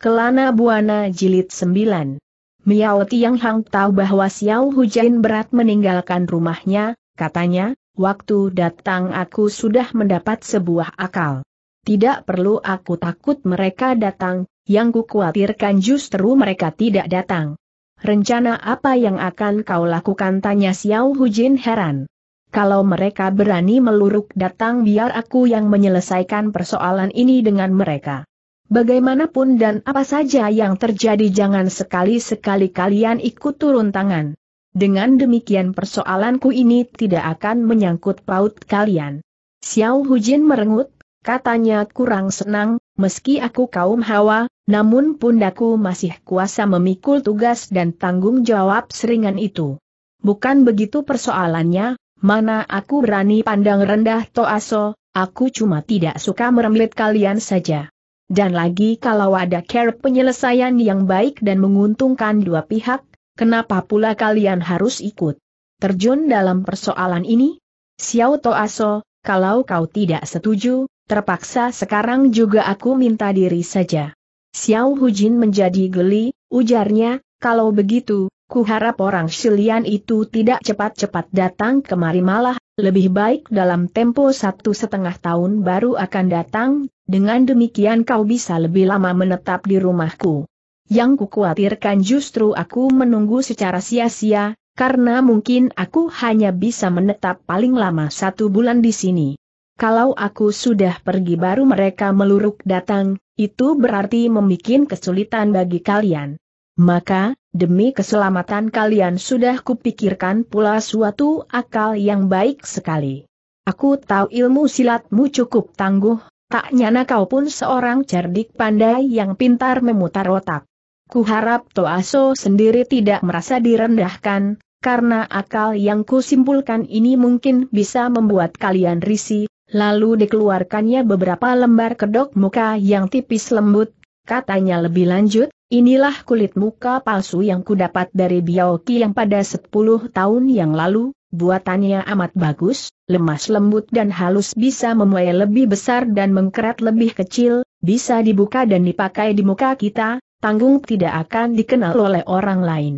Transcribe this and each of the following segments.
Kelana Buana Jilid 9 Miao Tiang Hang tahu bahwa Xiao Hujain berat meninggalkan rumahnya, katanya, waktu datang aku sudah mendapat sebuah akal. Tidak perlu aku takut mereka datang, yang kukhawatirkan justru mereka tidak datang. Rencana apa yang akan kau lakukan tanya Xiao Hujin heran. Kalau mereka berani meluruk datang biar aku yang menyelesaikan persoalan ini dengan mereka. Bagaimanapun dan apa saja yang terjadi jangan sekali-sekali kalian ikut turun tangan. Dengan demikian persoalanku ini tidak akan menyangkut paut kalian. Xiao Hujin merengut, katanya kurang senang, meski aku kaum hawa, namun pundaku masih kuasa memikul tugas dan tanggung jawab seringan itu. Bukan begitu persoalannya, mana aku berani pandang rendah Toaso, aku cuma tidak suka meremlet kalian saja. Dan lagi kalau ada care penyelesaian yang baik dan menguntungkan dua pihak, kenapa pula kalian harus ikut? Terjun dalam persoalan ini? Xiao Aso, kalau kau tidak setuju, terpaksa sekarang juga aku minta diri saja. Xiao Hujin menjadi geli, ujarnya, kalau begitu, kuharap orang Shilian itu tidak cepat-cepat datang kemari malah, lebih baik dalam tempo satu setengah tahun baru akan datang, dengan demikian kau bisa lebih lama menetap di rumahku. Yang kukuatirkan justru aku menunggu secara sia-sia, karena mungkin aku hanya bisa menetap paling lama satu bulan di sini. Kalau aku sudah pergi baru mereka meluruk datang, itu berarti membuat kesulitan bagi kalian. Maka, demi keselamatan kalian sudah kupikirkan pula suatu akal yang baik sekali. Aku tahu ilmu silatmu cukup tangguh, Tak nyana kau pun seorang cerdik pandai yang pintar memutar otak. Kuharap Toaso sendiri tidak merasa direndahkan, karena akal yang kusimpulkan ini mungkin bisa membuat kalian risih, lalu dikeluarkannya beberapa lembar kedok muka yang tipis lembut, katanya lebih lanjut, inilah kulit muka palsu yang kudapat dari Biaoki yang pada 10 tahun yang lalu, Buatannya amat bagus, lemas lembut dan halus bisa memuai lebih besar dan mengkerat lebih kecil, bisa dibuka dan dipakai di muka kita, tanggung tidak akan dikenal oleh orang lain.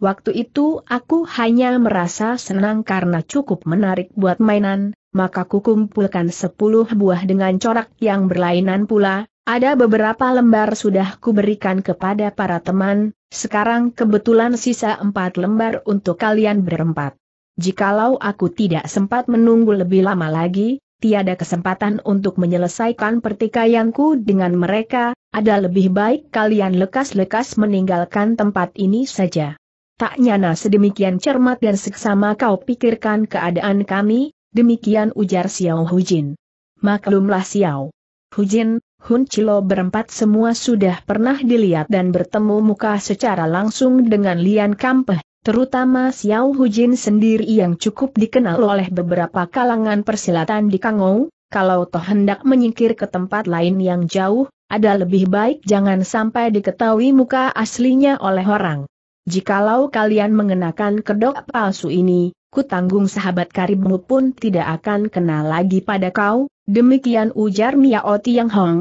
Waktu itu aku hanya merasa senang karena cukup menarik buat mainan, maka kukumpulkan 10 buah dengan corak yang berlainan pula, ada beberapa lembar sudah kuberikan kepada para teman, sekarang kebetulan sisa empat lembar untuk kalian berempat jikalau aku tidak sempat menunggu lebih lama lagi, tiada kesempatan untuk menyelesaikan pertikaianku dengan mereka, ada lebih baik kalian lekas-lekas meninggalkan tempat ini saja. Tak nyana sedemikian cermat dan seksama kau pikirkan keadaan kami, demikian ujar Xiao Hu Jin. Maklumlah Xiao Hu Jin, Hun Chilo berempat semua sudah pernah dilihat dan bertemu muka secara langsung dengan Lian Kampeh, terutama Xiao Hujin sendiri yang cukup dikenal oleh beberapa kalangan persilatan di Kangou, kalau toh hendak menyingkir ke tempat lain yang jauh, ada lebih baik jangan sampai diketahui muka aslinya oleh orang. Jikalau kalian mengenakan kedok palsu ini, ku tanggung sahabat karibmu pun tidak akan kenal lagi pada kau, demikian ujar Miao Yang Hong.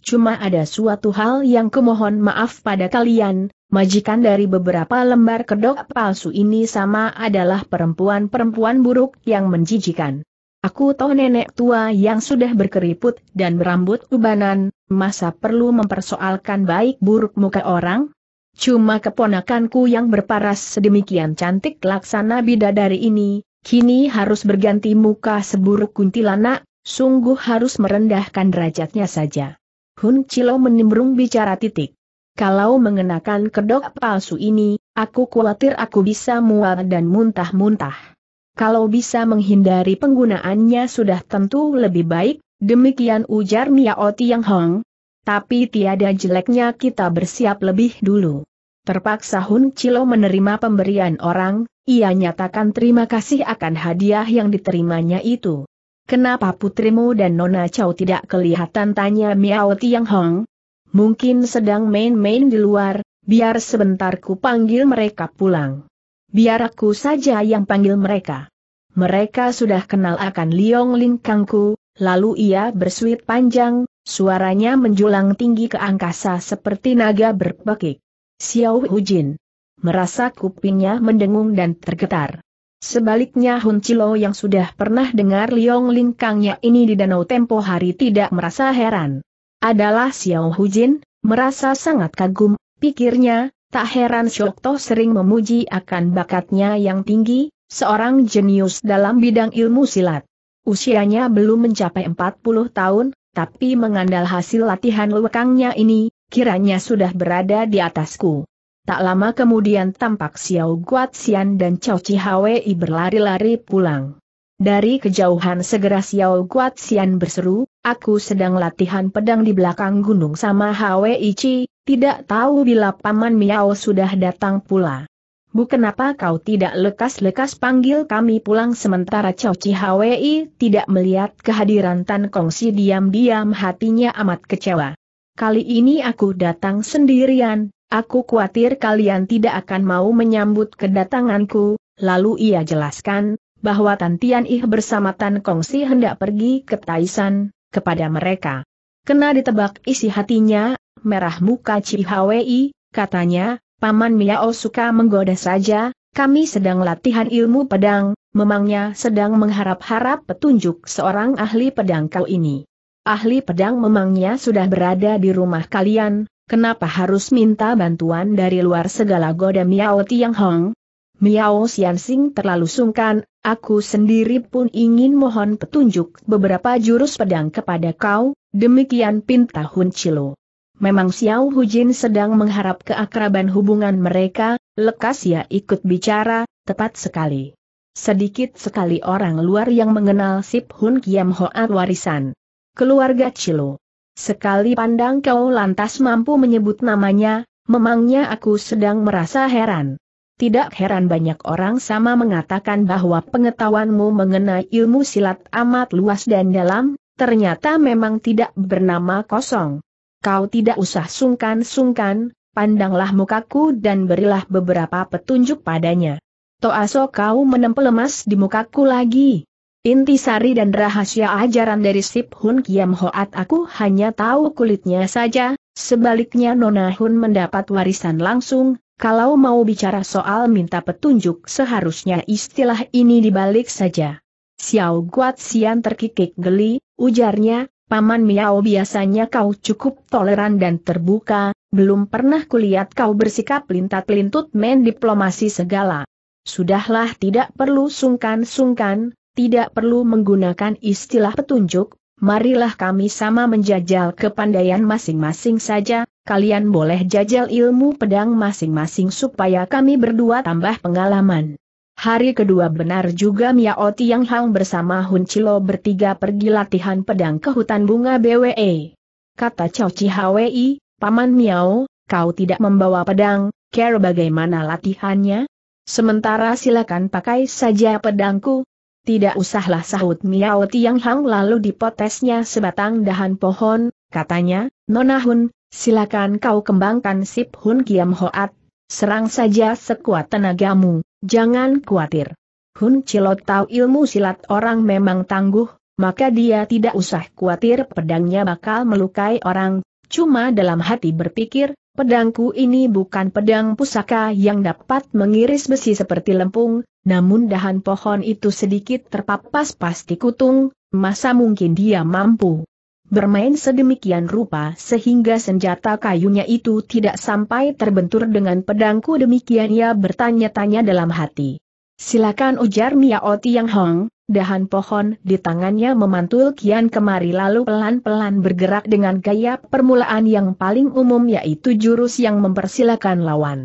Cuma ada suatu hal yang kemohon maaf pada kalian, Majikan dari beberapa lembar kedok palsu ini sama adalah perempuan-perempuan buruk yang menjijikan. Aku tahu nenek tua yang sudah berkeriput dan berambut ubanan, masa perlu mempersoalkan baik buruk muka orang? Cuma keponakanku yang berparas sedemikian cantik laksana bidadari ini, kini harus berganti muka seburuk kuntilanak, sungguh harus merendahkan derajatnya saja. Hun Cilo menimbrung bicara titik. Kalau mengenakan kedok palsu ini, aku khawatir aku bisa mual dan muntah-muntah. Kalau bisa menghindari penggunaannya sudah tentu lebih baik, demikian ujar Miao Tiang Hong. Tapi tiada jeleknya kita bersiap lebih dulu. Terpaksa Hun Cilo menerima pemberian orang, ia nyatakan terima kasih akan hadiah yang diterimanya itu. Kenapa putrimu dan Nona Chow tidak kelihatan tanya Miao Tiang Hong? mungkin sedang main-main di luar, biar sebentar ku panggil mereka pulang. Biar aku saja yang panggil mereka. Mereka sudah kenal akan Liong Lingkangku. lalu ia bersuit panjang, suaranya menjulang tinggi ke angkasa seperti naga berpekik. Xiao Hu Jin Merasa kupingnya mendengung dan tergetar. Sebaliknya Hun Chilo yang sudah pernah dengar Liong Lingkangnya ini di Danau Tempo hari tidak merasa heran adalah Xiao Hu Jin merasa sangat kagum, pikirnya, tak heran Shokto sering memuji akan bakatnya yang tinggi, seorang jenius dalam bidang ilmu silat. Usianya belum mencapai 40 tahun, tapi mengandal hasil latihan lekangnya ini, kiranya sudah berada di atasku. Tak lama kemudian tampak Xiao Guat Xian dan Cao Hwei berlari-lari pulang. Dari kejauhan segera Xiao Xian berseru, aku sedang latihan pedang di belakang gunung sama Hwi Chi, tidak tahu bila Paman Miao sudah datang pula. Bu kenapa kau tidak lekas-lekas panggil kami pulang sementara Cao Chi Hwi tidak melihat kehadiran Tan Kong si diam-diam hatinya amat kecewa. Kali ini aku datang sendirian, aku khawatir kalian tidak akan mau menyambut kedatanganku, lalu ia jelaskan, bahwa Tan Tian Ih bersama Tan Kong Si hendak pergi ke Taisan, kepada mereka. Kena ditebak isi hatinya, merah muka Cihawei, katanya, Paman Miao suka menggoda saja, kami sedang latihan ilmu pedang, memangnya sedang mengharap-harap petunjuk seorang ahli pedang kau ini. Ahli pedang memangnya sudah berada di rumah kalian, kenapa harus minta bantuan dari luar segala goda Miao Tiang Hong? Miao Xing terlalu sungkan, Aku sendiri pun ingin mohon petunjuk beberapa jurus pedang kepada kau, demikian Pinta Hun Chilo. Memang Xiao Hujin sedang mengharap keakraban hubungan mereka, lekas ia ikut bicara, tepat sekali. Sedikit sekali orang luar yang mengenal Sip Hun Kiam Hoat warisan. Keluarga Chilo. Sekali pandang kau lantas mampu menyebut namanya, memangnya aku sedang merasa heran. Tidak heran banyak orang sama mengatakan bahwa pengetahuanmu mengenai ilmu silat amat luas dan dalam, ternyata memang tidak bernama kosong. Kau tidak usah sungkan-sungkan, pandanglah mukaku dan berilah beberapa petunjuk padanya. Toaso kau menempel lemas di mukaku lagi. Intisari dan rahasia ajaran dari Sip Hun Kiam Hoat aku hanya tahu kulitnya saja, sebaliknya Nona Hun mendapat warisan langsung, kalau mau bicara soal minta petunjuk seharusnya istilah ini dibalik saja. Xiao Guaxian terkikik geli, ujarnya, Paman Miao biasanya kau cukup toleran dan terbuka, belum pernah kulihat kau bersikap lintat-lintut main diplomasi segala. Sudahlah tidak perlu sungkan-sungkan, tidak perlu menggunakan istilah petunjuk, marilah kami sama menjajal kepandaian masing-masing saja, kalian boleh jajal ilmu pedang masing-masing supaya kami berdua tambah pengalaman. Hari kedua benar juga Miao Tiang Hang bersama Hun Chilo bertiga pergi latihan pedang ke hutan bunga BWE. Kata Cao Chi Hwi, Paman Miao, kau tidak membawa pedang, care bagaimana latihannya? Sementara silakan pakai saja pedangku. Tidak usahlah sahut Miao Tiang Hang lalu dipotesnya sebatang dahan pohon, katanya, Nona Hun, Silakan kau kembangkan Sip Hun Kiam Hoat, serang saja sekuat tenagamu, jangan khawatir. Hun Cilot tahu ilmu silat orang memang tangguh, maka dia tidak usah khawatir pedangnya bakal melukai orang, cuma dalam hati berpikir, pedangku ini bukan pedang pusaka yang dapat mengiris besi seperti lempung, namun dahan pohon itu sedikit terpapas pasti kutung, masa mungkin dia mampu bermain sedemikian rupa sehingga senjata kayunya itu tidak sampai terbentur dengan pedangku demikian ia bertanya-tanya dalam hati. Silakan ujar Miao Yang Hong, dahan pohon di tangannya memantul kian kemari lalu pelan-pelan bergerak dengan gaya permulaan yang paling umum yaitu jurus yang mempersilakan lawan.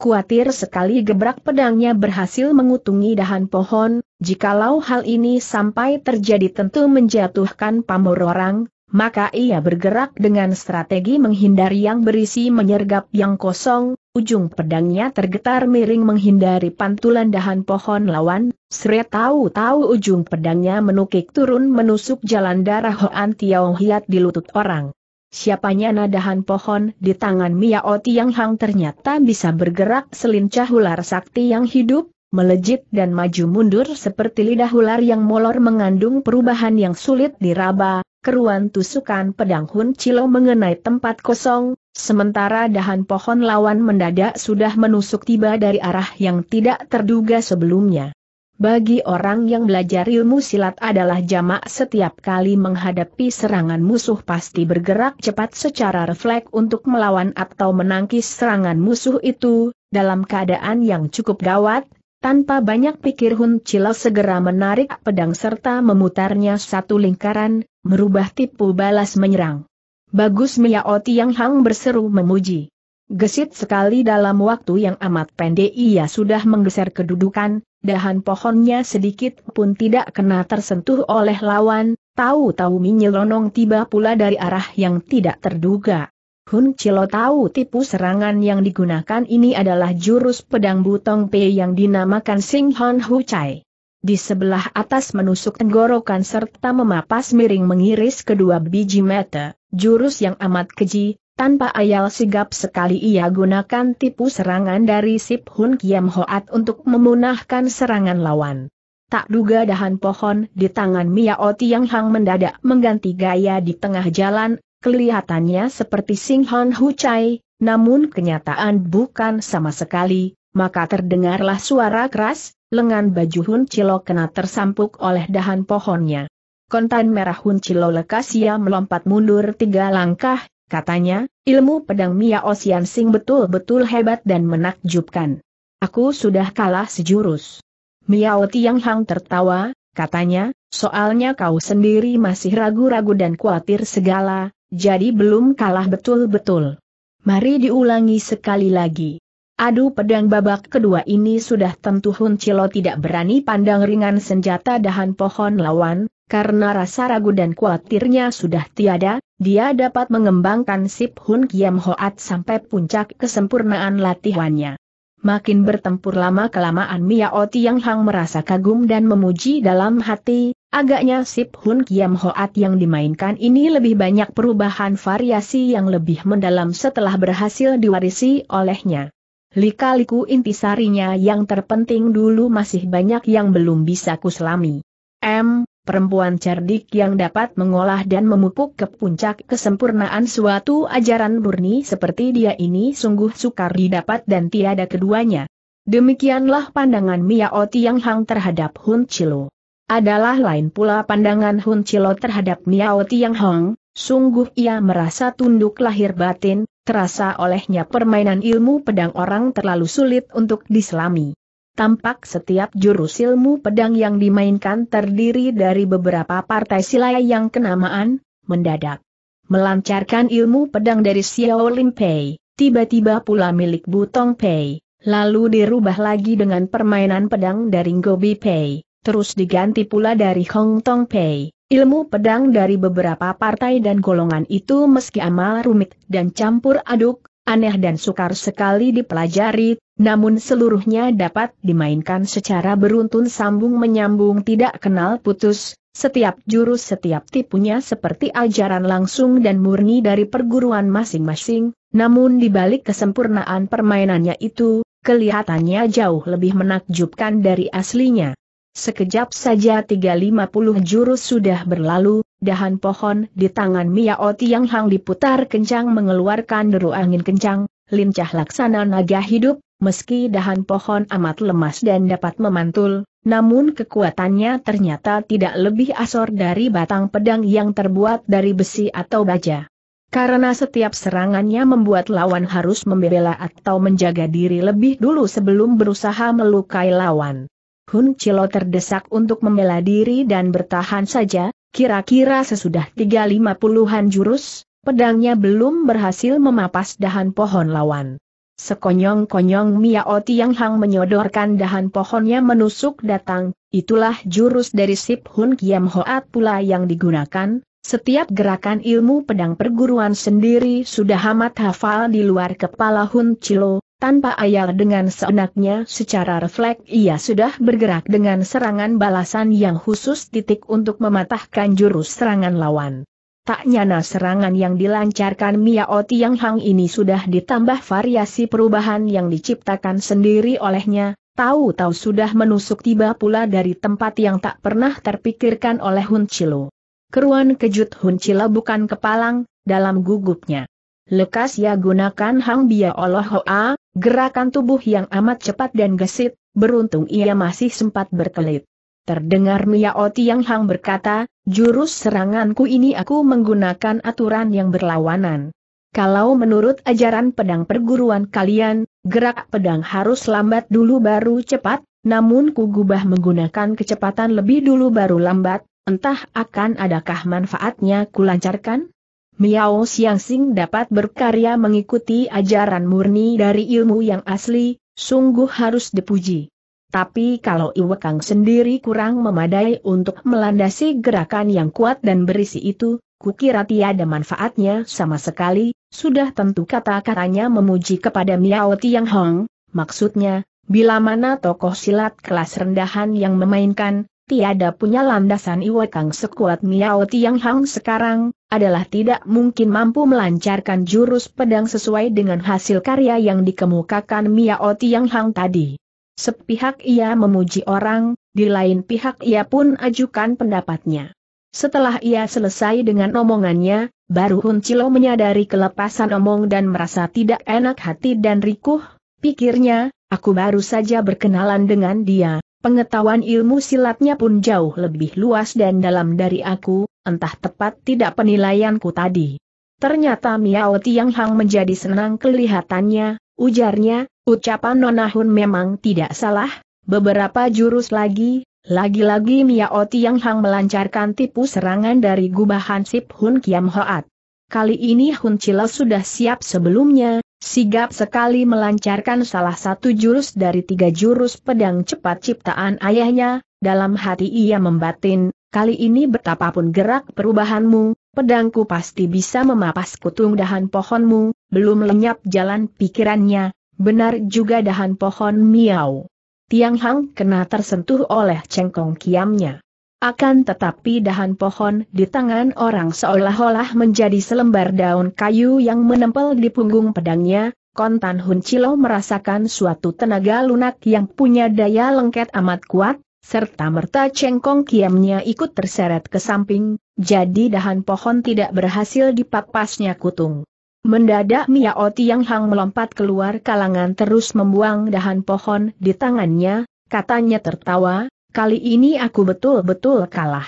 Kuatir sekali gebrak pedangnya berhasil mengutungi dahan pohon, jikalau hal ini sampai terjadi tentu menjatuhkan pamor orang, maka ia bergerak dengan strategi menghindari yang berisi menyergap yang kosong, ujung pedangnya tergetar miring menghindari pantulan dahan pohon lawan, seret tahu-tahu ujung pedangnya menukik turun menusuk jalan darah Hoan Tiao Hiat di lutut orang. Siapanya nadahan pohon di tangan Miao Tiang Hang ternyata bisa bergerak selincah ular sakti yang hidup, melejit dan maju mundur seperti lidah ular yang molor mengandung perubahan yang sulit diraba, keruan tusukan pedang Hun Chilo mengenai tempat kosong, sementara dahan pohon lawan mendadak sudah menusuk tiba dari arah yang tidak terduga sebelumnya. Bagi orang yang belajar ilmu silat adalah jamak setiap kali menghadapi serangan musuh pasti bergerak cepat secara refleks untuk melawan atau menangkis serangan musuh itu, dalam keadaan yang cukup gawat, tanpa banyak pikir Hun Chila segera menarik pedang serta memutarnya satu lingkaran, merubah tipu balas menyerang. Bagus Miao Tiang Hang berseru memuji. Gesit sekali dalam waktu yang amat pendek ia sudah menggeser kedudukan, dahan pohonnya sedikit pun tidak kena tersentuh oleh lawan, tahu-tahu Minyelonong tiba pula dari arah yang tidak terduga. Hun Chilo tahu tipu serangan yang digunakan ini adalah jurus pedang Butong Pei yang dinamakan Sing Hon Hu Chai. Di sebelah atas menusuk tenggorokan serta memapas miring mengiris kedua biji mata, jurus yang amat keji, tanpa ayal sigap sekali ia gunakan tipu serangan dari Sip Hun Kiam Hoat untuk memunahkan serangan lawan. Tak duga dahan pohon di tangan Mia Oti yang Hang mendadak mengganti gaya di tengah jalan, kelihatannya seperti Sing Hon Hu Chai, namun kenyataan bukan sama sekali, maka terdengarlah suara keras, lengan baju Hun Chilo kena tersampuk oleh dahan pohonnya. Kontan merah Hun Chilo lekas ia melompat mundur tiga langkah, katanya, ilmu pedang Mia Osian Sing betul-betul hebat dan menakjubkan. Aku sudah kalah sejurus. Miao Tiang Hang tertawa, katanya, soalnya kau sendiri masih ragu-ragu dan khawatir segala, jadi belum kalah betul-betul. Mari diulangi sekali lagi. Adu pedang babak kedua ini sudah tentu Hun Cilo tidak berani pandang ringan senjata dahan pohon lawan, karena rasa ragu dan khawatirnya sudah tiada, dia dapat mengembangkan Sip Hun Kiam Hoat sampai puncak kesempurnaan latihannya. Makin bertempur lama kelamaan Miao Tiang Hang merasa kagum dan memuji dalam hati, Agaknya Sip Hun Kiam Hoat yang dimainkan ini lebih banyak perubahan variasi yang lebih mendalam setelah berhasil diwarisi olehnya. Lika-liku intisarinya yang terpenting dulu masih banyak yang belum bisa kuselami. M. Perempuan cerdik yang dapat mengolah dan memupuk ke puncak kesempurnaan suatu ajaran murni seperti dia ini sungguh sukar didapat dan tiada keduanya. Demikianlah pandangan Miao yang Hang terhadap Hun Chilo. Adalah lain pula pandangan Hun Chilo terhadap Miao Tiang Hong, sungguh ia merasa tunduk lahir batin, terasa olehnya permainan ilmu pedang orang terlalu sulit untuk diselami. Tampak setiap jurus ilmu pedang yang dimainkan terdiri dari beberapa partai sila yang kenamaan, mendadak. Melancarkan ilmu pedang dari Xiao Lin Pei, tiba-tiba pula milik Butong Pei, lalu dirubah lagi dengan permainan pedang dari Gobi Pei terus diganti pula dari Hong Tong Pei. Ilmu pedang dari beberapa partai dan golongan itu meski amal rumit dan campur aduk, aneh dan sukar sekali dipelajari, namun seluruhnya dapat dimainkan secara beruntun sambung menyambung tidak kenal putus, setiap jurus setiap tipunya seperti ajaran langsung dan murni dari perguruan masing-masing, namun dibalik kesempurnaan permainannya itu, kelihatannya jauh lebih menakjubkan dari aslinya. Sekejap saja 350 jurus sudah berlalu, dahan pohon di tangan Miao yang Hang diputar kencang mengeluarkan deru angin kencang, lincah laksana naga hidup, meski dahan pohon amat lemas dan dapat memantul, namun kekuatannya ternyata tidak lebih asor dari batang pedang yang terbuat dari besi atau baja. Karena setiap serangannya membuat lawan harus membela atau menjaga diri lebih dulu sebelum berusaha melukai lawan. Hun Chilo terdesak untuk membela diri dan bertahan saja, kira-kira sesudah tiga lima puluhan jurus, pedangnya belum berhasil memapas dahan pohon lawan. Sekonyong-konyong Miao Tiang Hang menyodorkan dahan pohonnya menusuk datang, itulah jurus dari Sip Hun Kiam Hoat pula yang digunakan, setiap gerakan ilmu pedang perguruan sendiri sudah amat hafal di luar kepala Hun Chilo, tanpa ayal dengan seenaknya secara refleks ia sudah bergerak dengan serangan balasan yang khusus titik untuk mematahkan jurus serangan lawan. Tak nyana serangan yang dilancarkan Mia Oti yang Hang ini sudah ditambah variasi perubahan yang diciptakan sendiri olehnya, tahu-tahu sudah menusuk tiba pula dari tempat yang tak pernah terpikirkan oleh Hun Chilo. Keruan kejut Hun Chilo bukan kepalang, dalam gugupnya. Lekas ia ya gunakan Hang Bia Allah Hoa, gerakan tubuh yang amat cepat dan gesit, beruntung ia masih sempat berkelit. Terdengar Mia Oti yang Hang berkata, jurus seranganku ini aku menggunakan aturan yang berlawanan. Kalau menurut ajaran pedang perguruan kalian, gerak pedang harus lambat dulu baru cepat, namun kugubah menggunakan kecepatan lebih dulu baru lambat, entah akan adakah manfaatnya kulancarkan? Miao Xiangxing dapat berkarya mengikuti ajaran murni dari ilmu yang asli, sungguh harus dipuji. Tapi kalau Iwekang sendiri kurang memadai untuk melandasi gerakan yang kuat dan berisi itu, kukira tiada manfaatnya sama sekali, sudah tentu kata-katanya memuji kepada Miao Tiang Hong, maksudnya, bila mana tokoh silat kelas rendahan yang memainkan, tiada punya landasan Iwekang sekuat Miao Tiang Hong sekarang, adalah tidak mungkin mampu melancarkan jurus pedang sesuai dengan hasil karya yang dikemukakan Miao Tiang Hang tadi. Sepihak ia memuji orang, di lain pihak ia pun ajukan pendapatnya. Setelah ia selesai dengan omongannya, baru Hun Chilo menyadari kelepasan omong dan merasa tidak enak hati dan rikuh, pikirnya, aku baru saja berkenalan dengan dia, pengetahuan ilmu silatnya pun jauh lebih luas dan dalam dari aku, entah tepat tidak penilaianku tadi. Ternyata Miao Tiang Hang menjadi senang kelihatannya, ujarnya, ucapan Nona Hun memang tidak salah, beberapa jurus lagi, lagi-lagi Miao Tiang Hang melancarkan tipu serangan dari gubahan Sip Hun Kiam Hoat. Kali ini Hun Cila sudah siap sebelumnya, sigap sekali melancarkan salah satu jurus dari tiga jurus pedang cepat ciptaan ayahnya, dalam hati ia membatin, kali ini betapapun gerak perubahanmu, pedangku pasti bisa memapas kutung dahan pohonmu, belum lenyap jalan pikirannya, benar juga dahan pohon miau. Tiang Hang kena tersentuh oleh cengkong kiamnya. Akan tetapi dahan pohon di tangan orang seolah-olah menjadi selembar daun kayu yang menempel di punggung pedangnya, Kontan Hun Chilo merasakan suatu tenaga lunak yang punya daya lengket amat kuat, serta merta cengkong kiamnya ikut terseret ke samping, jadi dahan pohon tidak berhasil dipapasnya kutung. Mendadak Miao yang Hang melompat keluar kalangan terus membuang dahan pohon di tangannya, katanya tertawa, kali ini aku betul-betul kalah.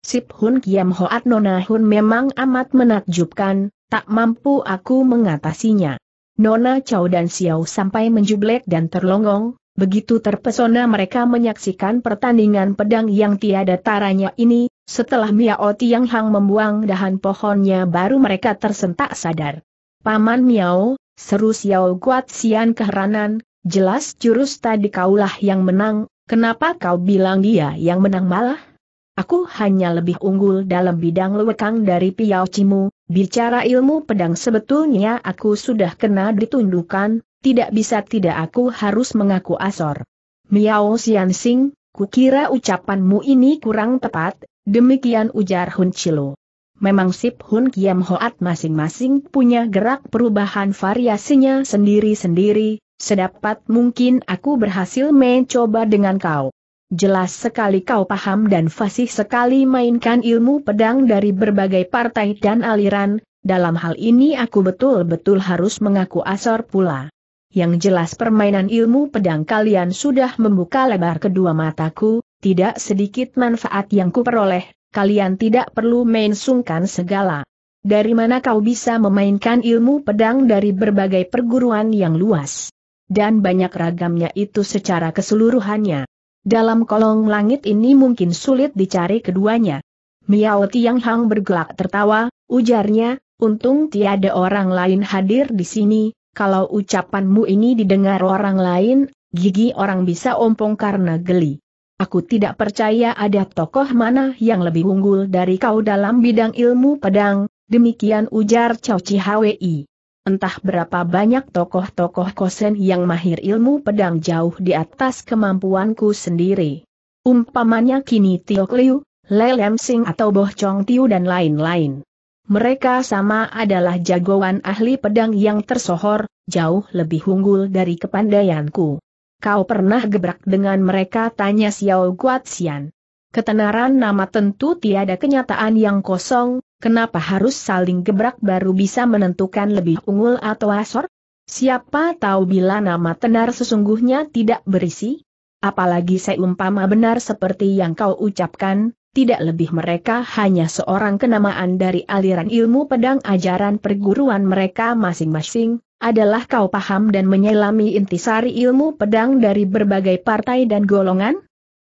Sip Hun Kiam Hoat Nona Hun memang amat menakjubkan, tak mampu aku mengatasinya. Nona Chow dan Xiao sampai menjublek dan terlonggong. Begitu terpesona mereka menyaksikan pertandingan pedang yang tiada taranya ini, setelah Miao Tiang Hang membuang dahan pohonnya baru mereka tersentak sadar. Paman Miao, seru Xiao Guat Xian keheranan, jelas jurus tadi kaulah yang menang, kenapa kau bilang dia yang menang malah? Aku hanya lebih unggul dalam bidang lewekang dari Piao Cimu, bicara ilmu pedang sebetulnya aku sudah kena ditundukkan tidak bisa tidak aku harus mengaku asor. Miao Xian Xing, kukira ucapanmu ini kurang tepat, demikian ujar Hun Chilo. Memang Sip Hun Kiam Hoat masing-masing punya gerak perubahan variasinya sendiri-sendiri, sedapat mungkin aku berhasil mencoba dengan kau. Jelas sekali kau paham dan fasih sekali mainkan ilmu pedang dari berbagai partai dan aliran, dalam hal ini aku betul-betul harus mengaku asor pula yang jelas permainan ilmu pedang kalian sudah membuka lebar kedua mataku, tidak sedikit manfaat yang kuperoleh, kalian tidak perlu main sungkan segala. Dari mana kau bisa memainkan ilmu pedang dari berbagai perguruan yang luas? Dan banyak ragamnya itu secara keseluruhannya. Dalam kolong langit ini mungkin sulit dicari keduanya. Miao Tiang Hang bergelak tertawa, ujarnya, untung tiada orang lain hadir di sini, kalau ucapanmu ini didengar orang lain, gigi orang bisa ompong karena geli. Aku tidak percaya ada tokoh mana yang lebih unggul dari kau dalam bidang ilmu pedang, demikian ujar Cao Hwi. Entah berapa banyak tokoh-tokoh kosen yang mahir ilmu pedang jauh di atas kemampuanku sendiri. Umpamanya kini Tiok Liu, Lelem Sing atau Boh Chong Tiu dan lain-lain. Mereka sama adalah jagoan ahli pedang yang tersohor, jauh lebih unggul dari kepandaianku. Kau pernah gebrak dengan mereka tanya Xiao Guatian. Ketenaran nama tentu tiada kenyataan yang kosong, kenapa harus saling gebrak baru bisa menentukan lebih unggul atau asor? Siapa tahu bila nama tenar sesungguhnya tidak berisi? Apalagi seumpama benar seperti yang kau ucapkan, tidak lebih mereka hanya seorang kenamaan dari aliran ilmu pedang ajaran perguruan mereka masing-masing, adalah kau paham dan menyelami intisari ilmu pedang dari berbagai partai dan golongan?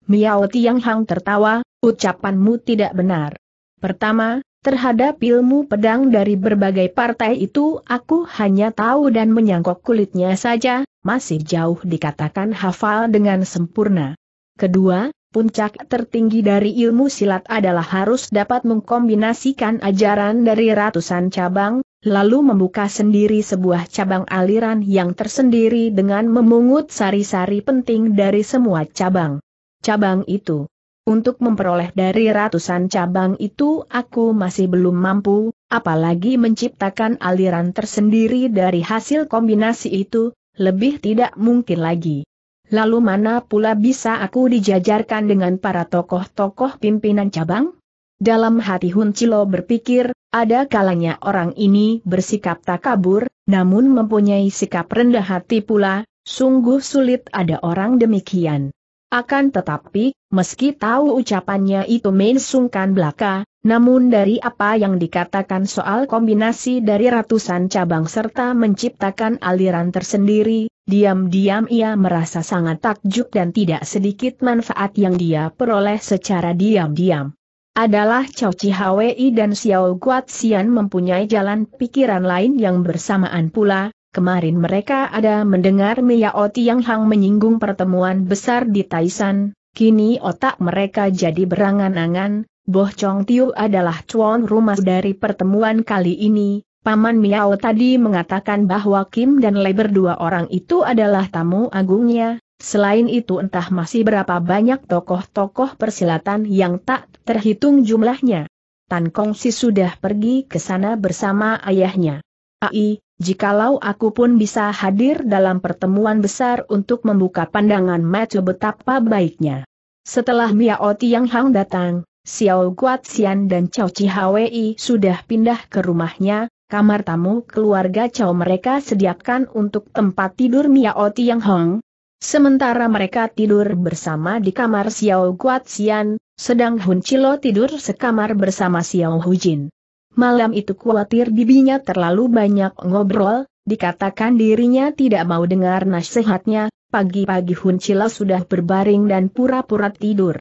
Miao Tiang Hang tertawa, ucapanmu tidak benar. Pertama, terhadap ilmu pedang dari berbagai partai itu aku hanya tahu dan menyangkok kulitnya saja, masih jauh dikatakan hafal dengan sempurna. Kedua, Puncak tertinggi dari ilmu silat adalah harus dapat mengkombinasikan ajaran dari ratusan cabang, lalu membuka sendiri sebuah cabang aliran yang tersendiri dengan memungut sari-sari penting dari semua cabang. Cabang itu. Untuk memperoleh dari ratusan cabang itu aku masih belum mampu, apalagi menciptakan aliran tersendiri dari hasil kombinasi itu, lebih tidak mungkin lagi. Lalu mana pula bisa aku dijajarkan dengan para tokoh-tokoh pimpinan cabang? Dalam hati Hun Cilo berpikir, ada kalanya orang ini bersikap takabur, namun mempunyai sikap rendah hati pula, sungguh sulit ada orang demikian. Akan tetapi, meski tahu ucapannya itu mensungkan belaka, namun dari apa yang dikatakan soal kombinasi dari ratusan cabang serta menciptakan aliran tersendiri, Diam-diam ia merasa sangat takjub dan tidak sedikit manfaat yang dia peroleh secara diam-diam. Adalah Chao Chihawei dan Xiao Guat Xian mempunyai jalan pikiran lain yang bersamaan pula, kemarin mereka ada mendengar Miao hang menyinggung pertemuan besar di Taishan. kini otak mereka jadi berangan-angan, Boh Chong Tiu adalah cuan rumah dari pertemuan kali ini, Paman Miao tadi mengatakan bahwa Kim dan Lei berdua orang itu adalah tamu agungnya, Selain itu entah masih berapa banyak tokoh-tokoh persilatan yang tak terhitung jumlahnya. Tan Kong si sudah pergi ke sana bersama ayahnya. Ai, jikalau aku pun bisa hadir dalam pertemuan besar untuk membuka pandangan mata betapa baiknya. Setelah Miao Tiang Hang datang, Xiao Guat Xian dan Cao Chi Hwei sudah pindah ke rumahnya, kamar tamu keluarga Chow mereka sediakan untuk tempat tidur Miao Tiang Hong. Sementara mereka tidur bersama di kamar Xiao Xian. sedang Hun Chilo tidur sekamar bersama Xiao Hujin. Malam itu khawatir bibinya terlalu banyak ngobrol, dikatakan dirinya tidak mau dengar nasihatnya, pagi-pagi Hun Chilo sudah berbaring dan pura-pura tidur.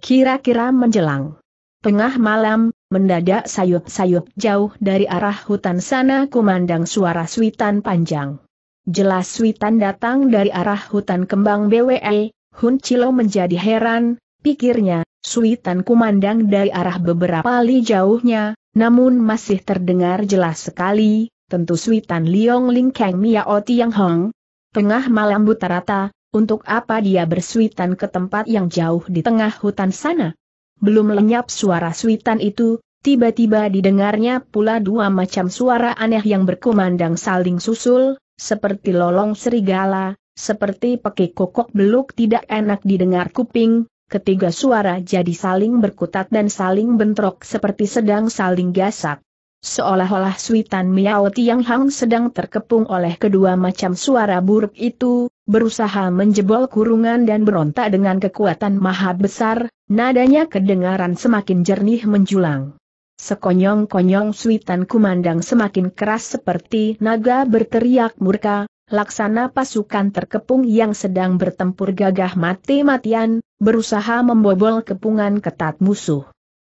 Kira-kira menjelang tengah malam, mendadak sayup-sayup jauh dari arah hutan sana kumandang suara suitan panjang. Jelas suitan datang dari arah hutan kembang BWE, Hun Chilo menjadi heran, pikirnya, Suitan kumandang dari arah beberapa li jauhnya, namun masih terdengar jelas sekali, tentu suitan Liong Ling Kang Miao Tiang Hong. Tengah malam buta rata, untuk apa dia bersuitan ke tempat yang jauh di tengah hutan sana? belum lenyap suara suitan itu, tiba-tiba didengarnya pula dua macam suara aneh yang berkumandang saling susul, seperti lolong serigala, seperti peki kokok beluk tidak enak didengar kuping, ketiga suara jadi saling berkutat dan saling bentrok seperti sedang saling gasak. Seolah-olah Suitan Miao Tiang Hang sedang terkepung oleh kedua macam suara buruk itu, berusaha menjebol kurungan dan berontak dengan kekuatan maha besar, nadanya kedengaran semakin jernih menjulang. Sekonyong-konyong suitan kumandang semakin keras seperti naga berteriak murka, laksana pasukan terkepung yang sedang bertempur gagah mati-matian, berusaha membobol kepungan ketat musuh.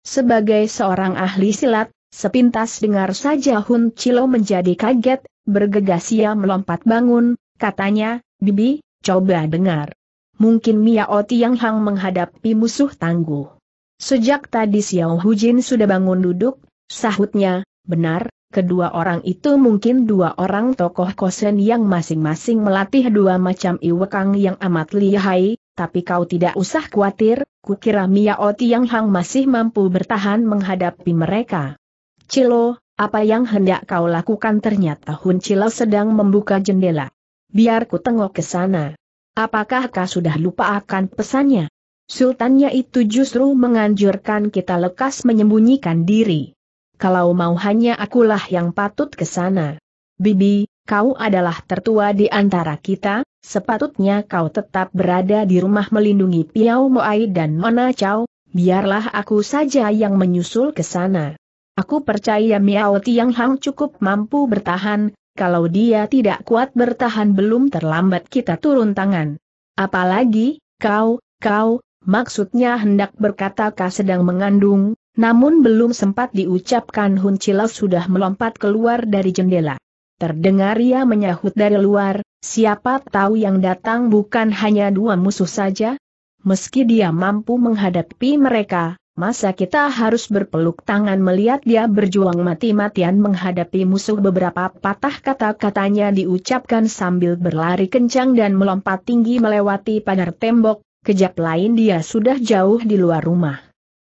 Sebagai seorang ahli silat, sepintas dengar saja Hun Chilo menjadi kaget, bergegas ia melompat bangun, katanya, Bibi, coba dengar. Mungkin Miao Tiang Hang menghadapi musuh tangguh. Sejak tadi Xiao Hujin sudah bangun duduk, sahutnya, benar, kedua orang itu mungkin dua orang tokoh kosen yang masing-masing melatih dua macam iwekang yang amat lihai, tapi kau tidak usah khawatir, kukira Miao Tiang Hang masih mampu bertahan menghadapi mereka. Cilo, apa yang hendak kau lakukan ternyata Hun Cilo sedang membuka jendela biar ku tengok ke sana. Apakah kau sudah lupa akan pesannya? Sultannya itu justru menganjurkan kita lekas menyembunyikan diri. Kalau mau hanya akulah yang patut ke sana. Bibi, kau adalah tertua di antara kita, sepatutnya kau tetap berada di rumah melindungi piau Moai dan Mona Chow, biarlah aku saja yang menyusul ke sana. Aku percaya Miao Tiang Hang cukup mampu bertahan, kalau dia tidak kuat bertahan belum terlambat kita turun tangan. Apalagi, kau, kau, maksudnya hendak berkata kau sedang mengandung, namun belum sempat diucapkan Hun Chilo sudah melompat keluar dari jendela. Terdengar ia menyahut dari luar, siapa tahu yang datang bukan hanya dua musuh saja? Meski dia mampu menghadapi mereka, Masa kita harus berpeluk tangan melihat dia berjuang mati-matian menghadapi musuh beberapa patah kata-katanya diucapkan sambil berlari kencang dan melompat tinggi melewati pagar tembok, kejap lain dia sudah jauh di luar rumah.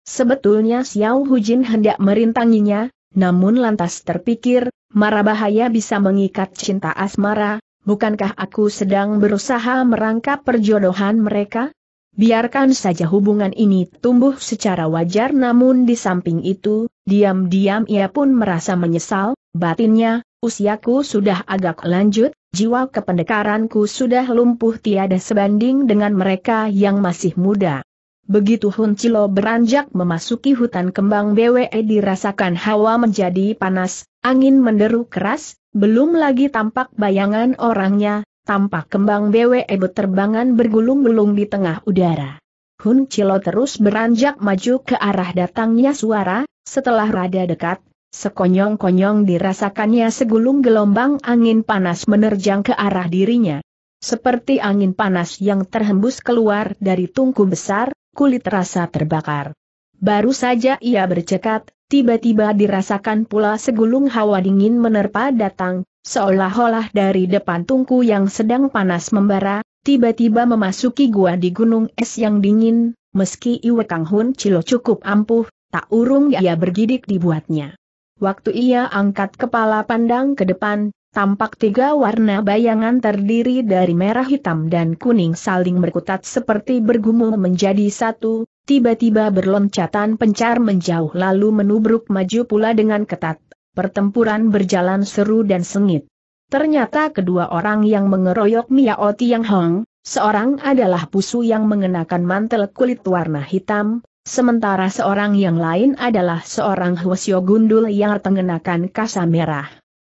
Sebetulnya Xiao Hujin hendak merintanginya, namun lantas terpikir, mara bahaya bisa mengikat cinta asmara, bukankah aku sedang berusaha merangkap perjodohan mereka? Biarkan saja hubungan ini tumbuh secara wajar namun di samping itu, diam-diam ia pun merasa menyesal, batinnya, usiaku sudah agak lanjut, jiwa kependekaranku sudah lumpuh tiada sebanding dengan mereka yang masih muda. Begitu Hun Cilo beranjak memasuki hutan kembang BWE dirasakan hawa menjadi panas, angin menderu keras, belum lagi tampak bayangan orangnya, tampak kembang BWE berterbangan bergulung-gulung di tengah udara. Hun Chilo terus beranjak maju ke arah datangnya suara, setelah rada dekat, sekonyong-konyong dirasakannya segulung gelombang angin panas menerjang ke arah dirinya. Seperti angin panas yang terhembus keluar dari tungku besar, kulit rasa terbakar. Baru saja ia bercekat, tiba-tiba dirasakan pula segulung hawa dingin menerpa datang, seolah-olah dari depan tungku yang sedang panas membara, tiba-tiba memasuki gua di gunung es yang dingin, meski Iwe Kang Hun Cilo cukup ampuh, tak urung ia bergidik dibuatnya. Waktu ia angkat kepala pandang ke depan, tampak tiga warna bayangan terdiri dari merah hitam dan kuning saling berkutat seperti bergumul menjadi satu, tiba-tiba berloncatan pencar menjauh lalu menubruk maju pula dengan ketat pertempuran berjalan seru dan sengit. Ternyata kedua orang yang mengeroyok Miao Tiang Hong, seorang adalah pusu yang mengenakan mantel kulit warna hitam, sementara seorang yang lain adalah seorang Hwasyo gundul yang mengenakan kasa merah.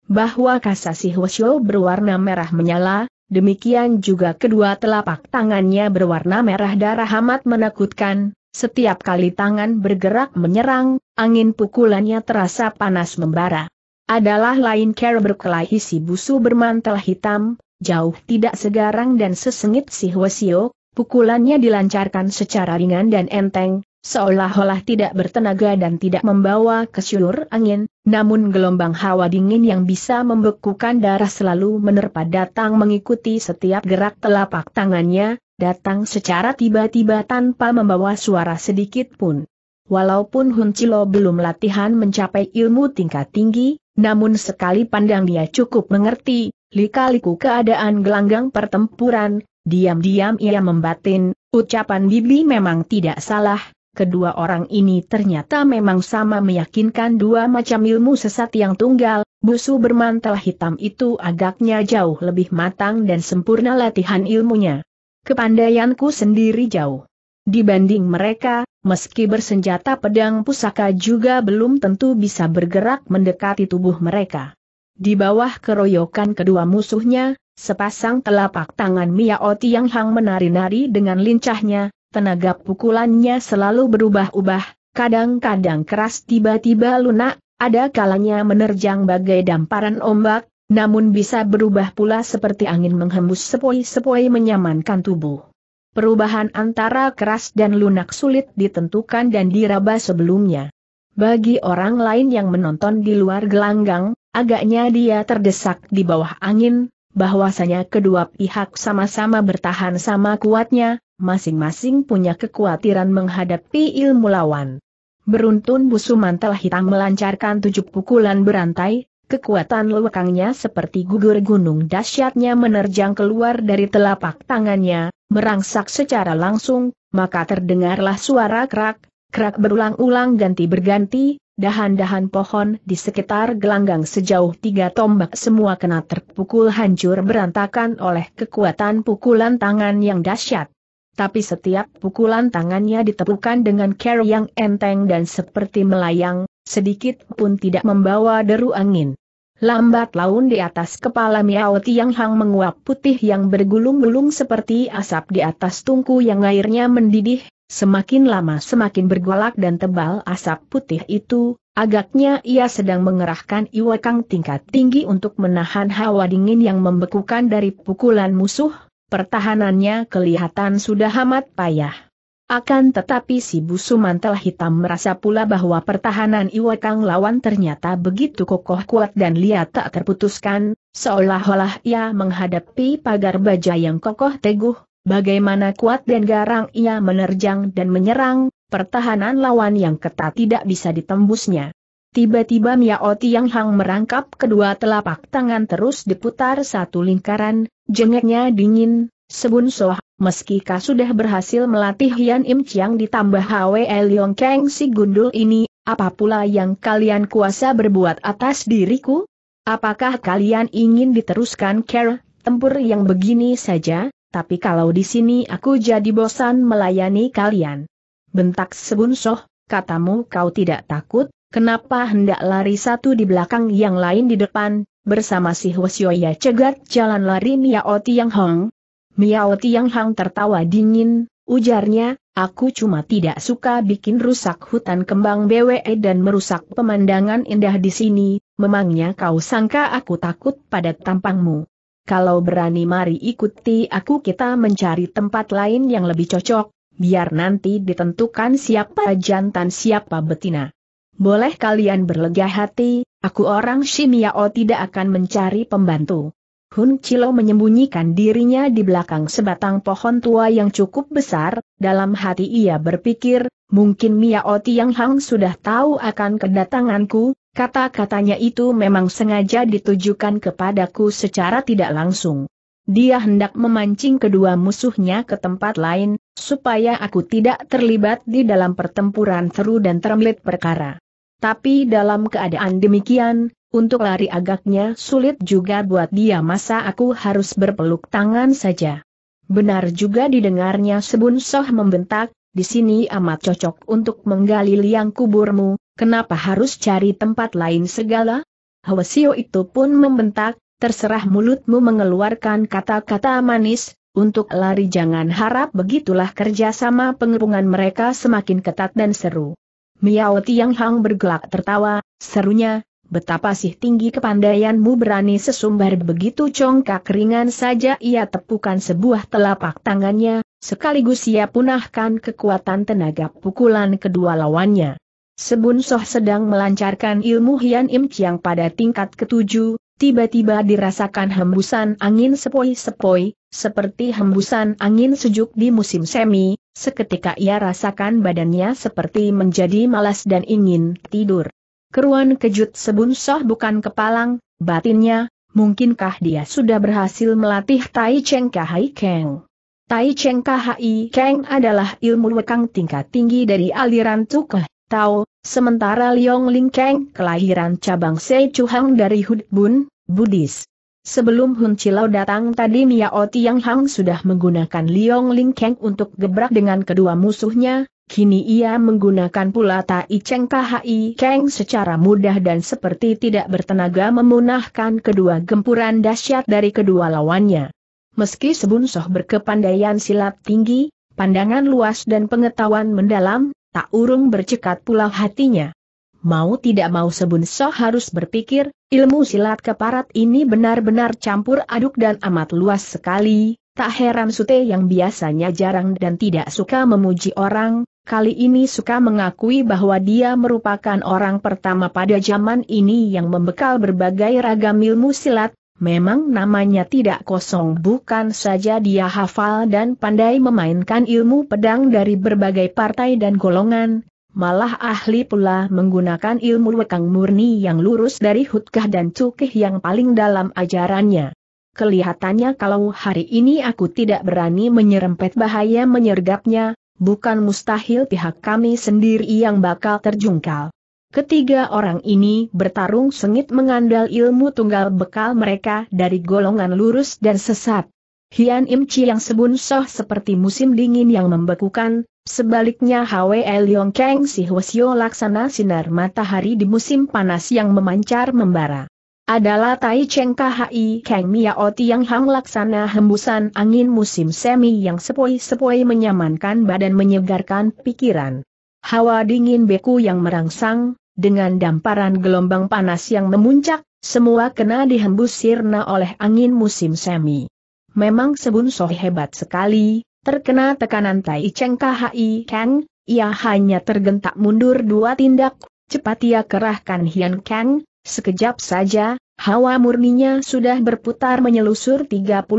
Bahwa kasa si Hwasyo berwarna merah menyala, demikian juga kedua telapak tangannya berwarna merah darah amat menakutkan, setiap kali tangan bergerak menyerang, angin pukulannya terasa panas membara. Adalah lain cara berkelahi si busu bermantel hitam, jauh tidak segarang dan sesengit si Hwasio, pukulannya dilancarkan secara ringan dan enteng, seolah-olah tidak bertenaga dan tidak membawa kesyur angin, namun gelombang hawa dingin yang bisa membekukan darah selalu menerpa datang mengikuti setiap gerak telapak tangannya, datang secara tiba-tiba tanpa membawa suara sedikit pun. Walaupun Hun Chilo belum latihan mencapai ilmu tingkat tinggi, namun sekali pandang dia cukup mengerti, lika-liku keadaan gelanggang pertempuran, diam-diam ia membatin, ucapan Bibi memang tidak salah, kedua orang ini ternyata memang sama meyakinkan dua macam ilmu sesat yang tunggal, busu bermantel hitam itu agaknya jauh lebih matang dan sempurna latihan ilmunya. Kepandaianku sendiri jauh. Dibanding mereka, meski bersenjata pedang pusaka juga belum tentu bisa bergerak mendekati tubuh mereka. Di bawah keroyokan kedua musuhnya, sepasang telapak tangan Mia Oti yang hang menari-nari dengan lincahnya, tenaga pukulannya selalu berubah-ubah, kadang-kadang keras tiba-tiba lunak, ada kalanya menerjang bagai damparan ombak, namun bisa berubah pula seperti angin menghembus sepoi-sepoi menyamankan tubuh. Perubahan antara keras dan lunak sulit ditentukan dan diraba sebelumnya. Bagi orang lain yang menonton di luar gelanggang, agaknya dia terdesak di bawah angin, bahwasanya kedua pihak sama-sama bertahan sama kuatnya, masing-masing punya kekhawatiran menghadapi ilmu lawan. Beruntun busu mantel hitam melancarkan tujuh pukulan berantai, Kekuatan lewakangnya seperti gugur gunung dahsyatnya menerjang keluar dari telapak tangannya, merangsak secara langsung, maka terdengarlah suara kerak, kerak berulang-ulang ganti berganti, dahan-dahan pohon di sekitar gelanggang sejauh tiga tombak semua kena terpukul hancur berantakan oleh kekuatan pukulan tangan yang dahsyat. Tapi setiap pukulan tangannya ditepukan dengan care yang enteng dan seperti melayang, sedikit pun tidak membawa deru angin. Lambat laun di atas kepala Miao Tiang Hang menguap putih yang bergulung-gulung seperti asap di atas tungku yang airnya mendidih, semakin lama semakin bergolak dan tebal asap putih itu, agaknya ia sedang mengerahkan iwakang tingkat tinggi untuk menahan hawa dingin yang membekukan dari pukulan musuh, pertahanannya kelihatan sudah amat payah. Akan tetapi si busu mantel hitam merasa pula bahwa pertahanan Iwakang lawan ternyata begitu kokoh kuat dan liat tak terputuskan, seolah-olah ia menghadapi pagar baja yang kokoh teguh, bagaimana kuat dan garang ia menerjang dan menyerang, pertahanan lawan yang ketat tidak bisa ditembusnya. Tiba-tiba Miao Tiang Hang merangkap kedua telapak tangan terus diputar satu lingkaran, jengeknya dingin, Sebun Soh, meskikah sudah berhasil melatih Hian Im Chiang ditambah Hwe Leong Kang si gundul ini, apa pula yang kalian kuasa berbuat atas diriku? Apakah kalian ingin diteruskan care, tempur yang begini saja, tapi kalau di sini aku jadi bosan melayani kalian? Bentak Sebun Soh, katamu kau tidak takut, kenapa hendak lari satu di belakang yang lain di depan, bersama si Hwasyoya cegat jalan lari Miao Yang Hong, Miao Tiang Hang tertawa dingin, ujarnya, aku cuma tidak suka bikin rusak hutan kembang BWE dan merusak pemandangan indah di sini, memangnya kau sangka aku takut pada tampangmu. Kalau berani mari ikuti aku kita mencari tempat lain yang lebih cocok, biar nanti ditentukan siapa jantan siapa betina. Boleh kalian berlega hati, aku orang Shimiao tidak akan mencari pembantu. Hun Cilo menyembunyikan dirinya di belakang sebatang pohon tua yang cukup besar, dalam hati ia berpikir, mungkin Miao Tiang Hang sudah tahu akan kedatanganku, kata-katanya itu memang sengaja ditujukan kepadaku secara tidak langsung. Dia hendak memancing kedua musuhnya ke tempat lain, supaya aku tidak terlibat di dalam pertempuran seru dan termelit perkara. Tapi dalam keadaan demikian, untuk lari agaknya sulit juga buat dia masa aku harus berpeluk tangan saja. Benar juga didengarnya Sebun Soh membentak, di sini amat cocok untuk menggali liang kuburmu, kenapa harus cari tempat lain segala? Hwasio itu pun membentak, terserah mulutmu mengeluarkan kata-kata manis, untuk lari jangan harap begitulah kerjasama pengerungan mereka semakin ketat dan seru. Miao Tiang Hang bergelak tertawa, serunya, betapa sih tinggi kepandaianmu berani sesumbar begitu congkak ringan saja ia tepukan sebuah telapak tangannya, sekaligus ia punahkan kekuatan tenaga pukulan kedua lawannya. Sebun Soh sedang melancarkan ilmu Hian Im Chiang pada tingkat ketujuh, tiba-tiba dirasakan hembusan angin sepoi-sepoi, seperti hembusan angin sejuk di musim semi, seketika ia rasakan badannya seperti menjadi malas dan ingin tidur. Keruan kejut sebunsah bukan kepalang, batinnya, mungkinkah dia sudah berhasil melatih Tai Cheng Kahai Keng? Tai Cheng Kahai Keng adalah ilmu wekang tingkat tinggi dari aliran Tukah, Tao, sementara Liong Ling Keng kelahiran cabang Sei Chuhang dari Hud Bun, Budis. Sebelum Hun Chilau datang tadi Miao Tiang Hang sudah menggunakan Liong Ling Keng untuk gebrak dengan kedua musuhnya, Kini ia menggunakan pula Tai Cheng Kahai Keng secara mudah dan seperti tidak bertenaga memunahkan kedua gempuran dahsyat dari kedua lawannya. Meski Sebunsoh berkepandaian silat tinggi, pandangan luas dan pengetahuan mendalam, tak urung bercekat pula hatinya. Mau tidak mau Sebunsoh harus berpikir, ilmu silat keparat ini benar-benar campur aduk dan amat luas sekali, Tak heran Sute yang biasanya jarang dan tidak suka memuji orang, kali ini suka mengakui bahwa dia merupakan orang pertama pada zaman ini yang membekal berbagai ragam ilmu silat, memang namanya tidak kosong bukan saja dia hafal dan pandai memainkan ilmu pedang dari berbagai partai dan golongan, malah ahli pula menggunakan ilmu wekang murni yang lurus dari hutkah dan cukih yang paling dalam ajarannya. Kelihatannya kalau hari ini aku tidak berani menyerempet bahaya menyergapnya, bukan mustahil pihak kami sendiri yang bakal terjungkal. Ketiga orang ini bertarung sengit mengandal ilmu tunggal bekal mereka dari golongan lurus dan sesat. Hian Im Chi yang sebunsoh seperti musim dingin yang membekukan, sebaliknya Hwe Leong Kang si Hwasyo laksana sinar matahari di musim panas yang memancar membara adalah Tai Cheng Kahai Kang Miao Tiang Hang Laksana hembusan angin musim semi yang sepoi-sepoi menyamankan badan menyegarkan pikiran. Hawa dingin beku yang merangsang, dengan damparan gelombang panas yang memuncak, semua kena dihembus sirna oleh angin musim semi. Memang Sebun Soh hebat sekali, terkena tekanan Tai Cheng Kahai Kang, ia hanya tergentak mundur dua tindak, cepat ia kerahkan Hian Kang, Sekejap saja, hawa murninya sudah berputar menyelusur 36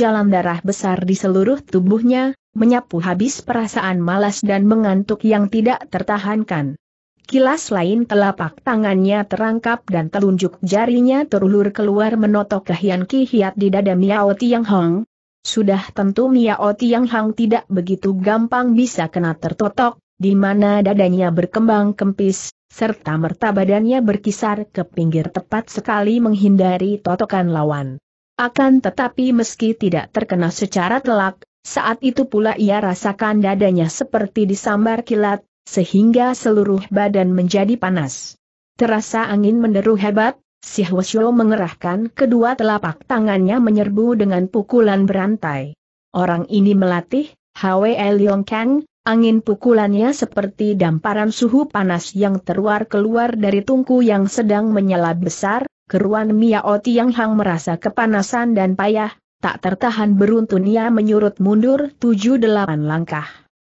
jalan darah besar di seluruh tubuhnya, menyapu habis perasaan malas dan mengantuk yang tidak tertahankan. Kilas lain telapak tangannya terangkap dan telunjuk jarinya terulur keluar menotok kehian kihiat di dada Miao Tiang Hong. Sudah tentu Miao Tiang Hong tidak begitu gampang bisa kena tertotok, di mana dadanya berkembang kempis, serta merta badannya berkisar ke pinggir tepat sekali menghindari totokan lawan. Akan tetapi meski tidak terkena secara telak, saat itu pula ia rasakan dadanya seperti disambar kilat, sehingga seluruh badan menjadi panas. Terasa angin menderu hebat, si Hwasyo mengerahkan kedua telapak tangannya menyerbu dengan pukulan berantai. Orang ini melatih, Hwe Leong Kang, Angin pukulannya seperti damparan suhu panas yang teruar keluar dari tungku yang sedang menyala besar, keruan Miao Tiang Hang merasa kepanasan dan payah, tak tertahan beruntun ia menyurut mundur tujuh delapan langkah.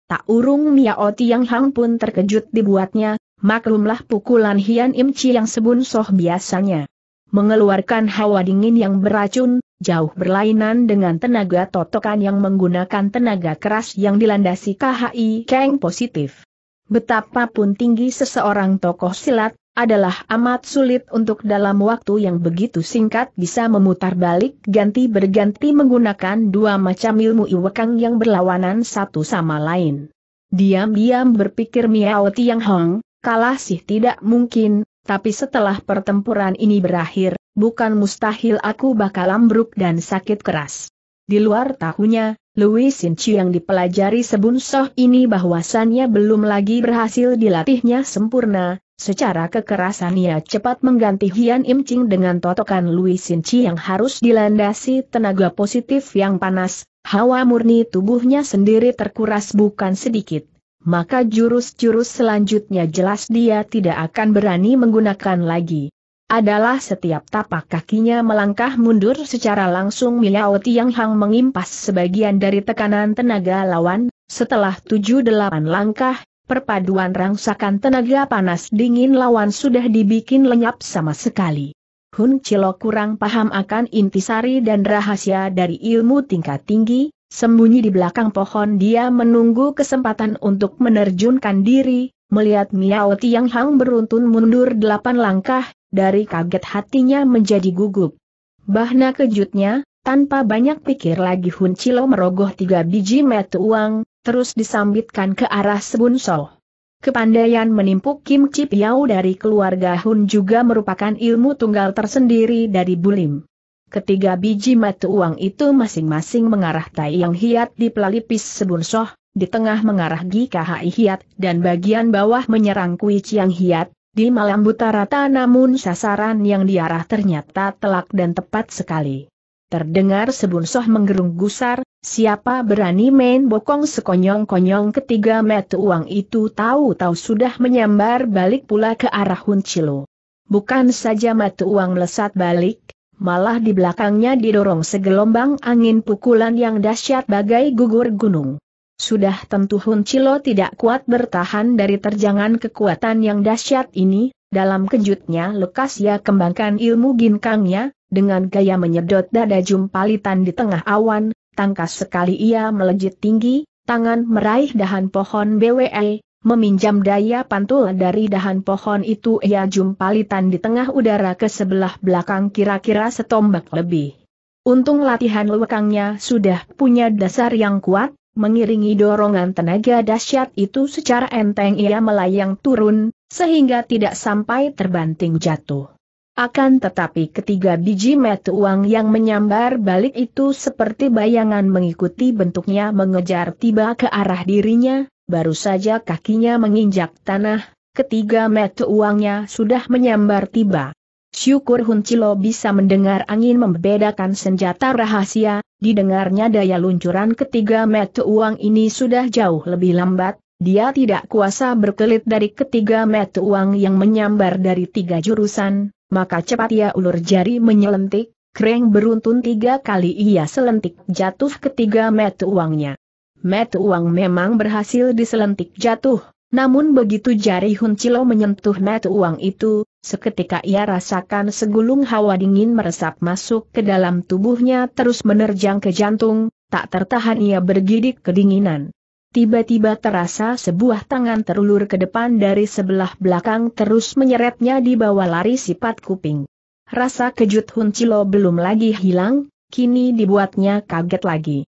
Tak urung Miao Tiang Hang pun terkejut dibuatnya, maklumlah pukulan Hian Im Chi yang sebun soh biasanya mengeluarkan hawa dingin yang beracun, jauh berlainan dengan tenaga totokan yang menggunakan tenaga keras yang dilandasi KHI Kang positif. Betapapun tinggi seseorang tokoh silat, adalah amat sulit untuk dalam waktu yang begitu singkat bisa memutar balik ganti berganti menggunakan dua macam ilmu iwekang yang berlawanan satu sama lain. Diam-diam berpikir Miao Tiang Hong, kalah sih tidak mungkin, tapi setelah pertempuran ini berakhir, bukan mustahil aku bakal ambruk dan sakit keras. Di luar tahunya, Louis Sinci yang dipelajari sebun soh ini bahwasannya belum lagi berhasil dilatihnya sempurna, secara kekerasan ia cepat mengganti Hian Im Ching dengan totokan Louis Sinci yang harus dilandasi tenaga positif yang panas, hawa murni tubuhnya sendiri terkuras bukan sedikit maka jurus-jurus selanjutnya jelas dia tidak akan berani menggunakan lagi. Adalah setiap tapak kakinya melangkah mundur secara langsung Miao hang mengimpas sebagian dari tekanan tenaga lawan, setelah tujuh delapan langkah, perpaduan rangsakan tenaga panas dingin lawan sudah dibikin lenyap sama sekali. Hun Cilo kurang paham akan intisari dan rahasia dari ilmu tingkat tinggi, Sembunyi di belakang pohon dia menunggu kesempatan untuk menerjunkan diri, melihat Miao Tiang Hang beruntun mundur delapan langkah, dari kaget hatinya menjadi gugup. Bahna kejutnya, tanpa banyak pikir lagi Hun Chilo merogoh tiga biji metu uang, terus disambitkan ke arah Sebun Soh. Kepandaian menimpuk Kim Chi Piao dari keluarga Hun juga merupakan ilmu tunggal tersendiri dari Bulim. Ketiga biji mata uang itu masing-masing mengarah Tai Yang Hiat di pelalipis Sebun Soh, di tengah mengarah Gi Kahai Hiat, dan bagian bawah menyerang Kui Chiang Hiat, di malam buta rata namun sasaran yang diarah ternyata telak dan tepat sekali. Terdengar Sebun Soh menggerung gusar, siapa berani main bokong sekonyong-konyong ketiga mata uang itu tahu-tahu sudah menyambar balik pula ke arah Hun Chilo. Bukan saja mata uang melesat balik, malah di belakangnya didorong segelombang angin pukulan yang dahsyat bagai gugur gunung. Sudah tentu Hun Chilo tidak kuat bertahan dari terjangan kekuatan yang dahsyat ini, dalam kejutnya lekas ia kembangkan ilmu ginkangnya, dengan gaya menyedot dada jumpalitan di tengah awan, tangkas sekali ia melejit tinggi, tangan meraih dahan pohon BWE, Meminjam daya pantul dari dahan pohon itu ia jumpalitan di tengah udara ke sebelah belakang kira-kira setombak lebih. Untung latihan lewekangnya sudah punya dasar yang kuat, mengiringi dorongan tenaga dahsyat itu secara enteng ia melayang turun, sehingga tidak sampai terbanting jatuh. Akan tetapi ketiga biji metu uang yang menyambar balik itu seperti bayangan mengikuti bentuknya mengejar tiba ke arah dirinya, baru saja kakinya menginjak tanah, ketiga mata uangnya sudah menyambar tiba. Syukur Hun Cilo bisa mendengar angin membedakan senjata rahasia, didengarnya daya luncuran ketiga mata uang ini sudah jauh lebih lambat, dia tidak kuasa berkelit dari ketiga mata uang yang menyambar dari tiga jurusan, maka cepat ia ulur jari menyelentik, kreng beruntun tiga kali ia selentik jatuh ketiga mata uangnya. Met Uang memang berhasil diselentik jatuh, namun begitu jari Cilo menyentuh Met Uang itu, seketika ia rasakan segulung hawa dingin meresap masuk ke dalam tubuhnya terus menerjang ke jantung, tak tertahan ia bergidik kedinginan. Tiba-tiba terasa sebuah tangan terulur ke depan dari sebelah belakang terus menyeretnya di bawah lari sifat kuping. Rasa kejut Cilo belum lagi hilang, kini dibuatnya kaget lagi.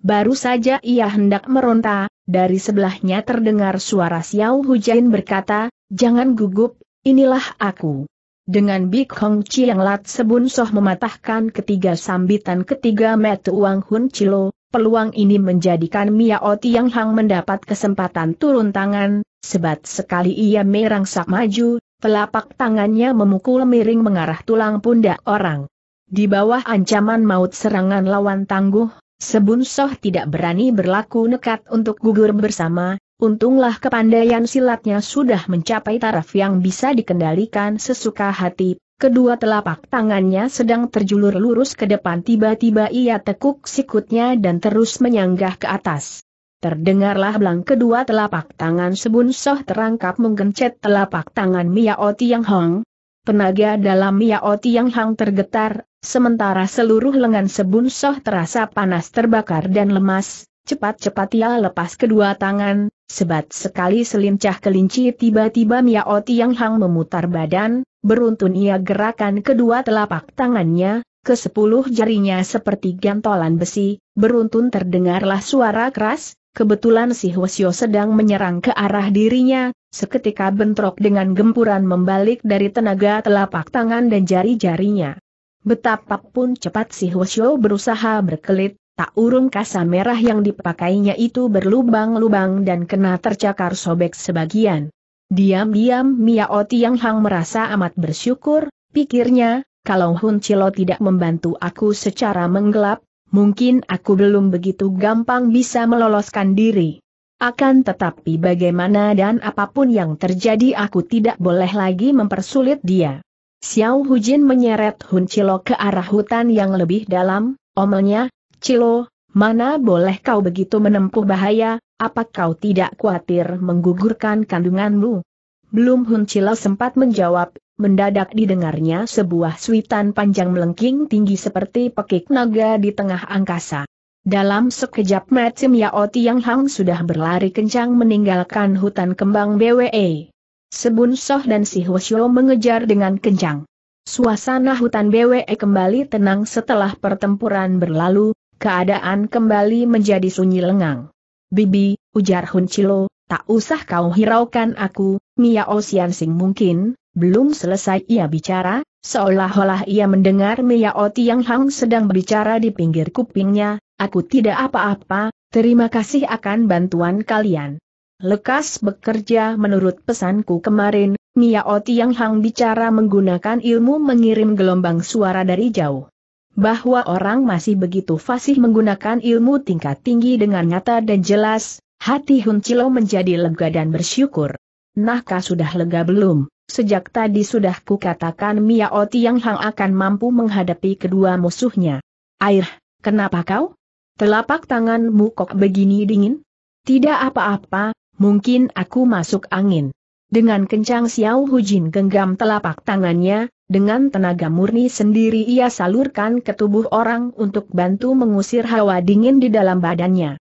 Baru saja ia hendak meronta, dari sebelahnya terdengar suara Xiao Hujain berkata, Jangan gugup, inilah aku. Dengan Big Hong Chi yang Lat Sebun Soh mematahkan ketiga sambitan ketiga Metu Wang Hun Chilo, peluang ini menjadikan Miao Tiang Hang mendapat kesempatan turun tangan, sebat sekali ia merangsak maju, telapak tangannya memukul miring mengarah tulang pundak orang. Di bawah ancaman maut serangan lawan tangguh, Sebun Soh tidak berani berlaku nekat untuk gugur bersama, untunglah kepandaian silatnya sudah mencapai taraf yang bisa dikendalikan sesuka hati, kedua telapak tangannya sedang terjulur lurus ke depan tiba-tiba ia tekuk sikutnya dan terus menyanggah ke atas. Terdengarlah belang kedua telapak tangan Sebun Soh terangkap menggencet telapak tangan Miao Tiang Hong, Tenaga dalam Yao Tiang Hang tergetar, sementara seluruh lengan Sebun Soh terasa panas terbakar dan lemas, cepat-cepat ia lepas kedua tangan, sebat sekali selincah kelinci tiba-tiba Yao Tiang Hang memutar badan, beruntun ia gerakan kedua telapak tangannya, ke sepuluh jarinya seperti gantolan besi, beruntun terdengarlah suara keras, Kebetulan si Hwasyo sedang menyerang ke arah dirinya, seketika bentrok dengan gempuran membalik dari tenaga telapak tangan dan jari-jarinya. Betapapun cepat si Hwasyo berusaha berkelit, tak urung kasa merah yang dipakainya itu berlubang-lubang dan kena tercakar sobek sebagian. Diam-diam Miao yang Hang merasa amat bersyukur, pikirnya, kalau Hun Chilo tidak membantu aku secara menggelap, mungkin aku belum begitu gampang bisa meloloskan diri. Akan tetapi bagaimana dan apapun yang terjadi aku tidak boleh lagi mempersulit dia. Xiao Hujin menyeret Hun Cilo ke arah hutan yang lebih dalam, omelnya, Cilo, mana boleh kau begitu menempuh bahaya, apa kau tidak khawatir menggugurkan kandunganmu? Belum Hun Cilo sempat menjawab, mendadak didengarnya sebuah suitan panjang melengking tinggi seperti pekik naga di tengah angkasa. Dalam sekejap Matsim Yao Tiang Hang sudah berlari kencang meninggalkan hutan kembang BWE. Sebun Soh dan Si Hwasyo mengejar dengan kencang. Suasana hutan BWE kembali tenang setelah pertempuran berlalu, keadaan kembali menjadi sunyi lengang. Bibi, ujar Hun Chilo, tak usah kau hiraukan aku, Miao Sing mungkin, belum selesai ia bicara, seolah-olah ia mendengar Mia Oti Tiang Hang sedang berbicara di pinggir kupingnya, aku tidak apa-apa, terima kasih akan bantuan kalian. Lekas bekerja menurut pesanku kemarin, Mia Oti Tiang Hang bicara menggunakan ilmu mengirim gelombang suara dari jauh. Bahwa orang masih begitu fasih menggunakan ilmu tingkat tinggi dengan nyata dan jelas, hati Hun Chilo menjadi lega dan bersyukur. Nahkah sudah lega belum? Sejak tadi sudah kukatakan Miao yang Hang akan mampu menghadapi kedua musuhnya. Air, kenapa kau? Telapak tanganmu kok begini dingin? Tidak apa-apa, mungkin aku masuk angin. Dengan kencang Xiao Hujin genggam telapak tangannya, dengan tenaga murni sendiri ia salurkan ke tubuh orang untuk bantu mengusir hawa dingin di dalam badannya.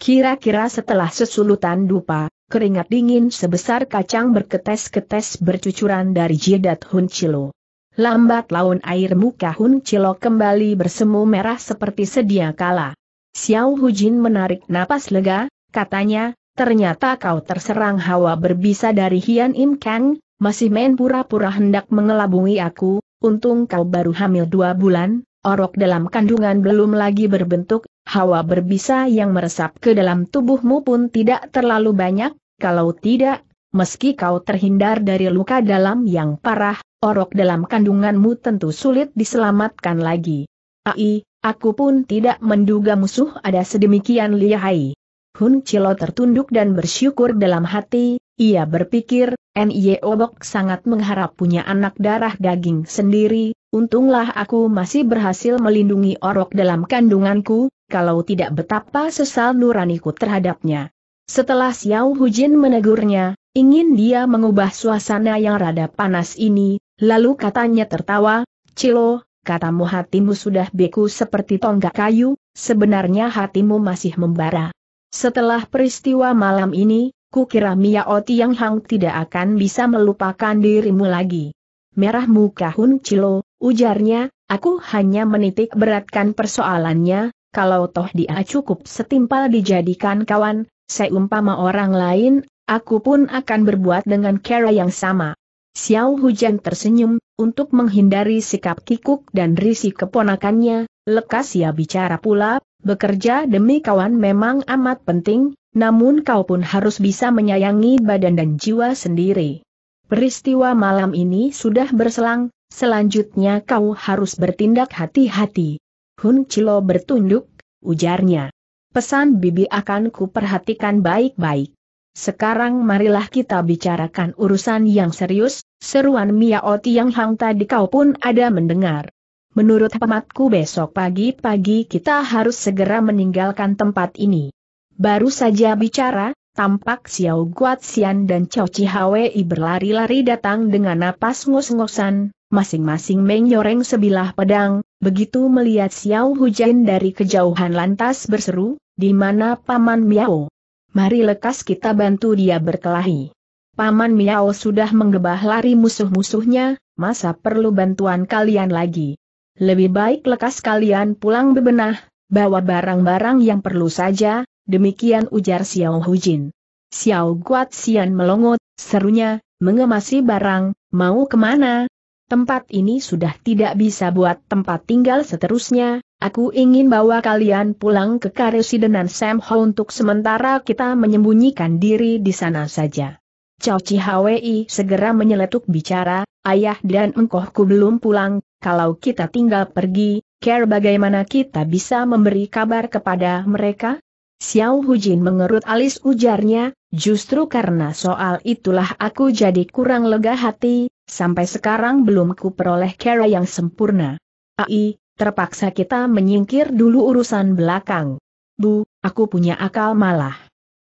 Kira-kira setelah sesulutan dupa, keringat dingin sebesar kacang berketes-ketes bercucuran dari jidat Hun Chilo. Lambat laun air muka Hun Chilo kembali bersemu merah seperti sedia kala. Xiao Hujin menarik napas lega, katanya, ternyata kau terserang hawa berbisa dari Hian Im Kang, masih main pura-pura hendak mengelabungi aku, untung kau baru hamil dua bulan, orok dalam kandungan belum lagi berbentuk, hawa berbisa yang meresap ke dalam tubuhmu pun tidak terlalu banyak, kalau tidak, meski kau terhindar dari luka dalam yang parah, orok dalam kandunganmu tentu sulit diselamatkan lagi. Ai, aku pun tidak menduga musuh ada sedemikian lihai. Hun Chilo tertunduk dan bersyukur dalam hati, ia berpikir, N.I.E. Obok sangat mengharap punya anak darah daging sendiri, untunglah aku masih berhasil melindungi orok dalam kandunganku, kalau tidak betapa sesal nuraniku terhadapnya. Setelah Xiao Hujin menegurnya, ingin dia mengubah suasana yang rada panas ini, lalu katanya tertawa, Cilo, katamu hatimu sudah beku seperti tonggak kayu, sebenarnya hatimu masih membara. Setelah peristiwa malam ini, kukira Oti yang Hang tidak akan bisa melupakan dirimu lagi. Merah muka Hun Cilo, ujarnya, aku hanya menitik beratkan persoalannya, kalau toh dia cukup setimpal dijadikan kawan, seumpama orang lain, aku pun akan berbuat dengan cara yang sama. Xiao Hujan tersenyum, untuk menghindari sikap kikuk dan risih keponakannya, lekas ia ya bicara pula, Bekerja demi kawan memang amat penting, namun kau pun harus bisa menyayangi badan dan jiwa sendiri. Peristiwa malam ini sudah berselang, selanjutnya kau harus bertindak hati-hati. Hun Chilo bertunduk, ujarnya. Pesan bibi akan kuperhatikan baik-baik. Sekarang marilah kita bicarakan urusan yang serius, seruan Miao Tiang Hang tadi kau pun ada mendengar. Menurut hematku besok pagi-pagi kita harus segera meninggalkan tempat ini. Baru saja bicara, tampak Xiao Guatsian dan Cao Chihawei berlari-lari datang dengan napas ngos-ngosan, masing-masing menyoreng sebilah pedang, begitu melihat Xiao Hujan dari kejauhan lantas berseru, di mana Paman Miao? Mari lekas kita bantu dia berkelahi. Paman Miao sudah menggebah lari musuh-musuhnya, masa perlu bantuan kalian lagi? Lebih baik lekas kalian pulang bebenah, bawa barang-barang yang perlu saja, demikian ujar Xiao Hu Jin. Xiao Guat Xian melongot, serunya, mengemasi barang, mau kemana? Tempat ini sudah tidak bisa buat tempat tinggal seterusnya, aku ingin bawa kalian pulang ke Karesidenan Sam Ho untuk sementara kita menyembunyikan diri di sana saja. Cao Hwi segera menyeletuk bicara, ayah dan engkohku belum pulang, kalau kita tinggal pergi, care bagaimana kita bisa memberi kabar kepada mereka? Xiao Hujin mengerut alis ujarnya, justru karena soal itulah aku jadi kurang lega hati, sampai sekarang belum ku peroleh cara yang sempurna. Ai, terpaksa kita menyingkir dulu urusan belakang. Bu, aku punya akal malah.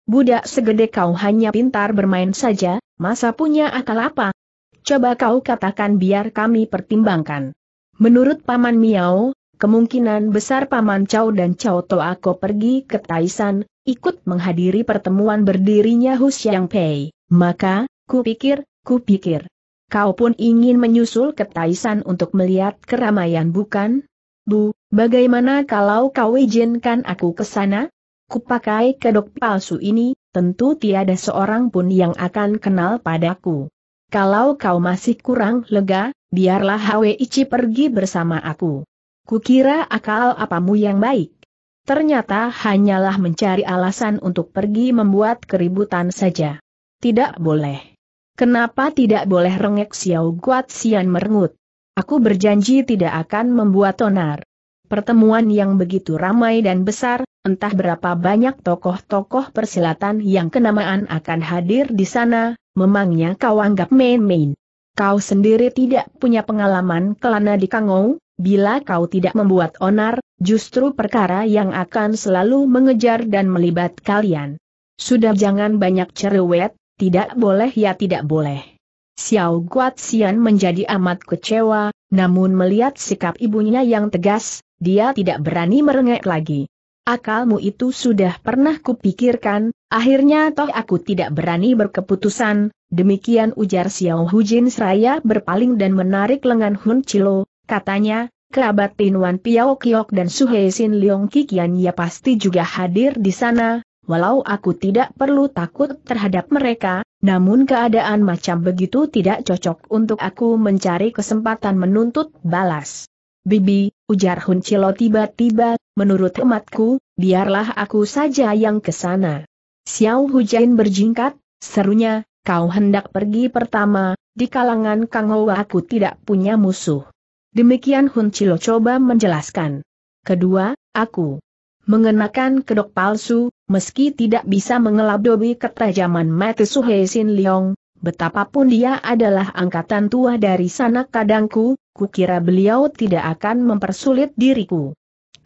Budak segede kau hanya pintar bermain saja, masa punya akal apa? Coba kau katakan biar kami pertimbangkan. Menurut Paman Miao, kemungkinan besar Paman Chow dan Chow Toako pergi ke Taisan, ikut menghadiri pertemuan berdirinya Hu Xiang Pei. Maka, ku pikir, ku pikir. Kau pun ingin menyusul ke Taisan untuk melihat keramaian bukan? Bu, bagaimana kalau kau izinkan aku ke sana? Ku pakai kedok palsu ini, tentu tiada seorang pun yang akan kenal padaku kalau kau masih kurang lega, biarlah Ici pergi bersama aku. Kukira akal apamu yang baik. Ternyata hanyalah mencari alasan untuk pergi membuat keributan saja. Tidak boleh. Kenapa tidak boleh rengek Xiao Guat sian merengut? Aku berjanji tidak akan membuat onar. Pertemuan yang begitu ramai dan besar, entah berapa banyak tokoh-tokoh persilatan yang kenamaan akan hadir di sana, Memangnya kau anggap main-main. Kau sendiri tidak punya pengalaman kelana di Kangou, bila kau tidak membuat onar, justru perkara yang akan selalu mengejar dan melibat kalian. Sudah jangan banyak cerewet, tidak boleh ya tidak boleh. Xiao Xian menjadi amat kecewa, namun melihat sikap ibunya yang tegas, dia tidak berani merengek lagi. Akalmu itu sudah pernah kupikirkan, akhirnya toh aku tidak berani berkeputusan, demikian ujar Xiao Hujin seraya berpaling dan menarik lengan Hun Chilo, katanya, kerabat Wan Piao Kiok dan Hei Sin Leong Kikian ya pasti juga hadir di sana, walau aku tidak perlu takut terhadap mereka, namun keadaan macam begitu tidak cocok untuk aku mencari kesempatan menuntut balas. Bibi, ujar Hun Chilo tiba-tiba, menurut hematku, biarlah aku saja yang ke sana. Xiao Hujain berjingkat, serunya, kau hendak pergi pertama, di kalangan Kang aku tidak punya musuh. Demikian Hun Chilo coba menjelaskan. Kedua, aku mengenakan kedok palsu, meski tidak bisa mengelabui ketajaman mata Suhe Sin Leong, Betapapun dia adalah angkatan tua dari sanak kadangku, kukira beliau tidak akan mempersulit diriku.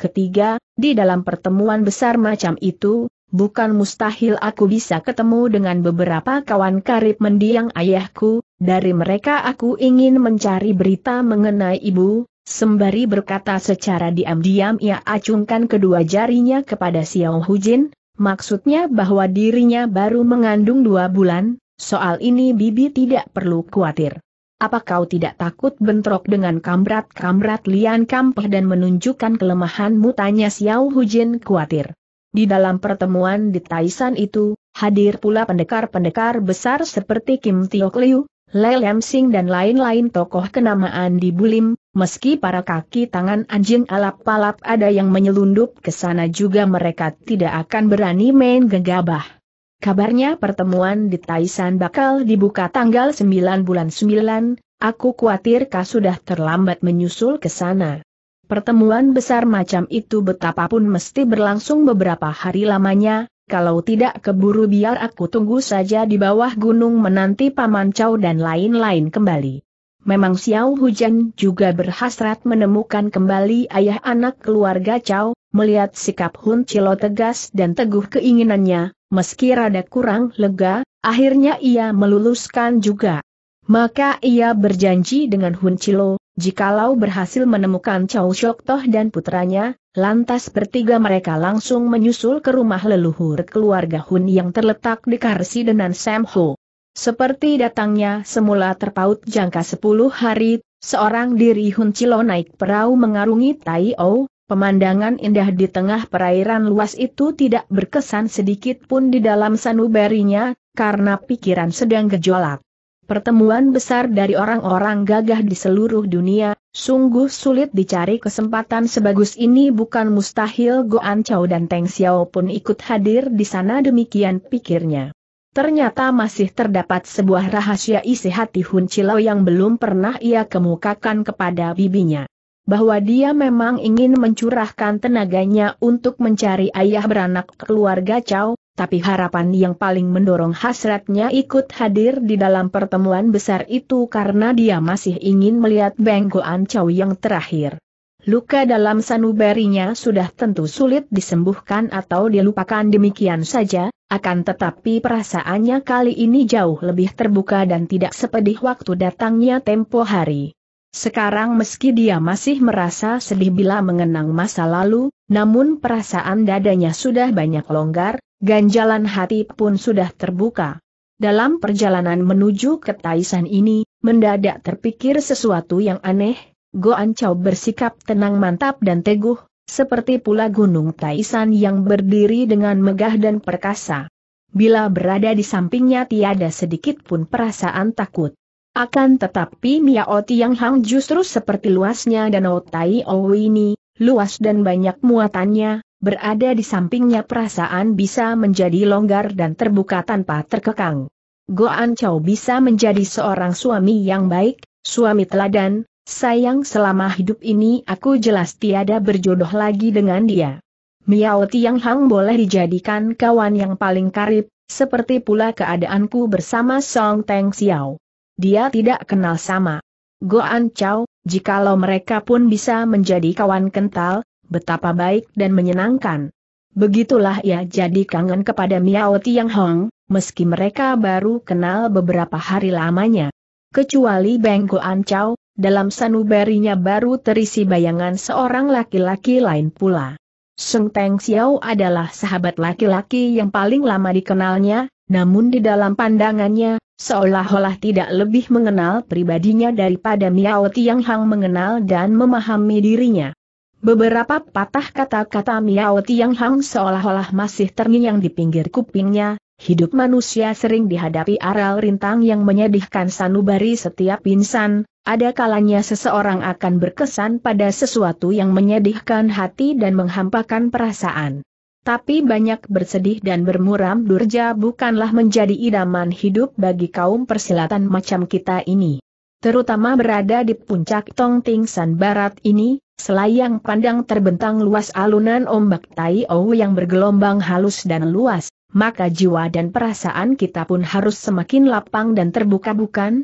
Ketiga, di dalam pertemuan besar macam itu, bukan mustahil aku bisa ketemu dengan beberapa kawan karib mendiang ayahku, dari mereka aku ingin mencari berita mengenai ibu, Sembari berkata secara diam-diam ia acungkan kedua jarinya kepada Xiao Hujin, maksudnya bahwa dirinya baru mengandung dua bulan, Soal ini Bibi tidak perlu khawatir. Apa kau tidak takut bentrok dengan kamrat-kamrat Lian kampah dan menunjukkan kelemahanmu? Tanya Xiao Hujin khawatir. Di dalam pertemuan di Taisan itu, hadir pula pendekar-pendekar besar seperti Kim Tiok Liu, Le Lam Sing dan lain-lain tokoh kenamaan di Bulim, meski para kaki tangan anjing alap-alap ada yang menyelundup ke sana juga mereka tidak akan berani main gegabah. Kabarnya pertemuan di Taisan bakal dibuka tanggal 9 bulan 9, aku khawatir kau sudah terlambat menyusul ke sana. Pertemuan besar macam itu betapapun mesti berlangsung beberapa hari lamanya, kalau tidak keburu biar aku tunggu saja di bawah gunung menanti Paman Chow dan lain-lain kembali. Memang Xiao Hujan juga berhasrat menemukan kembali ayah anak keluarga Chow, melihat sikap Hun Chilo tegas dan teguh keinginannya, Meski rada kurang lega, akhirnya ia meluluskan juga. Maka ia berjanji dengan Hun Chilo, jikalau berhasil menemukan Chow Shok Toh dan putranya, lantas bertiga mereka langsung menyusul ke rumah leluhur keluarga Hun yang terletak di Karsi dengan Sam Ho. Seperti datangnya semula terpaut jangka 10 hari, seorang diri Hun Chilo naik perahu mengarungi Tai O, Pemandangan indah di tengah perairan luas itu tidak berkesan sedikit pun di dalam sanubarinya, karena pikiran sedang gejolak. Pertemuan besar dari orang-orang gagah di seluruh dunia, sungguh sulit dicari kesempatan sebagus ini bukan mustahil Goan Chow dan Teng Xiao pun ikut hadir di sana demikian pikirnya. Ternyata masih terdapat sebuah rahasia isi hati Hun Chilau yang belum pernah ia kemukakan kepada bibinya bahwa dia memang ingin mencurahkan tenaganya untuk mencari ayah beranak keluarga Chow, tapi harapan yang paling mendorong hasratnya ikut hadir di dalam pertemuan besar itu karena dia masih ingin melihat Bengkoan Chow yang terakhir. Luka dalam sanubarinya sudah tentu sulit disembuhkan atau dilupakan demikian saja, akan tetapi perasaannya kali ini jauh lebih terbuka dan tidak sepedih waktu datangnya tempo hari. Sekarang meski dia masih merasa sedih bila mengenang masa lalu, namun perasaan dadanya sudah banyak longgar, ganjalan hati pun sudah terbuka. Dalam perjalanan menuju ke Taisan ini, mendadak terpikir sesuatu yang aneh, Goan Chow bersikap tenang mantap dan teguh, seperti pula Gunung Taisan yang berdiri dengan megah dan perkasa. Bila berada di sampingnya tiada sedikit pun perasaan takut. Akan tetapi Miao Tianghang justru seperti luasnya Danau Tai oh ini, luas dan banyak muatannya, berada di sampingnya perasaan bisa menjadi longgar dan terbuka tanpa terkekang. Goan Chow bisa menjadi seorang suami yang baik, suami teladan, sayang selama hidup ini aku jelas tiada berjodoh lagi dengan dia. Miao Tianghang boleh dijadikan kawan yang paling karib, seperti pula keadaanku bersama Song Teng Xiao. Dia tidak kenal sama. Goan Chow, jikalau mereka pun bisa menjadi kawan kental, betapa baik dan menyenangkan. Begitulah ia jadi kangen kepada Miao Tiang Hong, meski mereka baru kenal beberapa hari lamanya. Kecuali Beng Goan Chow, dalam sanubarinya baru terisi bayangan seorang laki-laki lain pula. Sung Teng Xiao adalah sahabat laki-laki yang paling lama dikenalnya, namun di dalam pandangannya, seolah-olah tidak lebih mengenal pribadinya daripada Miao Tiang Hang mengenal dan memahami dirinya. Beberapa patah kata-kata Miao Tiang Hang seolah-olah masih terngiang di pinggir kupingnya, hidup manusia sering dihadapi aral rintang yang menyedihkan sanubari setiap insan, ada kalanya seseorang akan berkesan pada sesuatu yang menyedihkan hati dan menghampakan perasaan tapi banyak bersedih dan bermuram durja bukanlah menjadi idaman hidup bagi kaum persilatan macam kita ini. Terutama berada di puncak Tong San Barat ini, selayang pandang terbentang luas alunan ombak Tai O yang bergelombang halus dan luas, maka jiwa dan perasaan kita pun harus semakin lapang dan terbuka bukan?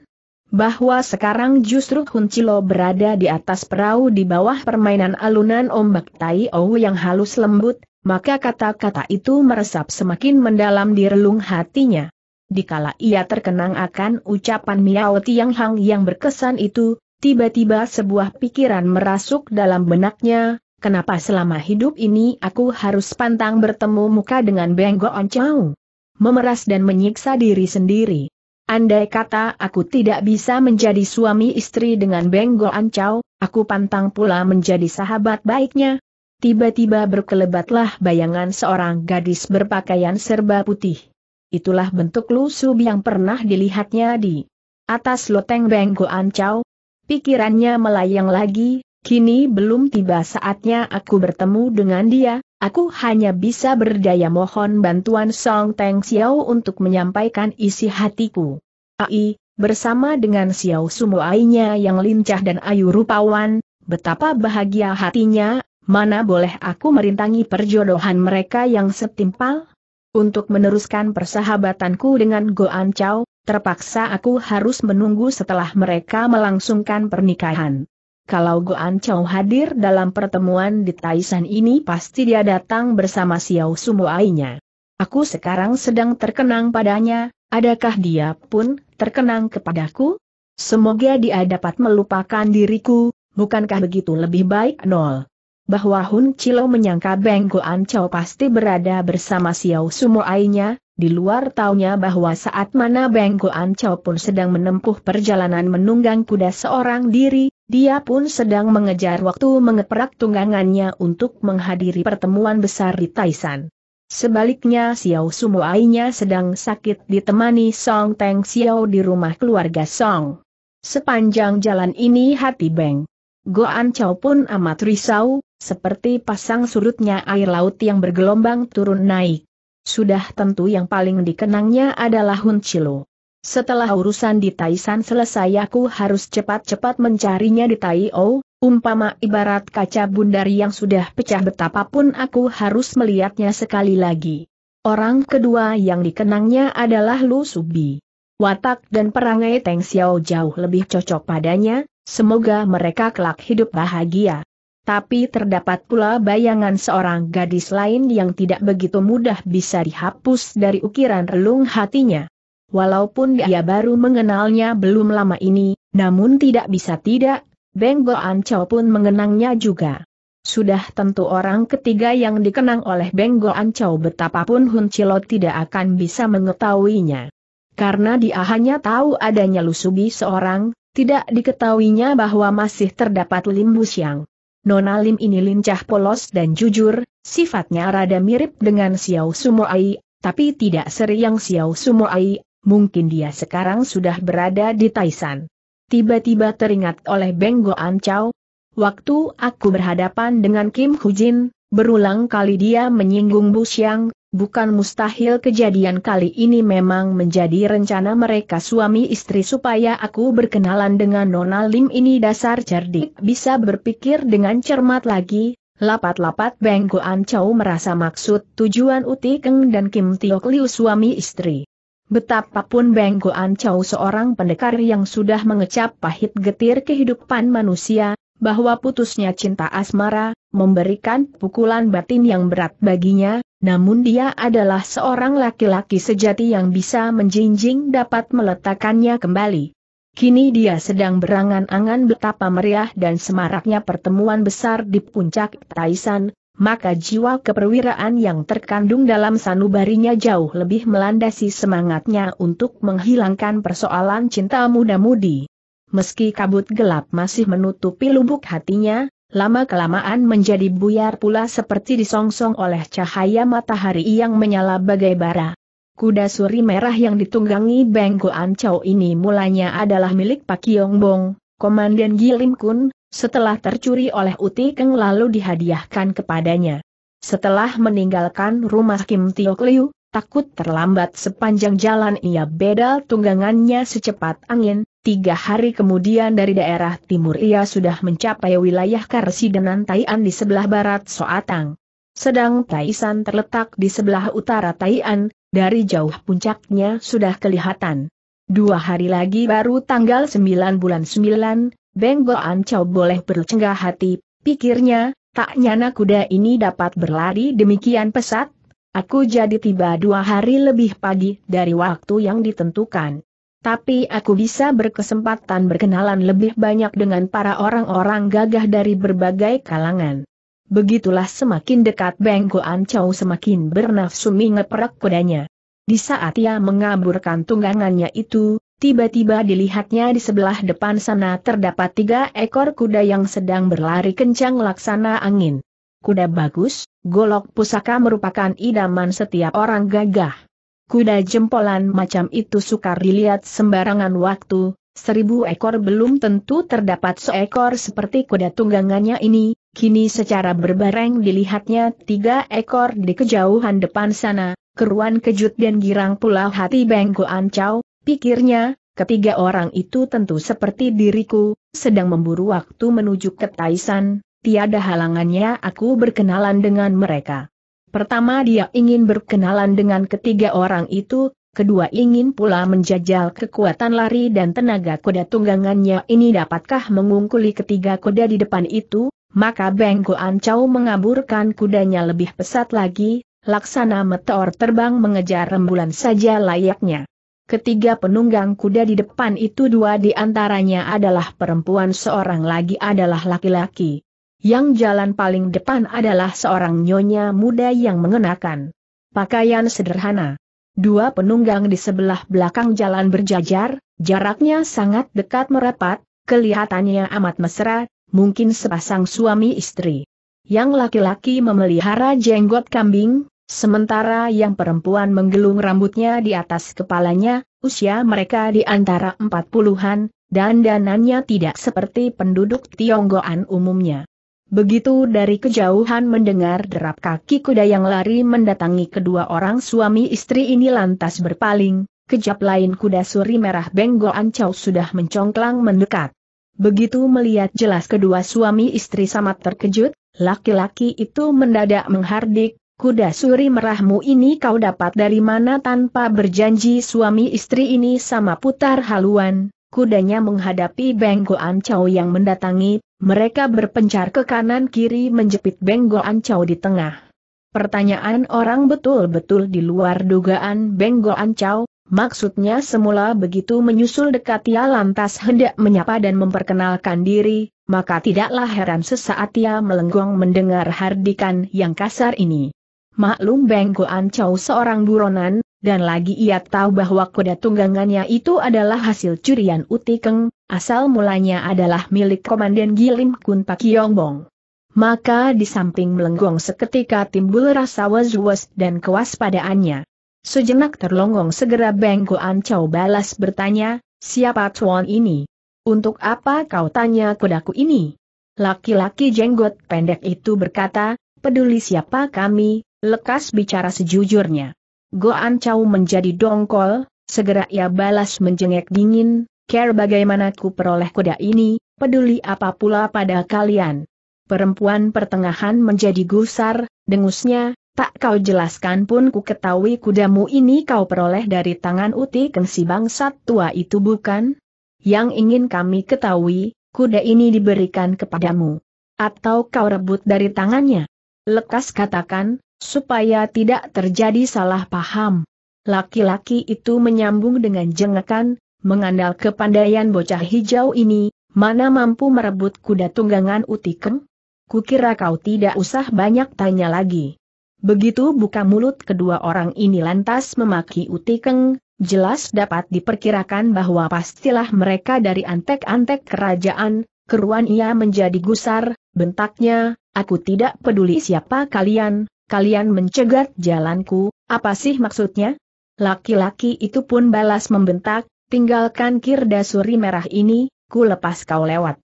Bahwa sekarang justru Hun Chilo berada di atas perahu di bawah permainan alunan ombak Tai O yang halus lembut, maka kata-kata itu meresap semakin mendalam di relung hatinya. Dikala ia terkenang akan ucapan Miao Tiang Hang yang berkesan itu, tiba-tiba sebuah pikiran merasuk dalam benaknya, kenapa selama hidup ini aku harus pantang bertemu muka dengan Beng On Chow? Memeras dan menyiksa diri sendiri. Andai kata aku tidak bisa menjadi suami istri dengan Beng An Chow, aku pantang pula menjadi sahabat baiknya, tiba-tiba berkelebatlah bayangan seorang gadis berpakaian serba putih. Itulah bentuk lusub yang pernah dilihatnya di atas loteng Benggo Ancau. Pikirannya melayang lagi, kini belum tiba saatnya aku bertemu dengan dia, aku hanya bisa berdaya mohon bantuan Song Teng Xiao untuk menyampaikan isi hatiku. Ai, bersama dengan Xiao Sumo Ainya yang lincah dan ayu rupawan, betapa bahagia hatinya, mana boleh aku merintangi perjodohan mereka yang setimpal? Untuk meneruskan persahabatanku dengan Goan Chow, terpaksa aku harus menunggu setelah mereka melangsungkan pernikahan. Kalau Goan Chow hadir dalam pertemuan di Taisan ini pasti dia datang bersama Xiao Sumuainya. Aku sekarang sedang terkenang padanya, adakah dia pun terkenang kepadaku? Semoga dia dapat melupakan diriku, bukankah begitu lebih baik nol? bahwa Hun Chilo menyangka Beng Goan Chow pasti berada bersama Xiao Sumo Ainya, di luar taunya bahwa saat mana Beng Goan Chow pun sedang menempuh perjalanan menunggang kuda seorang diri, dia pun sedang mengejar waktu mengeprak tunggangannya untuk menghadiri pertemuan besar di Taisan. Sebaliknya Xiao Sumo Ainya sedang sakit ditemani Song Teng Xiao di rumah keluarga Song. Sepanjang jalan ini hati Beng. Goan Chow pun amat risau, seperti pasang surutnya air laut yang bergelombang turun naik. Sudah tentu yang paling dikenangnya adalah Hun Chilo. Setelah urusan di Taisan selesai aku harus cepat-cepat mencarinya di O. umpama ibarat kaca bundar yang sudah pecah betapapun aku harus melihatnya sekali lagi. Orang kedua yang dikenangnya adalah Lu Subi. Watak dan perangai Teng Xiao jauh lebih cocok padanya, semoga mereka kelak hidup bahagia. Tapi terdapat pula bayangan seorang gadis lain yang tidak begitu mudah bisa dihapus dari ukiran relung hatinya. Walaupun dia baru mengenalnya belum lama ini, namun tidak bisa tidak, Beng Goan pun mengenangnya juga. Sudah tentu orang ketiga yang dikenang oleh Beng Goan betapapun Hun Chilo tidak akan bisa mengetahuinya. Karena dia hanya tahu adanya Lusubi seorang, tidak diketahuinya bahwa masih terdapat Limbus yang Nona Lim ini lincah polos dan jujur, sifatnya rada mirip dengan Xiao Sumoai, tapi tidak seri yang Xiao Sumoai, mungkin dia sekarang sudah berada di Taisan. Tiba-tiba teringat oleh Beng Ancau. waktu aku berhadapan dengan Kim Hujin, berulang kali dia menyinggung Bu Xiang, bukan mustahil kejadian kali ini memang menjadi rencana mereka suami istri supaya aku berkenalan dengan Nona Lim ini dasar cerdik bisa berpikir dengan cermat lagi, lapat-lapat Beng Goan Chow merasa maksud tujuan Uti Keng dan Kim Tiok Liu suami istri. Betapapun Beng Goan Chow seorang pendekar yang sudah mengecap pahit getir kehidupan manusia, bahwa putusnya cinta asmara, memberikan pukulan batin yang berat baginya, namun dia adalah seorang laki-laki sejati yang bisa menjinjing dapat meletakkannya kembali. Kini dia sedang berangan-angan betapa meriah dan semaraknya pertemuan besar di puncak Taisan, maka jiwa keperwiraan yang terkandung dalam sanubarinya jauh lebih melandasi semangatnya untuk menghilangkan persoalan cinta muda-mudi. Meski kabut gelap masih menutupi lubuk hatinya, lama-kelamaan menjadi buyar pula seperti disongsong oleh cahaya matahari yang menyala bagai bara. Kuda suri merah yang ditunggangi Beng Goan Chow ini mulanya adalah milik Pak Yong Bong, Komandan Gilim Kun, setelah tercuri oleh Uti Keng lalu dihadiahkan kepadanya. Setelah meninggalkan rumah Kim Tio Liu, takut terlambat sepanjang jalan ia bedal tunggangannya secepat angin, tiga hari kemudian dari daerah timur ia sudah mencapai wilayah Karsidenan Taian di sebelah barat Soatang. Sedang Taisan terletak di sebelah utara Taian, dari jauh puncaknya sudah kelihatan. Dua hari lagi baru tanggal 9 bulan 9, Beng Goan Chow boleh bercenggah hati, pikirnya, tak nyana kuda ini dapat berlari demikian pesat, Aku jadi tiba dua hari lebih pagi dari waktu yang ditentukan. Tapi aku bisa berkesempatan berkenalan lebih banyak dengan para orang-orang gagah dari berbagai kalangan. Begitulah semakin dekat Bengko Ancau semakin bernafsu mengeperak kudanya. Di saat ia mengaburkan tunggangannya itu, tiba-tiba dilihatnya di sebelah depan sana terdapat tiga ekor kuda yang sedang berlari kencang laksana angin kuda bagus, golok pusaka merupakan idaman setiap orang gagah. Kuda jempolan macam itu sukar dilihat sembarangan waktu, seribu ekor belum tentu terdapat seekor seperti kuda tunggangannya ini, kini secara berbareng dilihatnya tiga ekor di kejauhan depan sana, keruan kejut dan girang pula hati Bengko Ancau, pikirnya, Ketiga orang itu tentu seperti diriku, sedang memburu waktu menuju ke Taisan, tiada halangannya aku berkenalan dengan mereka. Pertama dia ingin berkenalan dengan ketiga orang itu, kedua ingin pula menjajal kekuatan lari dan tenaga kuda tunggangannya ini dapatkah mengungkuli ketiga kuda di depan itu, maka Bengko Ancau mengaburkan kudanya lebih pesat lagi, laksana meteor terbang mengejar rembulan saja layaknya. Ketiga penunggang kuda di depan itu dua di antaranya adalah perempuan seorang lagi adalah laki-laki. Yang jalan paling depan adalah seorang nyonya muda yang mengenakan pakaian sederhana. Dua penunggang di sebelah belakang jalan berjajar, jaraknya sangat dekat merapat, kelihatannya amat mesra, mungkin sepasang suami istri. Yang laki-laki memelihara jenggot kambing, sementara yang perempuan menggelung rambutnya di atas kepalanya, usia mereka di antara empat puluhan, dan dananya tidak seperti penduduk Tionggoan umumnya. Begitu dari kejauhan mendengar derap kaki kuda yang lari mendatangi kedua orang suami istri ini lantas berpaling, kejap lain kuda suri merah Benggo Ancau sudah mencongklang mendekat. Begitu melihat jelas kedua suami istri sama terkejut, laki-laki itu mendadak menghardik, kuda suri merahmu ini kau dapat dari mana tanpa berjanji suami istri ini sama putar haluan, kudanya menghadapi Beng Goan Chow yang mendatangi, mereka berpencar ke kanan-kiri menjepit Beng Goan Chow di tengah. Pertanyaan orang betul-betul di luar dugaan Beng Goan Chow, maksudnya semula begitu menyusul dekat ia lantas hendak menyapa dan memperkenalkan diri, maka tidaklah heran sesaat ia melenggong mendengar hardikan yang kasar ini. Maklum Beng Goan Chow seorang buronan, dan lagi ia tahu bahwa kuda tunggangannya itu adalah hasil curian Utikeng, asal mulanya adalah milik Komandan Gilim Kun Yongbong. Maka di samping melenggong seketika timbul rasa was-was dan kewaspadaannya. Sejenak terlonggong segera Bengko Ancau balas bertanya, siapa tuan ini? Untuk apa kau tanya kudaku ini? Laki-laki jenggot pendek itu berkata, peduli siapa kami, lekas bicara sejujurnya. Goan Chow menjadi dongkol, segera ia balas menjengek dingin, care bagaimana ku peroleh kuda ini, peduli apa pula pada kalian. Perempuan pertengahan menjadi gusar, dengusnya, tak kau jelaskan pun ku ketahui kudamu ini kau peroleh dari tangan uti kengsi bangsat tua itu bukan? Yang ingin kami ketahui, kuda ini diberikan kepadamu. Atau kau rebut dari tangannya? Lekas katakan, supaya tidak terjadi salah paham. Laki-laki itu menyambung dengan jengakan, mengandal kepandaian bocah hijau ini, mana mampu merebut kuda tunggangan utikeng? Kukira kau tidak usah banyak tanya lagi. Begitu buka mulut kedua orang ini lantas memaki Utikeng, jelas dapat diperkirakan bahwa pastilah mereka dari antek-antek kerajaan, keruan ia menjadi gusar, bentaknya, aku tidak peduli siapa kalian, kalian mencegat jalanku, apa sih maksudnya? Laki-laki itu pun balas membentak, tinggalkan kirda suri merah ini, ku lepas kau lewat.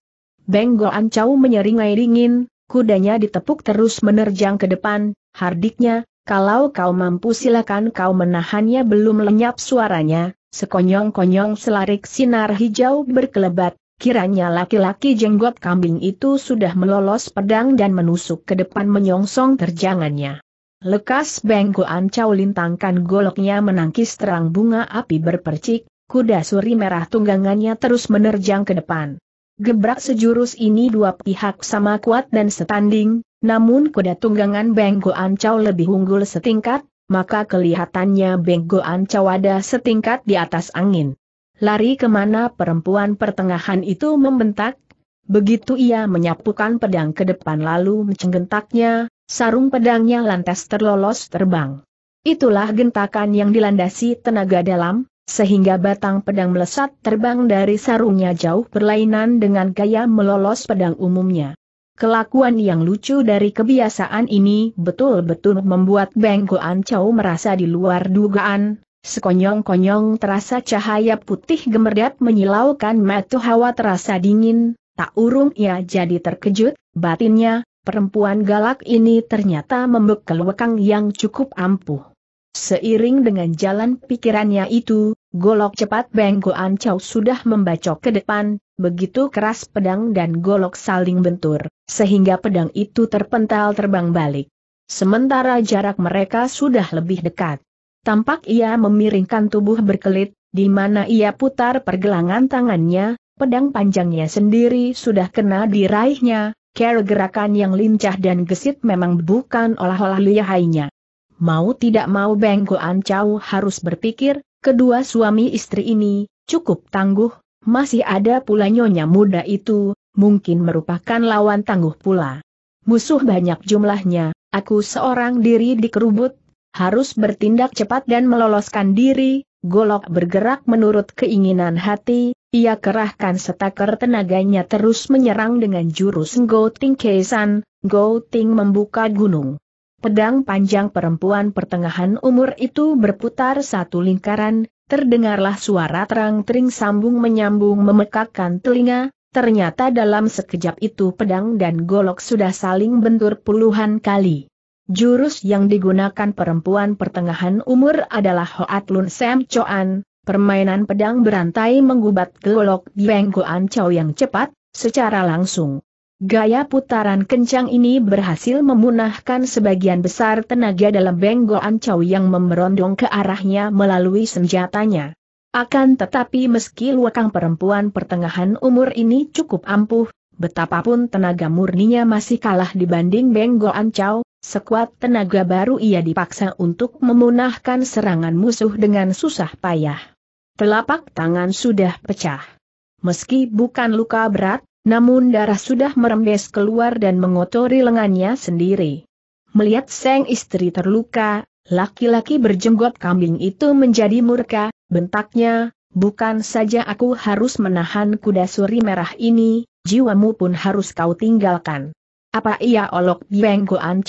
Benggo Ancau menyeringai dingin, kudanya ditepuk terus menerjang ke depan, hardiknya, kalau kau mampu silakan kau menahannya belum lenyap suaranya, sekonyong-konyong selarik sinar hijau berkelebat, Kiranya laki-laki jenggot kambing itu sudah melolos pedang dan menusuk ke depan menyongsong terjangannya. Lekas bengkoan Cao lintangkan goloknya menangkis terang bunga api berpercik, kuda suri merah tunggangannya terus menerjang ke depan. Gebrak sejurus ini dua pihak sama kuat dan setanding, namun kuda tunggangan bengkoan Cao lebih unggul setingkat, maka kelihatannya bengkoan Cao ada setingkat di atas angin. Lari kemana perempuan pertengahan itu membentak? Begitu ia menyapukan pedang ke depan lalu mencenggentaknya, sarung pedangnya lantas terlolos terbang. Itulah gentakan yang dilandasi tenaga dalam, sehingga batang pedang melesat terbang dari sarungnya jauh berlainan dengan gaya melolos pedang umumnya. Kelakuan yang lucu dari kebiasaan ini betul-betul membuat Beng Goan Chow merasa di luar dugaan, Sekonyong-konyong terasa cahaya putih gemerdat menyilaukan metu hawa terasa dingin, tak urung ia jadi terkejut, batinnya, perempuan galak ini ternyata membekal keluakang yang cukup ampuh. Seiring dengan jalan pikirannya itu, golok cepat Benggoan Chow sudah membacok ke depan, begitu keras pedang dan golok saling bentur, sehingga pedang itu terpental terbang balik. Sementara jarak mereka sudah lebih dekat. Tampak ia memiringkan tubuh berkelit, di mana ia putar pergelangan tangannya, pedang panjangnya sendiri sudah kena diraihnya, ker gerakan yang lincah dan gesit memang bukan olah-olah lihainya. Mau tidak mau Beng Goan harus berpikir, kedua suami istri ini, cukup tangguh, masih ada pula nyonya muda itu, mungkin merupakan lawan tangguh pula. Musuh banyak jumlahnya, aku seorang diri dikerubut, harus bertindak cepat dan meloloskan diri, golok bergerak menurut keinginan hati, ia kerahkan setaker tenaganya terus menyerang dengan jurus Ting Kesan. Ngo Ting membuka gunung. Pedang panjang perempuan pertengahan umur itu berputar satu lingkaran, terdengarlah suara terang-tering sambung menyambung memekakkan telinga, ternyata dalam sekejap itu pedang dan golok sudah saling bentur puluhan kali. Jurus yang digunakan perempuan pertengahan umur adalah Hoat Lun Sam Choan, permainan pedang berantai menggubat golok Dieng Goan Chow yang cepat, secara langsung. Gaya putaran kencang ini berhasil memunahkan sebagian besar tenaga dalam Beng Goan Chow yang memerondong ke arahnya melalui senjatanya. Akan tetapi meski luakang perempuan pertengahan umur ini cukup ampuh, betapapun tenaga murninya masih kalah dibanding Beng Goan Chow, Sekuat tenaga baru ia dipaksa untuk memunahkan serangan musuh dengan susah payah. Telapak tangan sudah pecah. Meski bukan luka berat, namun darah sudah merembes keluar dan mengotori lengannya sendiri. Melihat sang istri terluka, laki-laki berjenggot kambing itu menjadi murka, bentaknya, bukan saja aku harus menahan kuda suri merah ini, jiwamu pun harus kau tinggalkan. Apa ia olok Bieng Goan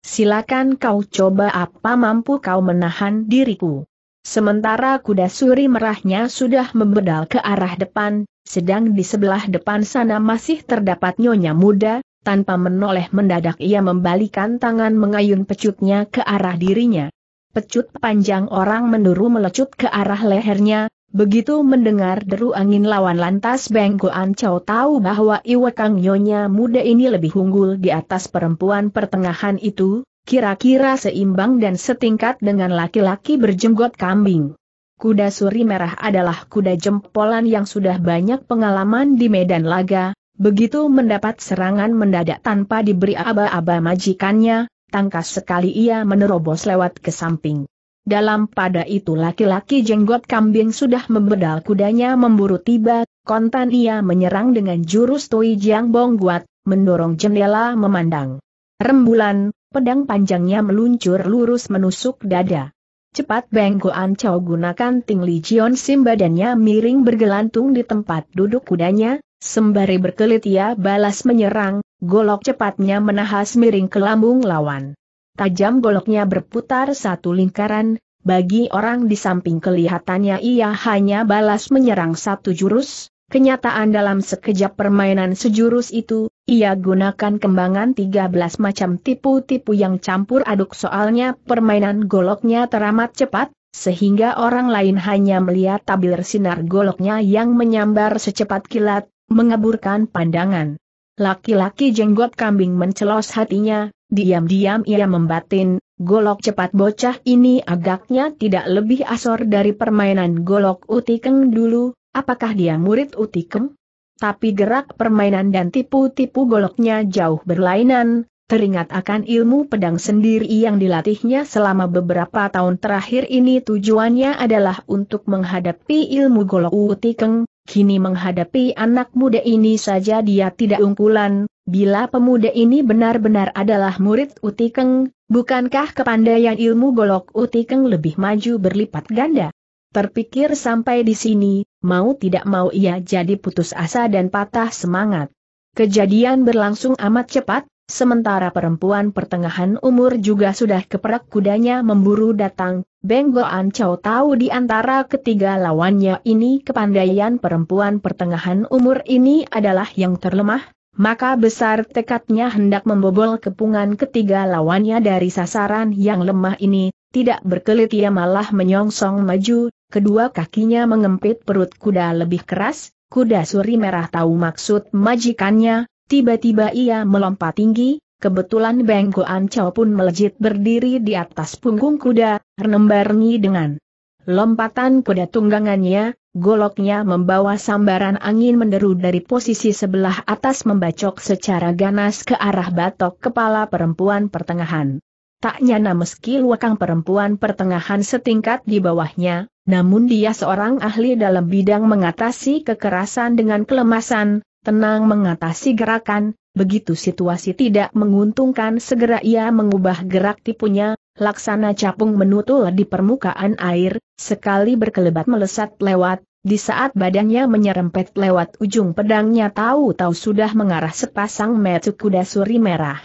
Silakan kau coba apa mampu kau menahan diriku. Sementara kuda suri merahnya sudah membedal ke arah depan, sedang di sebelah depan sana masih terdapat nyonya muda, tanpa menoleh mendadak ia membalikan tangan mengayun pecutnya ke arah dirinya. Pecut panjang orang menurun melecut ke arah lehernya, Begitu mendengar deru angin lawan lantas Beng Goan tahu bahwa Iwakang Nyonya muda ini lebih unggul di atas perempuan pertengahan itu, kira-kira seimbang dan setingkat dengan laki-laki berjenggot kambing. Kuda suri merah adalah kuda jempolan yang sudah banyak pengalaman di medan laga, begitu mendapat serangan mendadak tanpa diberi aba-aba majikannya, tangkas sekali ia menerobos lewat ke samping. Dalam pada itu laki-laki jenggot kambing sudah membedal kudanya memburu tiba, kontan ia menyerang dengan jurus Tui Jiang Bong Guat, mendorong jendela memandang. Rembulan, pedang panjangnya meluncur lurus menusuk dada. Cepat Beng Goan Chow gunakan Ting Li Jion Sim badannya miring bergelantung di tempat duduk kudanya, sembari berkelit ia balas menyerang, golok cepatnya menahas miring ke lambung lawan tajam goloknya berputar satu lingkaran, bagi orang di samping kelihatannya ia hanya balas menyerang satu jurus, kenyataan dalam sekejap permainan sejurus itu, ia gunakan kembangan 13 macam tipu-tipu yang campur aduk soalnya permainan goloknya teramat cepat, sehingga orang lain hanya melihat tabir sinar goloknya yang menyambar secepat kilat, mengaburkan pandangan. Laki-laki jenggot kambing mencelos hatinya, Diam-diam ia membatin, golok cepat bocah ini agaknya tidak lebih asor dari permainan golok utikeng dulu, apakah dia murid utikeng? Tapi gerak permainan dan tipu-tipu goloknya jauh berlainan, teringat akan ilmu pedang sendiri yang dilatihnya selama beberapa tahun terakhir ini tujuannya adalah untuk menghadapi ilmu golok utikeng, kini menghadapi anak muda ini saja dia tidak unggulan, Bila pemuda ini benar-benar adalah murid Utikeng, bukankah kepandaian ilmu golok Utikeng lebih maju berlipat ganda? Terpikir sampai di sini, mau tidak mau ia jadi putus asa dan patah semangat. Kejadian berlangsung amat cepat, sementara perempuan pertengahan umur juga sudah keperak kudanya memburu datang, Benggolan Ancao tahu di antara ketiga lawannya ini kepandaian perempuan pertengahan umur ini adalah yang terlemah, maka besar tekadnya hendak membobol kepungan ketiga lawannya dari sasaran yang lemah ini, tidak berkelit ia malah menyongsong maju, kedua kakinya mengempit perut kuda lebih keras, kuda suri merah tahu maksud majikannya, tiba-tiba ia melompat tinggi, kebetulan bengkoan Ancao pun melejit berdiri di atas punggung kuda, renembarni dengan lompatan kuda tunggangannya, Goloknya membawa sambaran angin menderu dari posisi sebelah atas membacok secara ganas ke arah batok kepala perempuan pertengahan. Tak nyana meski luakang perempuan pertengahan setingkat di bawahnya, namun dia seorang ahli dalam bidang mengatasi kekerasan dengan kelemasan, tenang mengatasi gerakan, begitu situasi tidak menguntungkan segera ia mengubah gerak tipunya, laksana capung menutul di permukaan air, sekali berkelebat melesat lewat, di saat badannya menyerempet lewat ujung pedangnya tahu-tahu sudah mengarah sepasang metu kuda suri merah.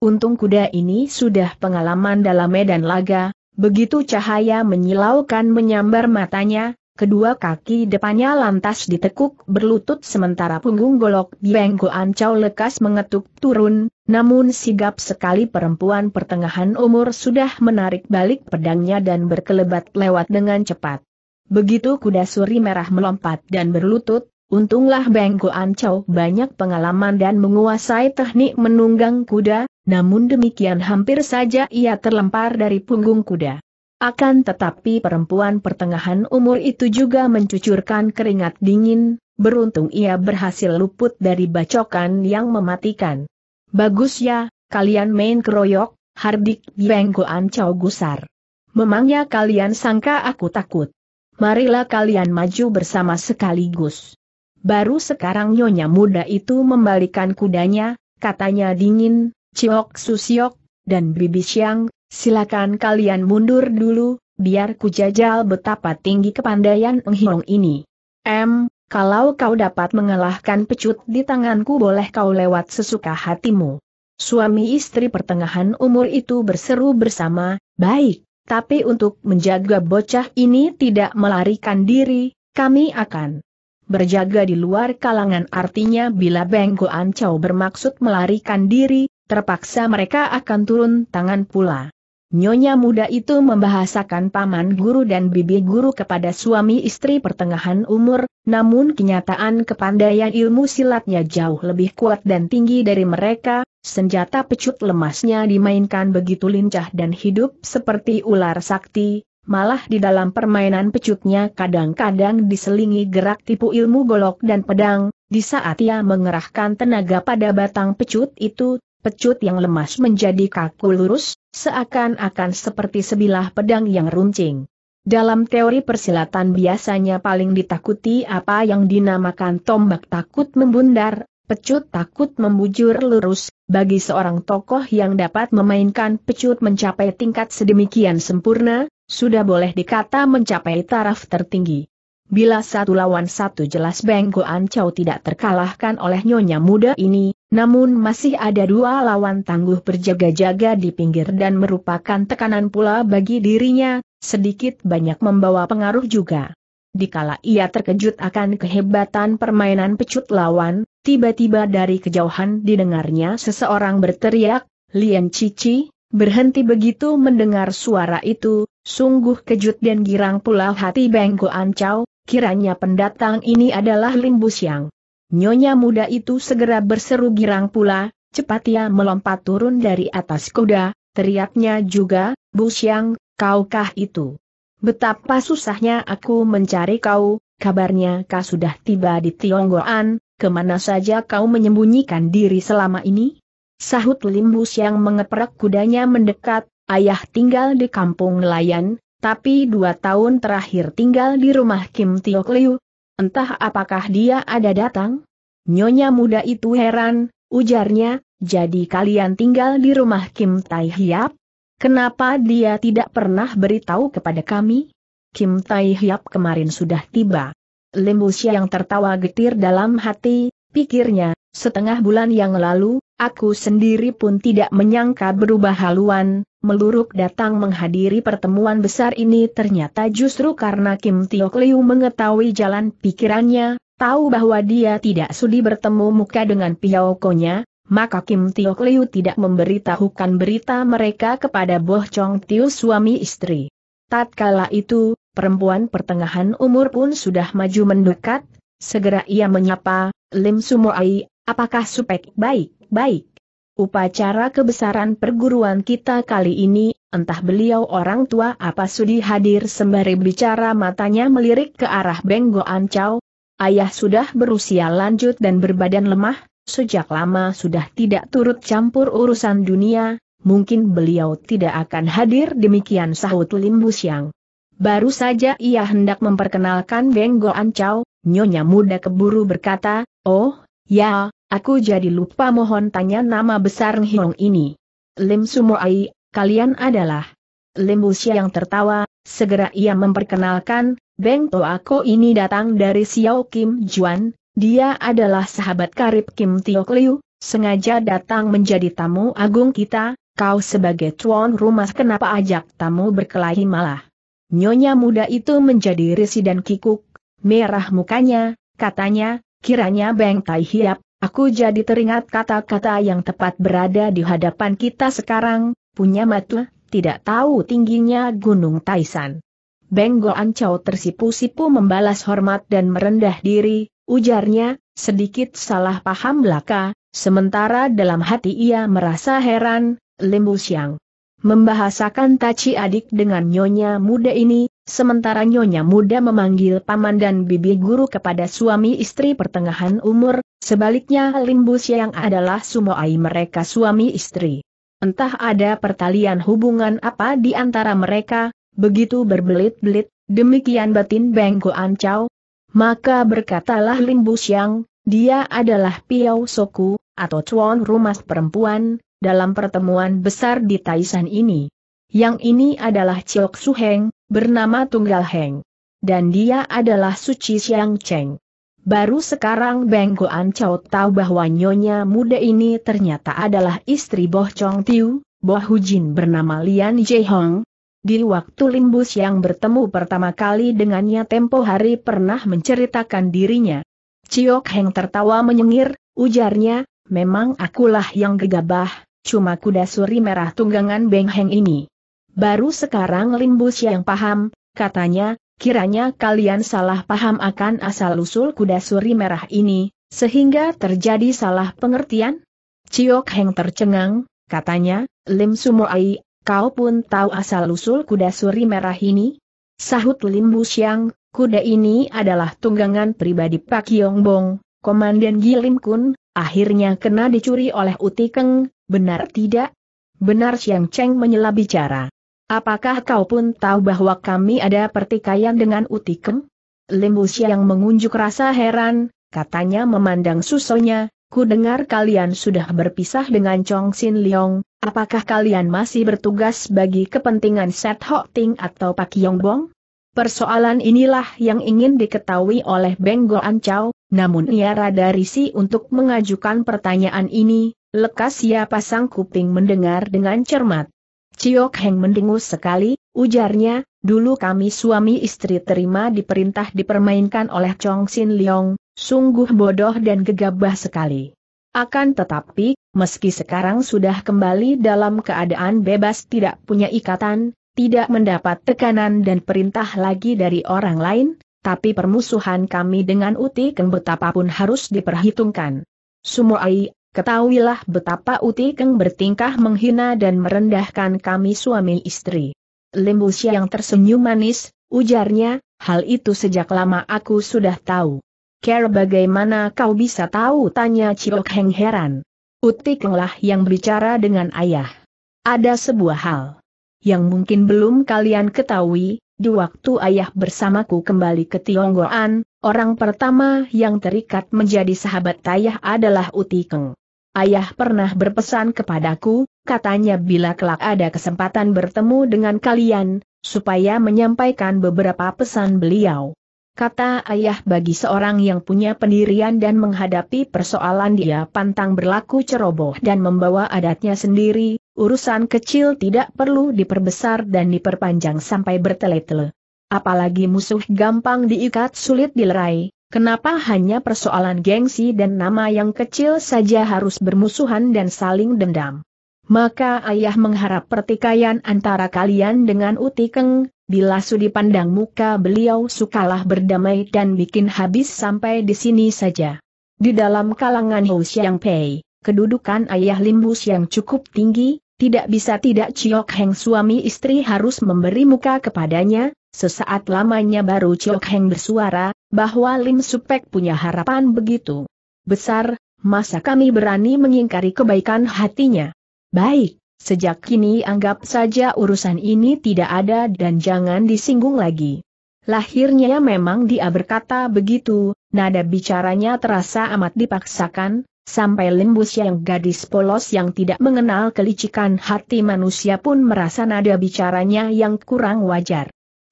Untung kuda ini sudah pengalaman dalam medan laga, begitu cahaya menyilaukan menyambar matanya, Kedua kaki depannya lantas ditekuk berlutut sementara punggung golok Bieng ancau lekas mengetuk turun, namun sigap sekali perempuan pertengahan umur sudah menarik balik pedangnya dan berkelebat lewat dengan cepat. Begitu kuda suri merah melompat dan berlutut, untunglah bengko ancau banyak pengalaman dan menguasai teknik menunggang kuda, namun demikian hampir saja ia terlempar dari punggung kuda. Akan tetapi perempuan pertengahan umur itu juga mencucurkan keringat dingin, beruntung ia berhasil luput dari bacokan yang mematikan. Bagus ya, kalian main keroyok, Hardik bengkoan cao Gusar. Memangnya kalian sangka aku takut? Marilah kalian maju bersama sekaligus. Baru sekarang nyonya muda itu membalikan kudanya, katanya dingin, Ciok Susiok, dan Bibi Siang, Silakan kalian mundur dulu, biar ku jajal betapa tinggi kepandaian Enghiong ini. M, kalau kau dapat mengalahkan pecut di tanganku boleh kau lewat sesuka hatimu. Suami istri pertengahan umur itu berseru bersama, baik, tapi untuk menjaga bocah ini tidak melarikan diri, kami akan berjaga di luar kalangan artinya bila bengkoan Ancau bermaksud melarikan diri, terpaksa mereka akan turun tangan pula. Nyonya muda itu membahasakan paman guru dan bibi guru kepada suami istri pertengahan umur, namun kenyataan kepandaian ilmu silatnya jauh lebih kuat dan tinggi dari mereka, senjata pecut lemasnya dimainkan begitu lincah dan hidup seperti ular sakti, malah di dalam permainan pecutnya kadang-kadang diselingi gerak tipu ilmu golok dan pedang, di saat ia mengerahkan tenaga pada batang pecut itu, pecut yang lemas menjadi kaku lurus, seakan-akan seperti sebilah pedang yang runcing. Dalam teori persilatan biasanya paling ditakuti apa yang dinamakan tombak takut membundar, pecut takut membujur lurus, bagi seorang tokoh yang dapat memainkan pecut mencapai tingkat sedemikian sempurna, sudah boleh dikata mencapai taraf tertinggi. Bila satu lawan satu jelas Beng Goan tidak terkalahkan oleh nyonya muda ini, namun masih ada dua lawan tangguh berjaga-jaga di pinggir dan merupakan tekanan pula bagi dirinya, sedikit banyak membawa pengaruh juga. Dikala ia terkejut akan kehebatan permainan pecut lawan, tiba-tiba dari kejauhan didengarnya seseorang berteriak, Lian Cici, berhenti begitu mendengar suara itu, sungguh kejut dan girang pula hati Bengko Ancau, kiranya pendatang ini adalah Limbus Yang. Nyonya muda itu segera berseru girang pula, cepat ia melompat turun dari atas kuda, teriaknya juga, Bu Siang, kaukah itu? Betapa susahnya aku mencari kau, kabarnya kau sudah tiba di Tionggoan, kemana saja kau menyembunyikan diri selama ini? Sahut Limbus yang mengeprak kudanya mendekat, ayah tinggal di kampung nelayan, tapi dua tahun terakhir tinggal di rumah Kim Tiok Liu, Entah apakah dia ada datang? Nyonya muda itu heran, ujarnya, jadi kalian tinggal di rumah Kim Tai Hiap? Kenapa dia tidak pernah beritahu kepada kami? Kim Tai Hiap kemarin sudah tiba. Lembusia yang tertawa getir dalam hati, pikirnya, setengah bulan yang lalu, aku sendiri pun tidak menyangka berubah haluan, meluruk datang menghadiri pertemuan besar ini ternyata justru karena Kim Tiok Liu mengetahui jalan pikirannya, tahu bahwa dia tidak sudi bertemu muka dengan Piaokonya, maka Kim Tiok Liu tidak memberitahukan berita mereka kepada Boh Chong Tiu suami istri. Tatkala itu, perempuan pertengahan umur pun sudah maju mendekat, segera ia menyapa, Lim Ai, apakah supek baik-baik? Upacara kebesaran perguruan kita kali ini, entah beliau orang tua apa sudi hadir sembari bicara matanya melirik ke arah Benggo Ancau. Ayah sudah berusia lanjut dan berbadan lemah, sejak lama sudah tidak turut campur urusan dunia, mungkin beliau tidak akan hadir demikian sahut Lim Siang. Baru saja ia hendak memperkenalkan Benggo Ancau, nyonya muda keburu berkata, oh, ya, Aku jadi lupa mohon tanya nama besar Nghiong ini. Lim Sumoai, kalian adalah. Lim Wuxia yang tertawa, segera ia memperkenalkan, Beng Toako ini datang dari Xiao Kim Juan, dia adalah sahabat karib Kim Tio Liu, sengaja datang menjadi tamu agung kita, kau sebagai tuan rumah kenapa ajak tamu berkelahi malah. Nyonya muda itu menjadi risi dan kikuk, merah mukanya, katanya, kiranya Beng Tai Hiap, Aku jadi teringat kata-kata yang tepat berada di hadapan kita sekarang, punya mata, tidak tahu tingginya Gunung Taisan. Beng Ancau tersipu-sipu membalas hormat dan merendah diri, ujarnya, sedikit salah paham belaka, sementara dalam hati ia merasa heran, Limbu Siang membahasakan Taci adik dengan nyonya muda ini, sementara nyonya muda memanggil paman dan bibi guru kepada suami istri pertengahan umur, sebaliknya Limbus yang adalah sumoai mereka suami istri. Entah ada pertalian hubungan apa di antara mereka, begitu berbelit-belit, demikian batin Bengko Ancau. Maka berkatalah Limbus yang, dia adalah Piau Soku, atau tuan rumah perempuan, dalam pertemuan besar di Taisan ini. Yang ini adalah Ciok Su Heng, bernama Tunggal Heng. Dan dia adalah Suci Xiang Cheng. Baru sekarang Beng Goan Chow tahu bahwa nyonya muda ini ternyata adalah istri Boh Chong Tiu, Boh Jin bernama Lian Hong. Di waktu Limbus yang bertemu pertama kali dengannya tempo hari pernah menceritakan dirinya. Chiok Heng tertawa menyengir, ujarnya, memang akulah yang gegabah, cuma kuda suri merah tunggangan Bengheng ini. Baru sekarang Limbus yang paham, katanya, kiranya kalian salah paham akan asal-usul kuda suri merah ini, sehingga terjadi salah pengertian? Ciok Heng tercengang, katanya, Lim Sumoai, kau pun tahu asal-usul kuda suri merah ini? Sahut Lim Busyang, kuda ini adalah tunggangan pribadi Pak Yongbong, Bong, Komandan Gilim Kun, akhirnya kena dicuri oleh Uti Keng, Benar tidak? Benar siang Cheng menyela bicara. Apakah kau pun tahu bahwa kami ada pertikaian dengan Utikem? Limbu siang mengunjuk rasa heran, katanya memandang susonya, ku dengar kalian sudah berpisah dengan Chong Sin Leong, apakah kalian masih bertugas bagi kepentingan Set Ho Ting atau Pak Yong Bong? Persoalan inilah yang ingin diketahui oleh Beng Ancau, namun ia rada risih untuk mengajukan pertanyaan ini, lekas ia pasang kuping mendengar dengan cermat. Ciok Heng mendengus sekali, ujarnya, dulu kami suami istri terima diperintah dipermainkan oleh Chong Sin Leong, sungguh bodoh dan gegabah sekali. Akan tetapi, meski sekarang sudah kembali dalam keadaan bebas tidak punya ikatan, tidak mendapat tekanan dan perintah lagi dari orang lain, tapi permusuhan kami dengan Uti Keng betapapun harus diperhitungkan. Sumoai, ketahuilah betapa Uti Keng bertingkah menghina dan merendahkan kami suami istri. Limbu yang tersenyum manis, ujarnya, hal itu sejak lama aku sudah tahu. Care bagaimana kau bisa tahu tanya Ciok Heng heran. Uti Kenglah yang bicara dengan ayah. Ada sebuah hal yang mungkin belum kalian ketahui, di waktu ayah bersamaku kembali ke Tionggoan, orang pertama yang terikat menjadi sahabat ayah adalah Utikeng. Ayah pernah berpesan kepadaku, katanya bila kelak ada kesempatan bertemu dengan kalian, supaya menyampaikan beberapa pesan beliau. Kata ayah bagi seorang yang punya pendirian dan menghadapi persoalan dia pantang berlaku ceroboh dan membawa adatnya sendiri, urusan kecil tidak perlu diperbesar dan diperpanjang sampai bertele-tele. Apalagi musuh gampang diikat sulit dilerai, kenapa hanya persoalan gengsi dan nama yang kecil saja harus bermusuhan dan saling dendam. Maka ayah mengharap pertikaian antara kalian dengan Utikeng, bila sudi pandang muka beliau sukalah berdamai dan bikin habis sampai di sini saja. Di dalam kalangan Hou Xiang Pei kedudukan ayah Limbus yang cukup tinggi, tidak bisa tidak Chiok Heng suami istri harus memberi muka kepadanya, sesaat lamanya baru Chiok Heng bersuara, bahwa Lim Supek punya harapan begitu besar, masa kami berani mengingkari kebaikan hatinya. Baik, sejak kini anggap saja urusan ini tidak ada dan jangan disinggung lagi. Lahirnya memang dia berkata begitu, nada bicaranya terasa amat dipaksakan, Sampai lembus yang gadis polos yang tidak mengenal kelicikan hati manusia pun merasa nada bicaranya yang kurang wajar.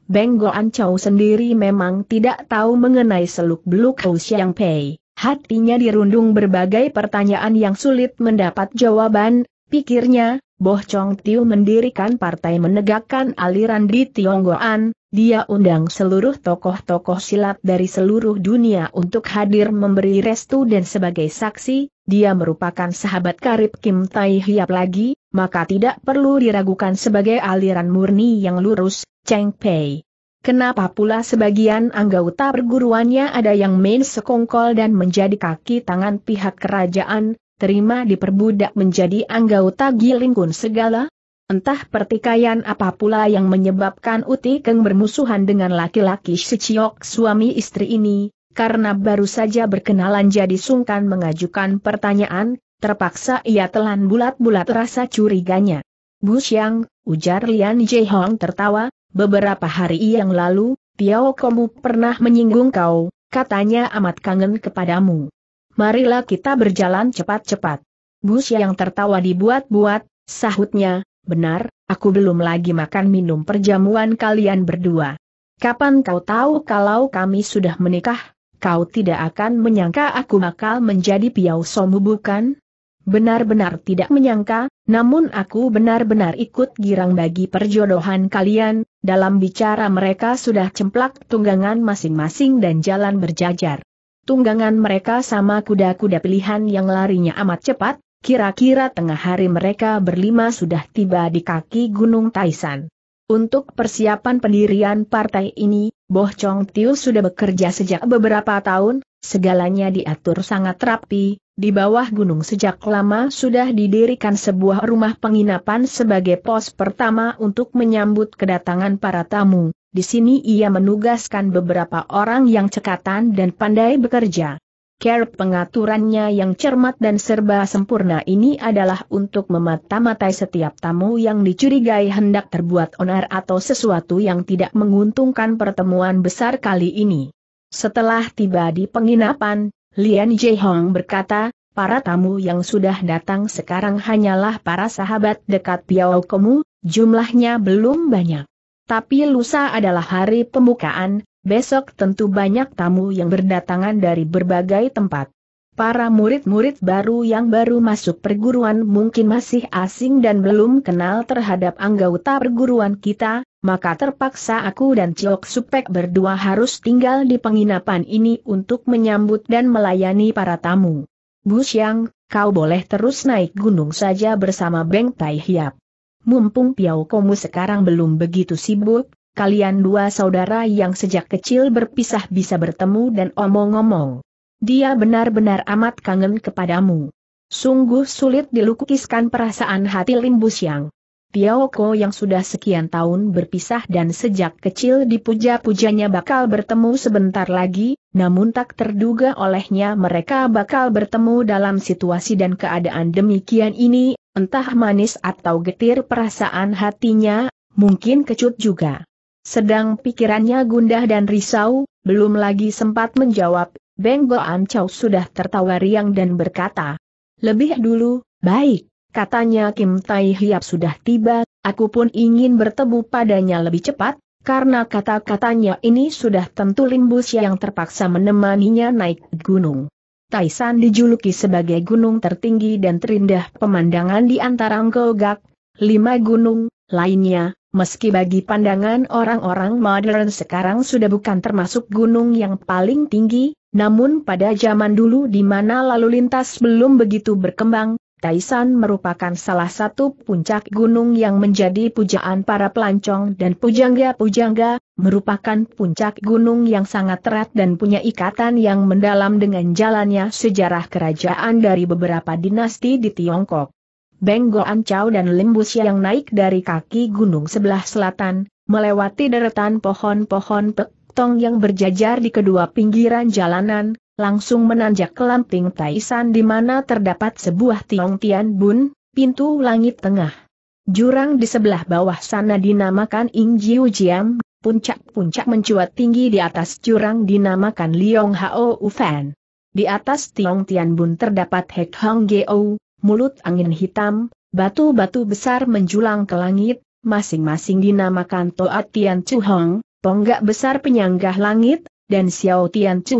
Benggo Ancau sendiri memang tidak tahu mengenai seluk-beluk Hou Xiang Pei. Hatinya dirundung berbagai pertanyaan yang sulit mendapat jawaban, pikirnya, Boh Chong Tiu mendirikan partai menegakkan aliran di Tionggoan, dia undang seluruh tokoh-tokoh silat dari seluruh dunia untuk hadir memberi restu dan sebagai saksi, dia merupakan sahabat karib Kim Tai Hiap lagi, maka tidak perlu diragukan sebagai aliran murni yang lurus, Cheng Pei. Kenapa pula sebagian anggota perguruannya ada yang main sekongkol dan menjadi kaki tangan pihak kerajaan, terima diperbudak menjadi anggota Gilingkun segala? Entah pertikaian apa pula yang menyebabkan Uti Keng bermusuhan dengan laki-laki Siciok suami istri ini, karena baru saja berkenalan jadi sungkan mengajukan pertanyaan, terpaksa ia telan bulat-bulat rasa curiganya. Bu Xiang, ujar Lian Jehong tertawa, beberapa hari yang lalu, Piao Komu pernah menyinggung kau, katanya amat kangen kepadamu. Marilah kita berjalan cepat-cepat. Bu Xiang tertawa dibuat-buat, sahutnya, Benar, aku belum lagi makan minum perjamuan kalian berdua. Kapan kau tahu kalau kami sudah menikah? Kau tidak akan menyangka aku bakal menjadi piau somu bukan? Benar-benar tidak menyangka, namun aku benar-benar ikut girang bagi perjodohan kalian, dalam bicara mereka sudah cemplak tunggangan masing-masing dan jalan berjajar. Tunggangan mereka sama kuda-kuda pilihan yang larinya amat cepat, Kira-kira tengah hari mereka berlima sudah tiba di kaki Gunung Taisan. Untuk persiapan pendirian partai ini, Boh Chong Tiu sudah bekerja sejak beberapa tahun, segalanya diatur sangat rapi, di bawah gunung sejak lama sudah didirikan sebuah rumah penginapan sebagai pos pertama untuk menyambut kedatangan para tamu. Di sini ia menugaskan beberapa orang yang cekatan dan pandai bekerja. Care pengaturannya yang cermat dan serba sempurna ini adalah untuk memata-matai setiap tamu yang dicurigai hendak terbuat onar atau sesuatu yang tidak menguntungkan pertemuan besar kali ini. Setelah tiba di penginapan, Lian Hong berkata, para tamu yang sudah datang sekarang hanyalah para sahabat dekat Piao Kemu, jumlahnya belum banyak. Tapi lusa adalah hari pembukaan, besok tentu banyak tamu yang berdatangan dari berbagai tempat. Para murid-murid baru yang baru masuk perguruan mungkin masih asing dan belum kenal terhadap anggota perguruan kita, maka terpaksa aku dan Ciok Supek berdua harus tinggal di penginapan ini untuk menyambut dan melayani para tamu. Bu Xiang, kau boleh terus naik gunung saja bersama Beng Tai Hiap. Mumpung Piao Komu sekarang belum begitu sibuk, kalian dua saudara yang sejak kecil berpisah bisa bertemu dan omong-omong. Dia benar-benar amat kangen kepadamu. Sungguh sulit dilukiskan perasaan hati Limbus Siang. Tiaoko yang sudah sekian tahun berpisah dan sejak kecil dipuja-pujanya bakal bertemu sebentar lagi, namun tak terduga olehnya mereka bakal bertemu dalam situasi dan keadaan demikian ini, entah manis atau getir perasaan hatinya, mungkin kecut juga. Sedang pikirannya gundah dan risau, belum lagi sempat menjawab, Beng Goan Chow sudah tertawa riang dan berkata, Lebih dulu, baik, katanya Kim Tai Hiap sudah tiba, aku pun ingin bertemu padanya lebih cepat, karena kata-katanya ini sudah tentu limbus yang terpaksa menemaninya naik gunung. Taisan dijuluki sebagai gunung tertinggi dan terindah pemandangan di antara Nggogak, lima gunung, lainnya, Meski bagi pandangan orang-orang modern sekarang sudah bukan termasuk gunung yang paling tinggi, namun pada zaman dulu di mana lalu lintas belum begitu berkembang, Taisan merupakan salah satu puncak gunung yang menjadi pujaan para pelancong dan pujangga-pujangga, merupakan puncak gunung yang sangat erat dan punya ikatan yang mendalam dengan jalannya sejarah kerajaan dari beberapa dinasti di Tiongkok. Benggo Ancau dan Limbus yang naik dari kaki gunung sebelah selatan, melewati deretan pohon-pohon pektong yang berjajar di kedua pinggiran jalanan, langsung menanjak ke Lamping Taisan di mana terdapat sebuah Tiong Tian Bun, pintu langit tengah. Jurang di sebelah bawah sana dinamakan Ing Jiu Jiam, puncak-puncak mencuat tinggi di atas jurang dinamakan Liong Hao Ufan. Di atas Tiong Tian Bun terdapat Hek Hong Geo, mulut angin hitam, batu-batu besar menjulang ke langit, masing-masing dinamakan Toa Tian Chu tonggak besar penyanggah langit, dan Xiao Tian Chu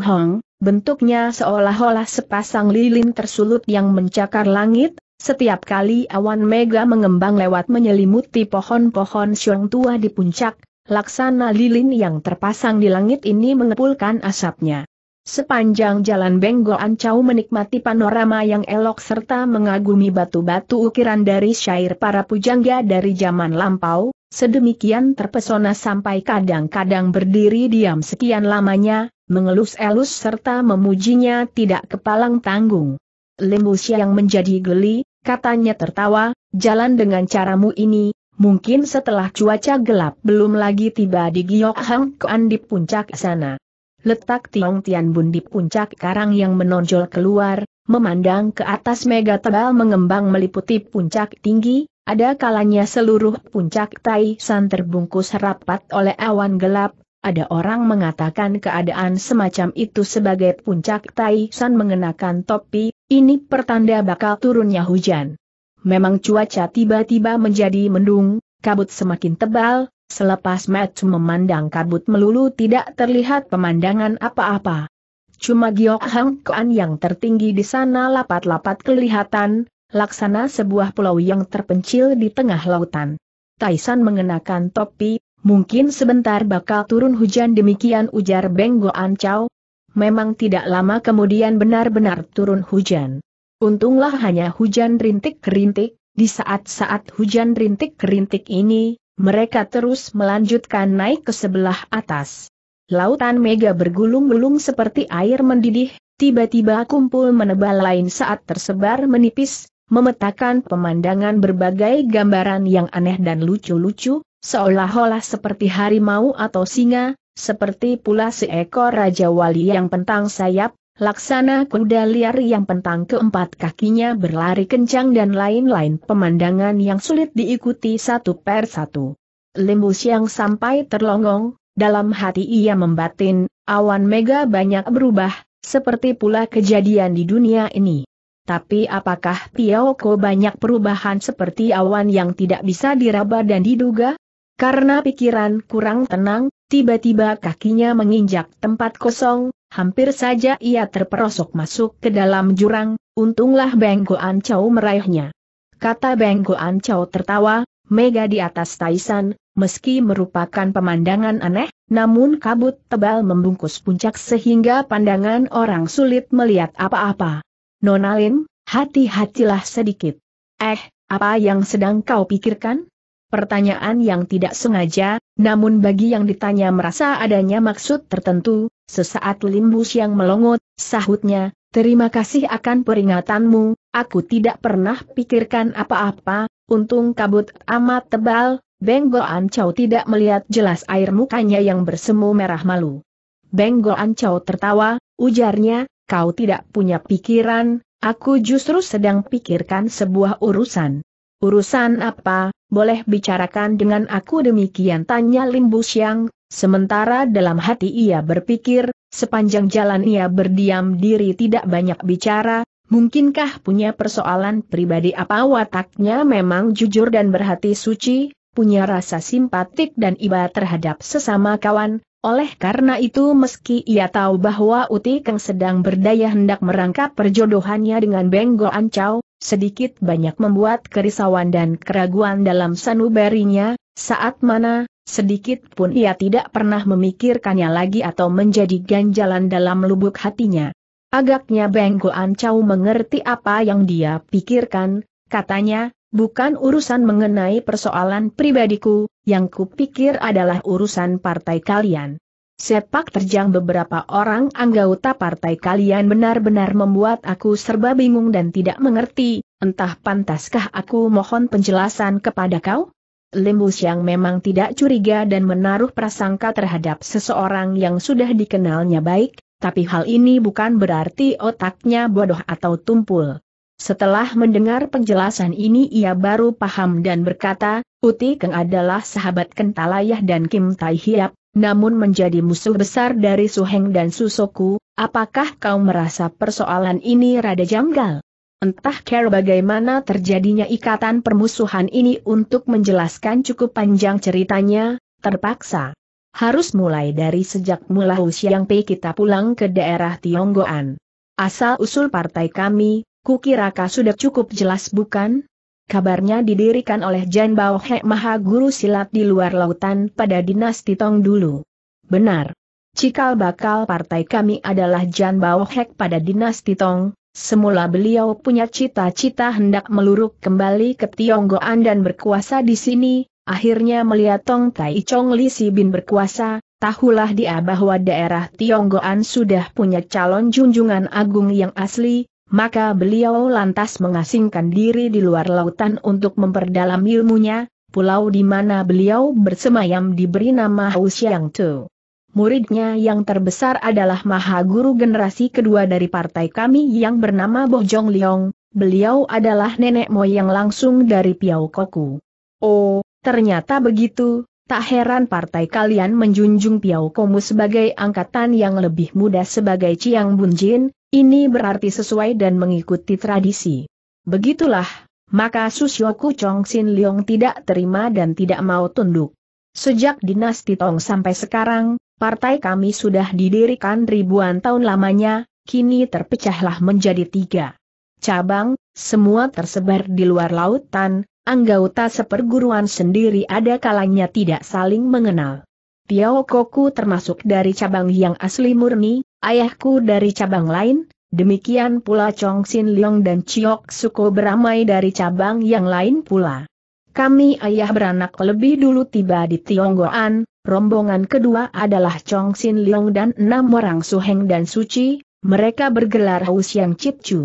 bentuknya seolah-olah sepasang lilin tersulut yang mencakar langit, setiap kali awan mega mengembang lewat menyelimuti pohon-pohon siung tua di puncak, laksana lilin yang terpasang di langit ini mengepulkan asapnya. Sepanjang jalan Benggol Ancau menikmati panorama yang elok serta mengagumi batu-batu ukiran dari syair para pujangga dari zaman lampau, sedemikian terpesona sampai kadang-kadang berdiri diam sekian lamanya, mengelus-elus serta memujinya tidak kepalang tanggung. Lemusia yang menjadi geli, katanya tertawa, jalan dengan caramu ini, mungkin setelah cuaca gelap belum lagi tiba di Giyok Hang Kuan di puncak sana. Letak Tiong Tian Bun di puncak karang yang menonjol keluar, memandang ke atas mega tebal mengembang meliputi puncak tinggi, ada kalanya seluruh puncak Tai San terbungkus rapat oleh awan gelap, ada orang mengatakan keadaan semacam itu sebagai puncak Tai San mengenakan topi, ini pertanda bakal turunnya hujan. Memang cuaca tiba-tiba menjadi mendung, kabut semakin tebal, Selepas Matt memandang kabut melulu tidak terlihat pemandangan apa-apa. Cuma Giok Hang Kuan yang tertinggi di sana lapat-lapat kelihatan, laksana sebuah pulau yang terpencil di tengah lautan. Taisan mengenakan topi, mungkin sebentar bakal turun hujan demikian ujar Beng Goan Chow. Memang tidak lama kemudian benar-benar turun hujan. Untunglah hanya hujan rintik-rintik, di saat-saat hujan rintik-rintik ini, mereka terus melanjutkan naik ke sebelah atas. Lautan mega bergulung-gulung seperti air mendidih, tiba-tiba kumpul menebal lain saat tersebar menipis, memetakan pemandangan berbagai gambaran yang aneh dan lucu-lucu, seolah-olah seperti harimau atau singa, seperti pula seekor Raja Wali yang pentang sayap, Laksana kuda liar yang pentang keempat kakinya berlari kencang dan lain-lain pemandangan yang sulit diikuti satu per satu. Limbu yang sampai terlonggong, dalam hati ia membatin, awan mega banyak berubah, seperti pula kejadian di dunia ini. Tapi apakah Piaoko banyak perubahan seperti awan yang tidak bisa diraba dan diduga? Karena pikiran kurang tenang, tiba-tiba kakinya menginjak tempat kosong, Hampir saja ia terperosok masuk ke dalam jurang, untunglah Beng Goan Chow meraihnya. Kata Beng Goan Chow tertawa, mega di atas Taisan, meski merupakan pemandangan aneh, namun kabut tebal membungkus puncak sehingga pandangan orang sulit melihat apa-apa. Nonalin, hati-hatilah sedikit. Eh, apa yang sedang kau pikirkan? Pertanyaan yang tidak sengaja, namun bagi yang ditanya merasa adanya maksud tertentu, Sesaat limbus yang melongot, sahutnya, terima kasih akan peringatanmu, aku tidak pernah pikirkan apa-apa, untung kabut amat tebal, Benggo Ancau tidak melihat jelas air mukanya yang bersemu merah malu. Benggo Ancau tertawa, ujarnya, kau tidak punya pikiran, aku justru sedang pikirkan sebuah urusan. Urusan apa, boleh bicarakan dengan aku demikian tanya Limbu Siang, sementara dalam hati ia berpikir, sepanjang jalan ia berdiam diri tidak banyak bicara, mungkinkah punya persoalan pribadi apa wataknya memang jujur dan berhati suci, punya rasa simpatik dan iba terhadap sesama kawan, oleh karena itu meski ia tahu bahwa Uti Keng sedang berdaya hendak merangkap perjodohannya dengan Benggo Ancau, sedikit banyak membuat kerisauan dan keraguan dalam sanubarinya, saat mana, sedikit pun ia tidak pernah memikirkannya lagi atau menjadi ganjalan dalam lubuk hatinya. Agaknya Bengko Ancau mengerti apa yang dia pikirkan, katanya, bukan urusan mengenai persoalan pribadiku, yang kupikir adalah urusan partai kalian. Sepak terjang beberapa orang anggota partai kalian benar-benar membuat aku serba bingung dan tidak mengerti, entah pantaskah aku mohon penjelasan kepada kau? Limbus yang memang tidak curiga dan menaruh prasangka terhadap seseorang yang sudah dikenalnya baik, tapi hal ini bukan berarti otaknya bodoh atau tumpul. Setelah mendengar penjelasan ini ia baru paham dan berkata, Uti Keng adalah sahabat Kentalayah dan Kim Tai Hiap, namun menjadi musuh besar dari Suheng dan Susoku, apakah kau merasa persoalan ini rada janggal? Entah care bagaimana terjadinya ikatan permusuhan ini untuk menjelaskan cukup panjang ceritanya, terpaksa. Harus mulai dari sejak mula yang Pei kita pulang ke daerah Tionggoan. Asal-usul partai kami, kukira sudah cukup jelas bukan? kabarnya didirikan oleh Jan Bao He Maha Guru Silat di luar lautan pada dinasti Tong dulu. Benar. Cikal bakal partai kami adalah Jan Baohek pada dinasti Tong, Semula beliau punya cita-cita hendak meluruk kembali ke Tionggoan dan berkuasa di sini, akhirnya melihat Tong Tai Chong Li Si Bin berkuasa, tahulah dia bahwa daerah Tionggoan sudah punya calon junjungan agung yang asli, maka beliau lantas mengasingkan diri di luar lautan untuk memperdalam ilmunya, pulau di mana beliau bersemayam diberi nama Hausiang Tu. Muridnya yang terbesar adalah Maha Guru generasi kedua dari partai kami yang bernama Bojong Liong, beliau adalah nenek moyang langsung dari Piau Koku. Oh, ternyata begitu, tak heran partai kalian menjunjung Piau Komu sebagai angkatan yang lebih muda sebagai Chiang Bunjin, ini berarti sesuai dan mengikuti tradisi. Begitulah, maka Susyoku Chong Sin Leong tidak terima dan tidak mau tunduk. Sejak dinasti Tong sampai sekarang, partai kami sudah didirikan ribuan tahun lamanya, kini terpecahlah menjadi tiga. Cabang, semua tersebar di luar lautan, anggota seperguruan sendiri ada kalanya tidak saling mengenal. Tiao Koku termasuk dari cabang yang asli murni, ayahku dari cabang lain, demikian pula Chong Xin Leong dan Chiok Suko beramai dari cabang yang lain pula. Kami ayah beranak lebih dulu tiba di Tionggoan, rombongan kedua adalah Chong Xin Leong dan enam orang Suheng dan Suci, mereka bergelar Haus Yang Chu.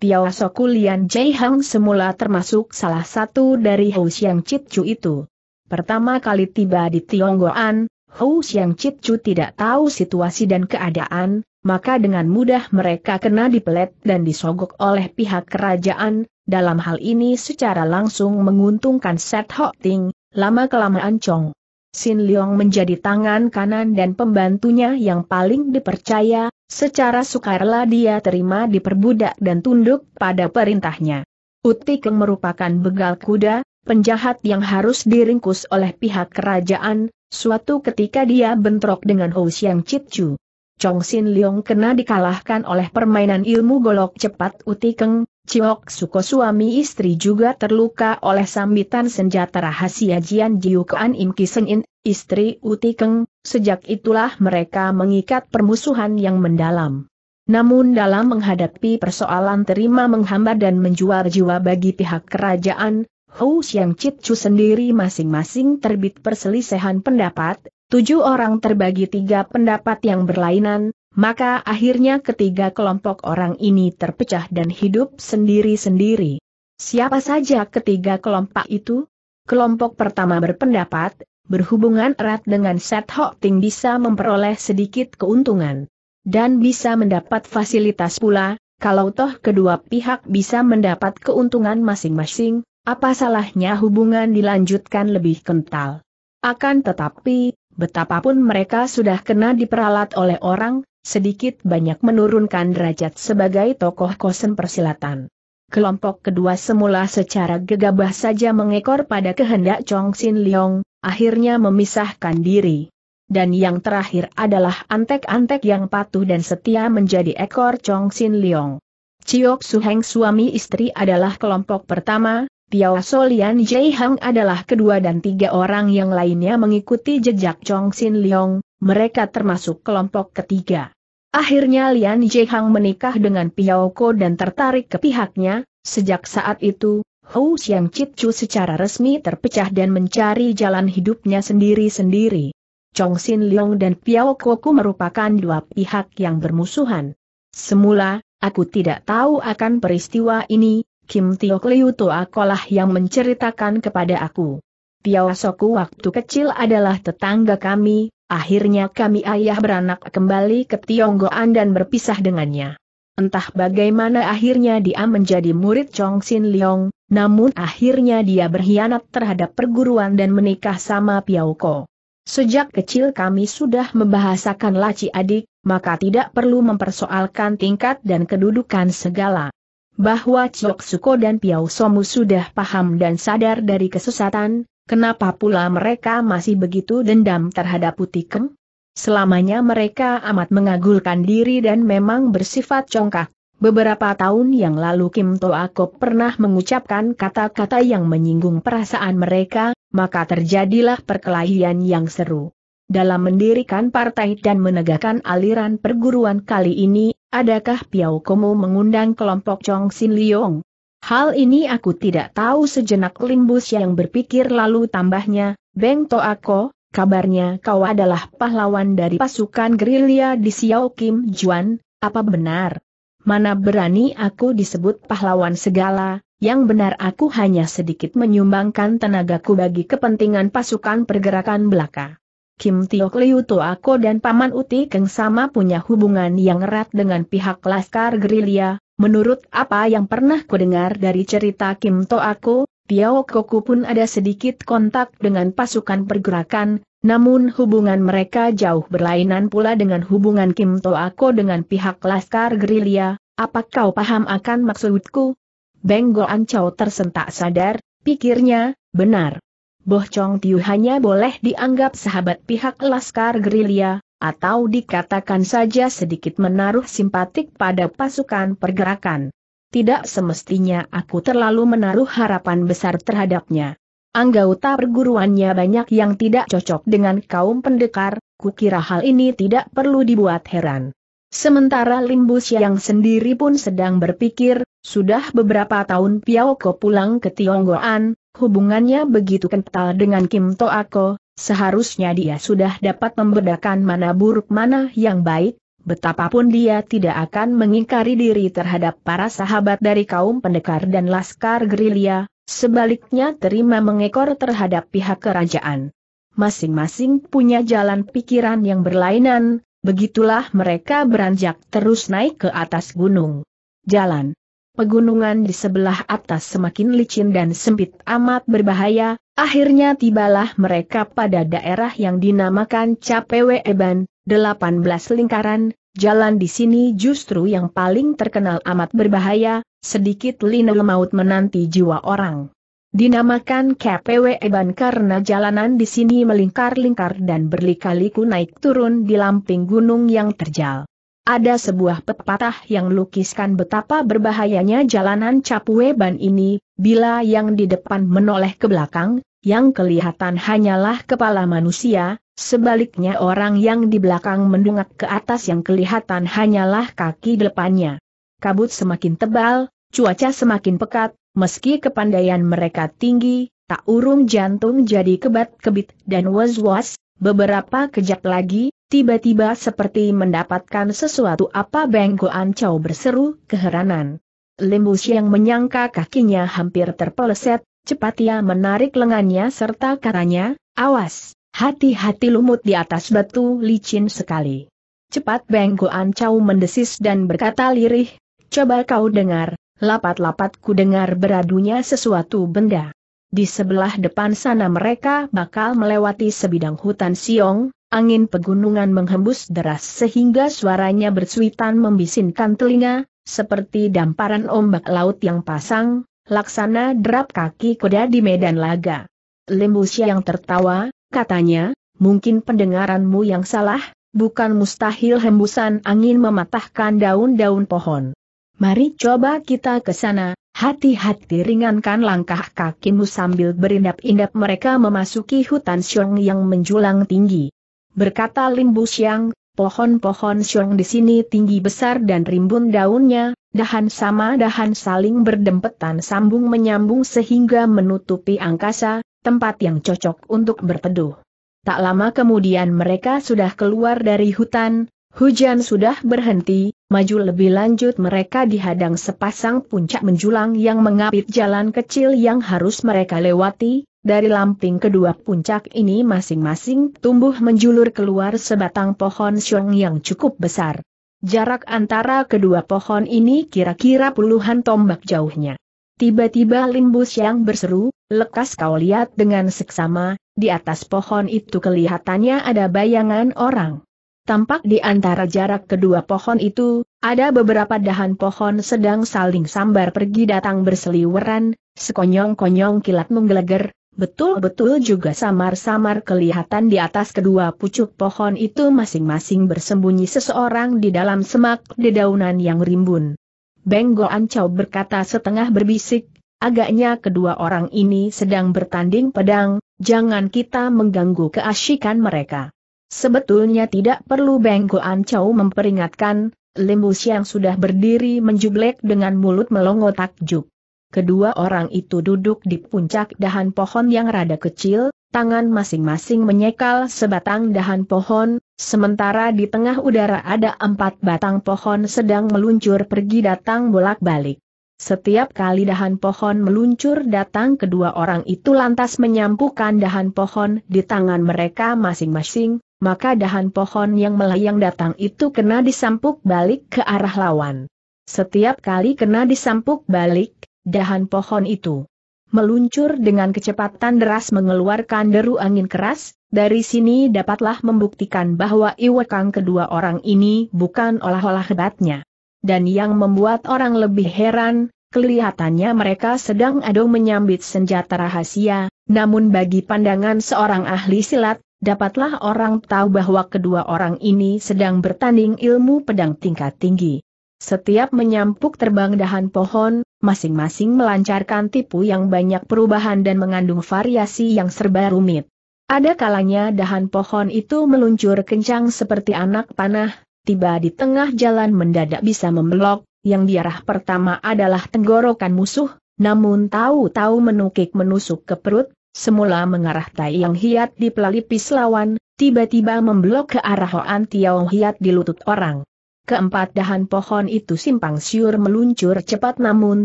Tiao Soku Lian Jai Hang semula termasuk salah satu dari Haus Yang Chu itu. Pertama kali tiba di Tionggoan, Hou Xiang Chit Chu tidak tahu situasi dan keadaan, maka dengan mudah mereka kena dipelet dan disogok oleh pihak kerajaan, dalam hal ini secara langsung menguntungkan Set Ho Ting, lama-kelamaan Chong. Sin Leong menjadi tangan kanan dan pembantunya yang paling dipercaya, secara sukarela dia terima diperbudak dan tunduk pada perintahnya. Utikeng merupakan begal kuda, penjahat yang harus diringkus oleh pihak kerajaan, suatu ketika dia bentrok dengan Hou Xiang Chitju. Chong Xin Leong kena dikalahkan oleh permainan ilmu golok cepat Utikeng, Ciok Suko suami istri juga terluka oleh sambitan senjata rahasia Jian Jiukuan Im Ki In, istri Utikeng, sejak itulah mereka mengikat permusuhan yang mendalam. Namun dalam menghadapi persoalan terima menghambat dan menjual jiwa bagi pihak kerajaan, Hou Xiang Chit Chu sendiri masing-masing terbit perselisihan pendapat, tujuh orang terbagi tiga pendapat yang berlainan, maka akhirnya ketiga kelompok orang ini terpecah dan hidup sendiri-sendiri. Siapa saja ketiga kelompok itu? Kelompok pertama berpendapat, berhubungan erat dengan Set Hok Ting bisa memperoleh sedikit keuntungan. Dan bisa mendapat fasilitas pula, kalau toh kedua pihak bisa mendapat keuntungan masing-masing, apa salahnya hubungan dilanjutkan lebih kental? Akan tetapi, betapapun mereka sudah kena diperalat oleh orang, sedikit banyak menurunkan derajat sebagai tokoh kosen persilatan. Kelompok kedua semula secara gegabah saja mengekor pada kehendak Chong Sin Leong, akhirnya memisahkan diri. Dan yang terakhir adalah antek-antek yang patuh dan setia menjadi ekor Chong Sin Leong. Chiok Suheng suami istri adalah kelompok pertama, Piao Solian Jai Hang adalah kedua dan tiga orang yang lainnya mengikuti jejak Chong Sin Leong, mereka termasuk kelompok ketiga. Akhirnya Lian Jai menikah dengan Piao Ko dan tertarik ke pihaknya, sejak saat itu, Hou Xiang Chit Chu secara resmi terpecah dan mencari jalan hidupnya sendiri-sendiri. Chong Sin Leong dan Piao Ko Ku merupakan dua pihak yang bermusuhan. Semula, aku tidak tahu akan peristiwa ini, Kim Tiok Liu Toakolah yang menceritakan kepada aku. Tiao Soku waktu kecil adalah tetangga kami, akhirnya kami ayah beranak kembali ke Tionggoan dan berpisah dengannya. Entah bagaimana akhirnya dia menjadi murid Chong Xin Leong, namun akhirnya dia berkhianat terhadap perguruan dan menikah sama Piao Ko. Sejak kecil kami sudah membahasakan laci adik, maka tidak perlu mempersoalkan tingkat dan kedudukan segala bahwa Chok Suko dan Piao Somu sudah paham dan sadar dari kesesatan, kenapa pula mereka masih begitu dendam terhadap Putikem? Selamanya mereka amat mengagulkan diri dan memang bersifat congkak. Beberapa tahun yang lalu Kim Toakop pernah mengucapkan kata-kata yang menyinggung perasaan mereka, maka terjadilah perkelahian yang seru. Dalam mendirikan partai dan menegakkan aliran perguruan kali ini, adakah Piao Komo mengundang kelompok Chong Sin Liong? Hal ini aku tidak tahu sejenak limbus yang berpikir lalu tambahnya, Beng Toako, kabarnya kau adalah pahlawan dari pasukan gerilya di Xiao Kim Juan, apa benar? Mana berani aku disebut pahlawan segala, yang benar aku hanya sedikit menyumbangkan tenagaku bagi kepentingan pasukan pergerakan belaka. Kim Tiok Liu Tuako dan Paman Uti Keng sama punya hubungan yang erat dengan pihak Laskar Gerilya, menurut apa yang pernah kudengar dari cerita Kim Toako, Tiao Koku pun ada sedikit kontak dengan pasukan pergerakan, namun hubungan mereka jauh berlainan pula dengan hubungan Kim Toako dengan pihak Laskar Gerilya, apa kau paham akan maksudku? Beng Goan Chow tersentak sadar, pikirnya, benar. Boh Chong Tiu hanya boleh dianggap sahabat pihak Laskar Gerilya, atau dikatakan saja sedikit menaruh simpatik pada pasukan pergerakan. Tidak semestinya aku terlalu menaruh harapan besar terhadapnya. Anggota perguruannya banyak yang tidak cocok dengan kaum pendekar, kukira hal ini tidak perlu dibuat heran. Sementara Limbus yang sendiri pun sedang berpikir, sudah beberapa tahun Piao Ko pulang ke Tionggoan, hubungannya begitu kental dengan Kim To Ako, seharusnya dia sudah dapat membedakan mana buruk mana yang baik, betapapun dia tidak akan mengingkari diri terhadap para sahabat dari kaum pendekar dan laskar gerilya, sebaliknya terima mengekor terhadap pihak kerajaan. Masing-masing punya jalan pikiran yang berlainan, begitulah mereka beranjak terus naik ke atas gunung. Jalan pegunungan di sebelah atas semakin licin dan sempit amat berbahaya, akhirnya tibalah mereka pada daerah yang dinamakan Capewe Eban, 18 lingkaran, jalan di sini justru yang paling terkenal amat berbahaya, sedikit linel maut menanti jiwa orang. Dinamakan KPW Eban karena jalanan di sini melingkar-lingkar dan berlikaliku liku naik turun di lamping gunung yang terjal. Ada sebuah pepatah yang lukiskan betapa berbahayanya jalanan Capueban ini, bila yang di depan menoleh ke belakang, yang kelihatan hanyalah kepala manusia, sebaliknya orang yang di belakang mendungak ke atas yang kelihatan hanyalah kaki depannya. Kabut semakin tebal, cuaca semakin pekat, meski kepandaian mereka tinggi, tak urung jantung jadi kebat-kebit dan was-was, beberapa kejap lagi, Tiba-tiba seperti mendapatkan sesuatu apa Beng Goan Chow berseru keheranan. Limbus yang menyangka kakinya hampir terpeleset, cepat ia menarik lengannya serta katanya, awas, hati-hati lumut di atas batu licin sekali. Cepat Beng Goan Chow mendesis dan berkata lirih, coba kau dengar, lapat lapat ku dengar beradunya sesuatu benda. Di sebelah depan sana mereka bakal melewati sebidang hutan siong, Angin pegunungan menghembus deras sehingga suaranya bersuitan membisinkan telinga, seperti damparan ombak laut yang pasang, laksana derap kaki kuda di medan laga. Lembusia yang tertawa, katanya, mungkin pendengaranmu yang salah, bukan mustahil hembusan angin mematahkan daun-daun pohon. Mari coba kita ke sana, hati-hati ringankan langkah kakimu sambil berindap-indap mereka memasuki hutan siong yang menjulang tinggi berkata Limbu Siang, pohon-pohon siang di sini tinggi besar dan rimbun daunnya, dahan sama dahan saling berdempetan sambung menyambung sehingga menutupi angkasa, tempat yang cocok untuk berteduh. Tak lama kemudian mereka sudah keluar dari hutan, Hujan sudah berhenti, maju lebih lanjut mereka dihadang sepasang puncak menjulang yang mengapit jalan kecil yang harus mereka lewati, dari lamping kedua puncak ini masing-masing tumbuh menjulur keluar sebatang pohon siung yang cukup besar. Jarak antara kedua pohon ini kira-kira puluhan tombak jauhnya. Tiba-tiba limbus yang berseru, lekas kau lihat dengan seksama, di atas pohon itu kelihatannya ada bayangan orang tampak di antara jarak kedua pohon itu, ada beberapa dahan pohon sedang saling sambar pergi datang berseliweran, sekonyong-konyong kilat menggeleger, betul-betul juga samar-samar kelihatan di atas kedua pucuk pohon itu masing-masing bersembunyi seseorang di dalam semak dedaunan yang rimbun. Benggo Ancau berkata setengah berbisik, agaknya kedua orang ini sedang bertanding pedang, jangan kita mengganggu keasyikan mereka. Sebetulnya tidak perlu Beng Goan memperingatkan, Limbus yang sudah berdiri menjublek dengan mulut melongo takjub. Kedua orang itu duduk di puncak dahan pohon yang rada kecil, tangan masing-masing menyekal sebatang dahan pohon, sementara di tengah udara ada empat batang pohon sedang meluncur pergi datang bolak-balik. Setiap kali dahan pohon meluncur datang kedua orang itu lantas menyampukan dahan pohon di tangan mereka masing-masing, maka dahan pohon yang melayang datang itu kena disampuk balik ke arah lawan. Setiap kali kena disampuk balik, dahan pohon itu meluncur dengan kecepatan deras mengeluarkan deru angin keras, dari sini dapatlah membuktikan bahwa Iwekang kedua orang ini bukan olah-olah hebatnya. Dan yang membuat orang lebih heran, kelihatannya mereka sedang adu menyambit senjata rahasia, namun bagi pandangan seorang ahli silat, dapatlah orang tahu bahwa kedua orang ini sedang bertanding ilmu pedang tingkat tinggi. Setiap menyampuk terbang dahan pohon, masing-masing melancarkan tipu yang banyak perubahan dan mengandung variasi yang serba rumit. Ada kalanya dahan pohon itu meluncur kencang seperti anak panah, tiba di tengah jalan mendadak bisa membelok, yang diarah pertama adalah tenggorokan musuh, namun tahu-tahu menukik menusuk ke perut, semula mengarah Taiyang Hiat di pelipis lawan, tiba-tiba memblok ke arah Hoan Tiao Hiat di lutut orang. Keempat dahan pohon itu simpang siur meluncur cepat namun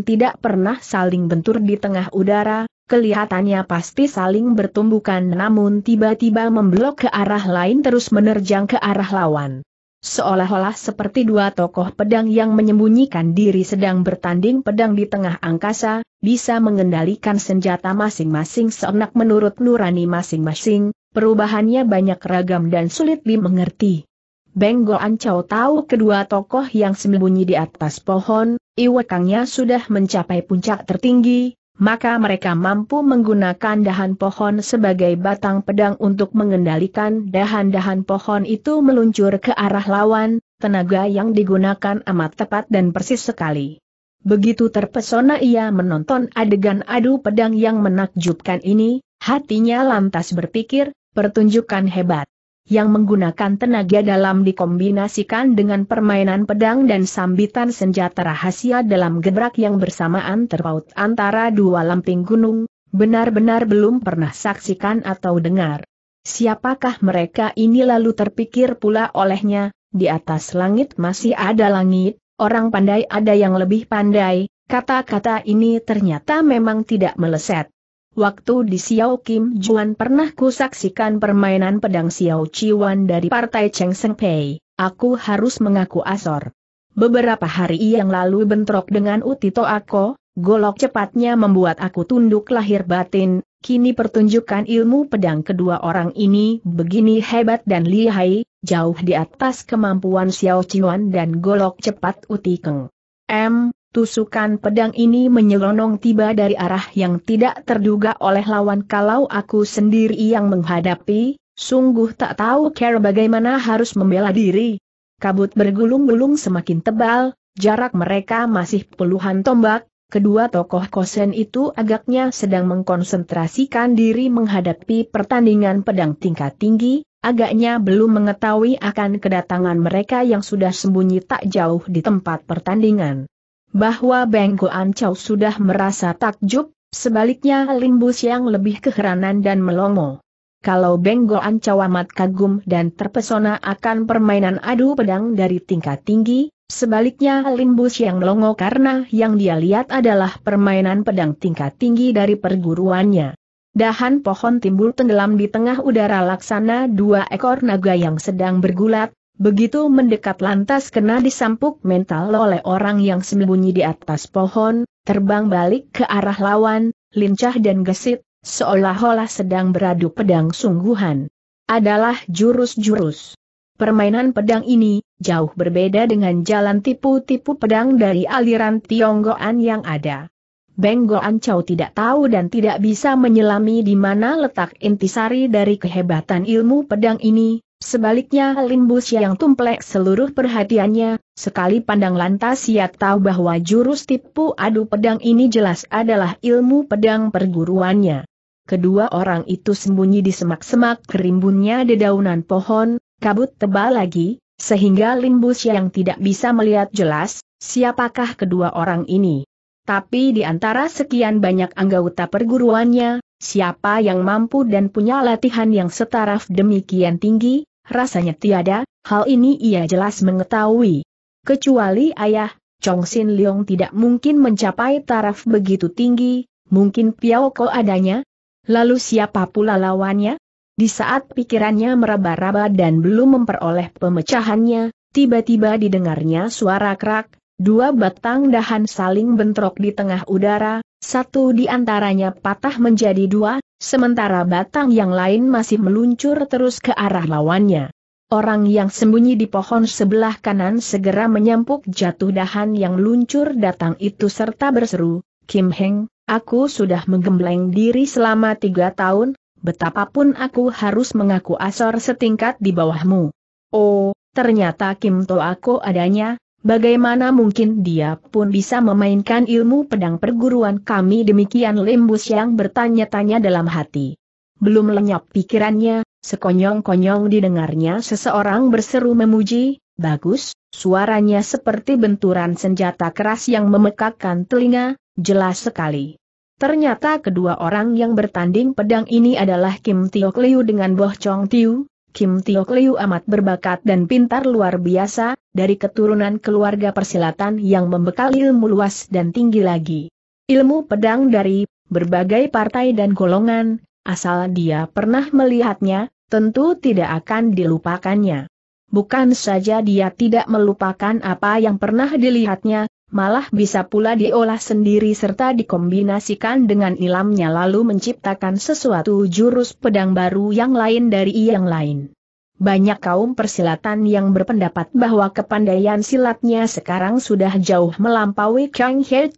tidak pernah saling bentur di tengah udara, kelihatannya pasti saling bertumbukan namun tiba-tiba memblok ke arah lain terus menerjang ke arah lawan. Seolah-olah seperti dua tokoh pedang yang menyembunyikan diri sedang bertanding pedang di tengah angkasa, bisa mengendalikan senjata masing-masing seenak menurut nurani masing-masing, perubahannya banyak ragam dan sulit dimengerti. Benggo Ancau tahu kedua tokoh yang sembunyi di atas pohon, iwekangnya sudah mencapai puncak tertinggi, maka mereka mampu menggunakan dahan pohon sebagai batang pedang untuk mengendalikan dahan-dahan pohon itu meluncur ke arah lawan, tenaga yang digunakan amat tepat dan persis sekali. Begitu terpesona ia menonton adegan adu pedang yang menakjubkan ini, hatinya lantas berpikir, pertunjukan hebat yang menggunakan tenaga dalam dikombinasikan dengan permainan pedang dan sambitan senjata rahasia dalam gebrak yang bersamaan terpaut antara dua lamping gunung, benar-benar belum pernah saksikan atau dengar. Siapakah mereka ini lalu terpikir pula olehnya, di atas langit masih ada langit, orang pandai ada yang lebih pandai, kata-kata ini ternyata memang tidak meleset. Waktu di Xiao Kim Juan pernah kusaksikan permainan pedang Xiao Chiwan dari partai Cheng Seng Pei, aku harus mengaku asor. Beberapa hari yang lalu bentrok dengan Utito Ako, golok cepatnya membuat aku tunduk lahir batin, kini pertunjukan ilmu pedang kedua orang ini begini hebat dan lihai, jauh di atas kemampuan Xiao Chiwan dan golok cepat Utikeng. M. Tusukan pedang ini menyelonong tiba dari arah yang tidak terduga oleh lawan kalau aku sendiri yang menghadapi, sungguh tak tahu cara bagaimana harus membela diri. Kabut bergulung-gulung semakin tebal, jarak mereka masih puluhan tombak, kedua tokoh kosen itu agaknya sedang mengkonsentrasikan diri menghadapi pertandingan pedang tingkat tinggi, agaknya belum mengetahui akan kedatangan mereka yang sudah sembunyi tak jauh di tempat pertandingan bahwa Beng Goan Chow sudah merasa takjub, sebaliknya Limbus yang lebih keheranan dan melongo. Kalau Beng Goan Chow amat kagum dan terpesona akan permainan adu pedang dari tingkat tinggi, sebaliknya Limbus yang melongo karena yang dia lihat adalah permainan pedang tingkat tinggi dari perguruannya. Dahan pohon timbul tenggelam di tengah udara laksana dua ekor naga yang sedang bergulat, Begitu mendekat lantas kena disampuk mental oleh orang yang sembunyi di atas pohon, terbang balik ke arah lawan, lincah dan gesit, seolah-olah sedang beradu pedang sungguhan. Adalah jurus-jurus. Permainan pedang ini, jauh berbeda dengan jalan tipu-tipu pedang dari aliran Tionggoan yang ada. Benggoan Chow tidak tahu dan tidak bisa menyelami di mana letak intisari dari kehebatan ilmu pedang ini, Sebaliknya Limbus yang tumplek seluruh perhatiannya, sekali pandang lantas ia tahu bahwa jurus tipu adu pedang ini jelas adalah ilmu pedang perguruannya. Kedua orang itu sembunyi di semak-semak kerimbunnya dedaunan pohon, kabut tebal lagi, sehingga Limbus yang tidak bisa melihat jelas, siapakah kedua orang ini. Tapi di antara sekian banyak anggota perguruannya, siapa yang mampu dan punya latihan yang setaraf demikian tinggi, rasanya tiada, hal ini ia jelas mengetahui. Kecuali ayah, Chong Sin Leong tidak mungkin mencapai taraf begitu tinggi, mungkin Piao Ko adanya. Lalu siapa pula lawannya? Di saat pikirannya meraba-raba dan belum memperoleh pemecahannya, tiba-tiba didengarnya suara kerak, Dua batang dahan saling bentrok di tengah udara, satu di antaranya patah menjadi dua, sementara batang yang lain masih meluncur terus ke arah lawannya. Orang yang sembunyi di pohon sebelah kanan segera menyampuk jatuh dahan yang luncur datang itu serta berseru, Kim Heng, aku sudah menggembleng diri selama tiga tahun, betapapun aku harus mengaku asor setingkat di bawahmu. Oh, ternyata Kim To aku adanya, Bagaimana mungkin dia pun bisa memainkan ilmu pedang perguruan kami demikian Limbus yang bertanya-tanya dalam hati. Belum lenyap pikirannya, sekonyong-konyong didengarnya seseorang berseru memuji, bagus, suaranya seperti benturan senjata keras yang memekakkan telinga, jelas sekali. Ternyata kedua orang yang bertanding pedang ini adalah Kim Tiok Liu dengan Boh Chong Tiu, Kim Tiok Liu amat berbakat dan pintar luar biasa, dari keturunan keluarga persilatan yang membekali ilmu luas dan tinggi lagi. Ilmu pedang dari berbagai partai dan golongan, asal dia pernah melihatnya, tentu tidak akan dilupakannya. Bukan saja dia tidak melupakan apa yang pernah dilihatnya, malah bisa pula diolah sendiri serta dikombinasikan dengan ilamnya lalu menciptakan sesuatu jurus pedang baru yang lain dari yang lain. Banyak kaum persilatan yang berpendapat bahwa kepandaian silatnya sekarang sudah jauh melampaui Kang He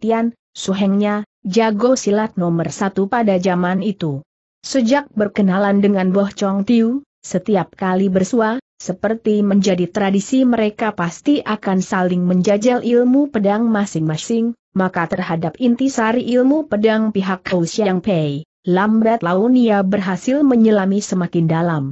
suhengnya, jago silat nomor satu pada zaman itu. Sejak berkenalan dengan Boh Chong Tiu, setiap kali bersua, seperti menjadi tradisi mereka pasti akan saling menjajal ilmu pedang masing-masing, maka terhadap intisari ilmu pedang pihak Kou Xiang Pei, lambat laun ia berhasil menyelami semakin dalam.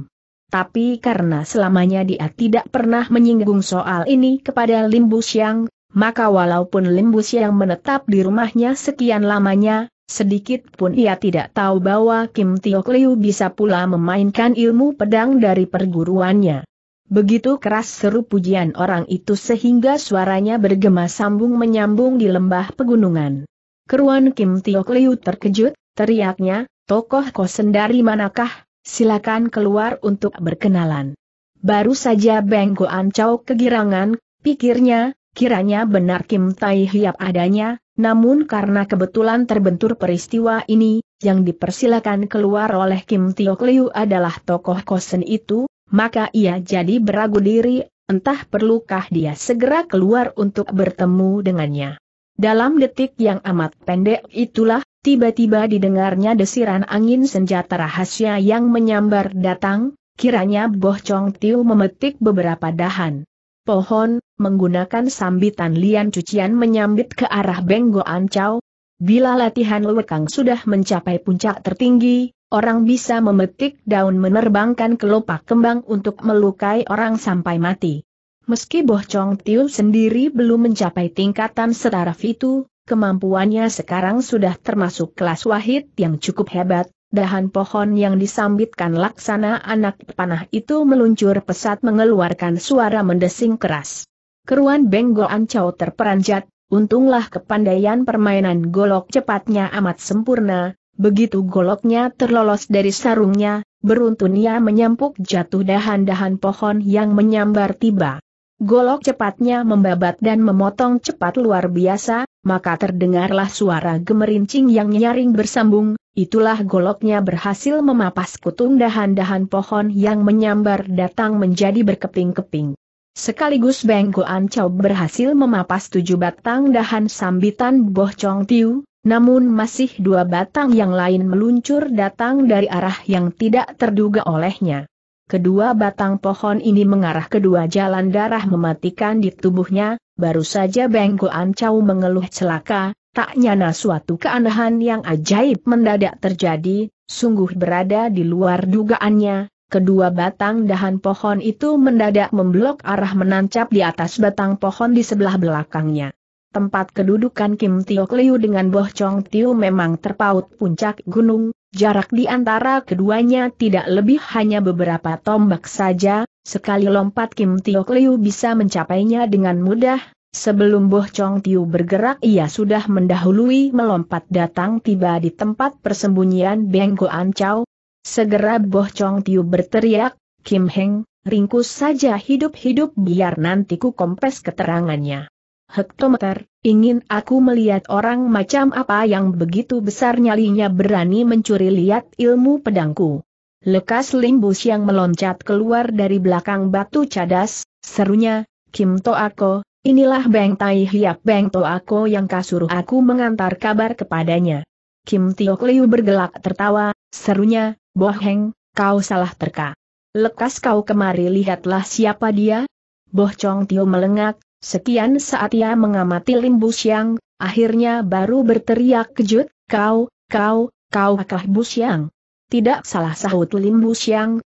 Tapi karena selamanya dia tidak pernah menyinggung soal ini kepada Lim Bu Xiang, maka walaupun Lim Bu Xiang menetap di rumahnya sekian lamanya, Sedikit pun ia tidak tahu bahwa Kim Tiok Liu bisa pula memainkan ilmu pedang dari perguruannya. Begitu keras seru pujian orang itu sehingga suaranya bergema sambung menyambung di lembah pegunungan. Keruan Kim Tiok Liu terkejut, teriaknya, tokoh kosen dari manakah, silakan keluar untuk berkenalan. Baru saja Beng Goan Chow kegirangan, pikirnya, kiranya benar Kim Tai Hiap adanya, namun karena kebetulan terbentur peristiwa ini, yang dipersilakan keluar oleh Kim Tio Kliu adalah tokoh kosen itu, maka ia jadi beragu diri, entah perlukah dia segera keluar untuk bertemu dengannya. Dalam detik yang amat pendek itulah, tiba-tiba didengarnya desiran angin senjata rahasia yang menyambar datang, kiranya Boh Chong Tiu memetik beberapa dahan pohon, menggunakan sambitan lian cucian menyambit ke arah Benggo Ancau. Bila latihan lewekang sudah mencapai puncak tertinggi, orang bisa memetik daun menerbangkan kelopak kembang untuk melukai orang sampai mati. Meski Boh Chong Tiu sendiri belum mencapai tingkatan setaraf itu, kemampuannya sekarang sudah termasuk kelas wahid yang cukup hebat, dahan pohon yang disambitkan laksana anak panah itu meluncur pesat mengeluarkan suara mendesing keras. Keruan Benggo Ancau terperanjat, untunglah kepandaian permainan golok cepatnya amat sempurna, begitu goloknya terlolos dari sarungnya, beruntun ia menyempuk jatuh dahan-dahan pohon yang menyambar tiba. Golok cepatnya membabat dan memotong cepat luar biasa, maka terdengarlah suara gemerincing yang nyaring bersambung, Itulah goloknya berhasil memapas kutung dahan-dahan pohon yang menyambar datang menjadi berkeping-keping. Sekaligus Beng Goan berhasil memapas tujuh batang dahan sambitan Boh Chong Tiu, namun masih dua batang yang lain meluncur datang dari arah yang tidak terduga olehnya. Kedua batang pohon ini mengarah kedua jalan darah mematikan di tubuhnya, baru saja Beng Goan mengeluh celaka, Tak nyana suatu keanehan yang ajaib mendadak terjadi, sungguh berada di luar dugaannya, kedua batang dahan pohon itu mendadak memblok arah menancap di atas batang pohon di sebelah belakangnya. Tempat kedudukan Kim Tio Kliu dengan Boh Chong Tiu memang terpaut puncak gunung, jarak di antara keduanya tidak lebih hanya beberapa tombak saja, sekali lompat Kim Tio Kliu bisa mencapainya dengan mudah, Sebelum Boh Chong Tiu bergerak ia sudah mendahului melompat datang tiba di tempat persembunyian Beng Goan Chow. Segera Boh Chong Tiu berteriak, Kim Heng, ringkus saja hidup-hidup biar nanti ku kompres keterangannya. Hektometer, ingin aku melihat orang macam apa yang begitu besar nyalinya berani mencuri lihat ilmu pedangku. Lekas limbus yang meloncat keluar dari belakang batu cadas, serunya, Kim To Ako. Inilah Beng Tai Hiap Beng To Ako yang kasuruh aku mengantar kabar kepadanya. Kim Tiok Liu bergelak tertawa, serunya, Boheng, kau salah terka. Lekas kau kemari lihatlah siapa dia. Boh Chong Tio melengak, sekian saat ia mengamati Lim Bu Siang, akhirnya baru berteriak kejut, kau, kau, kau akah Bu Siang. Tidak salah sahut Lim Bu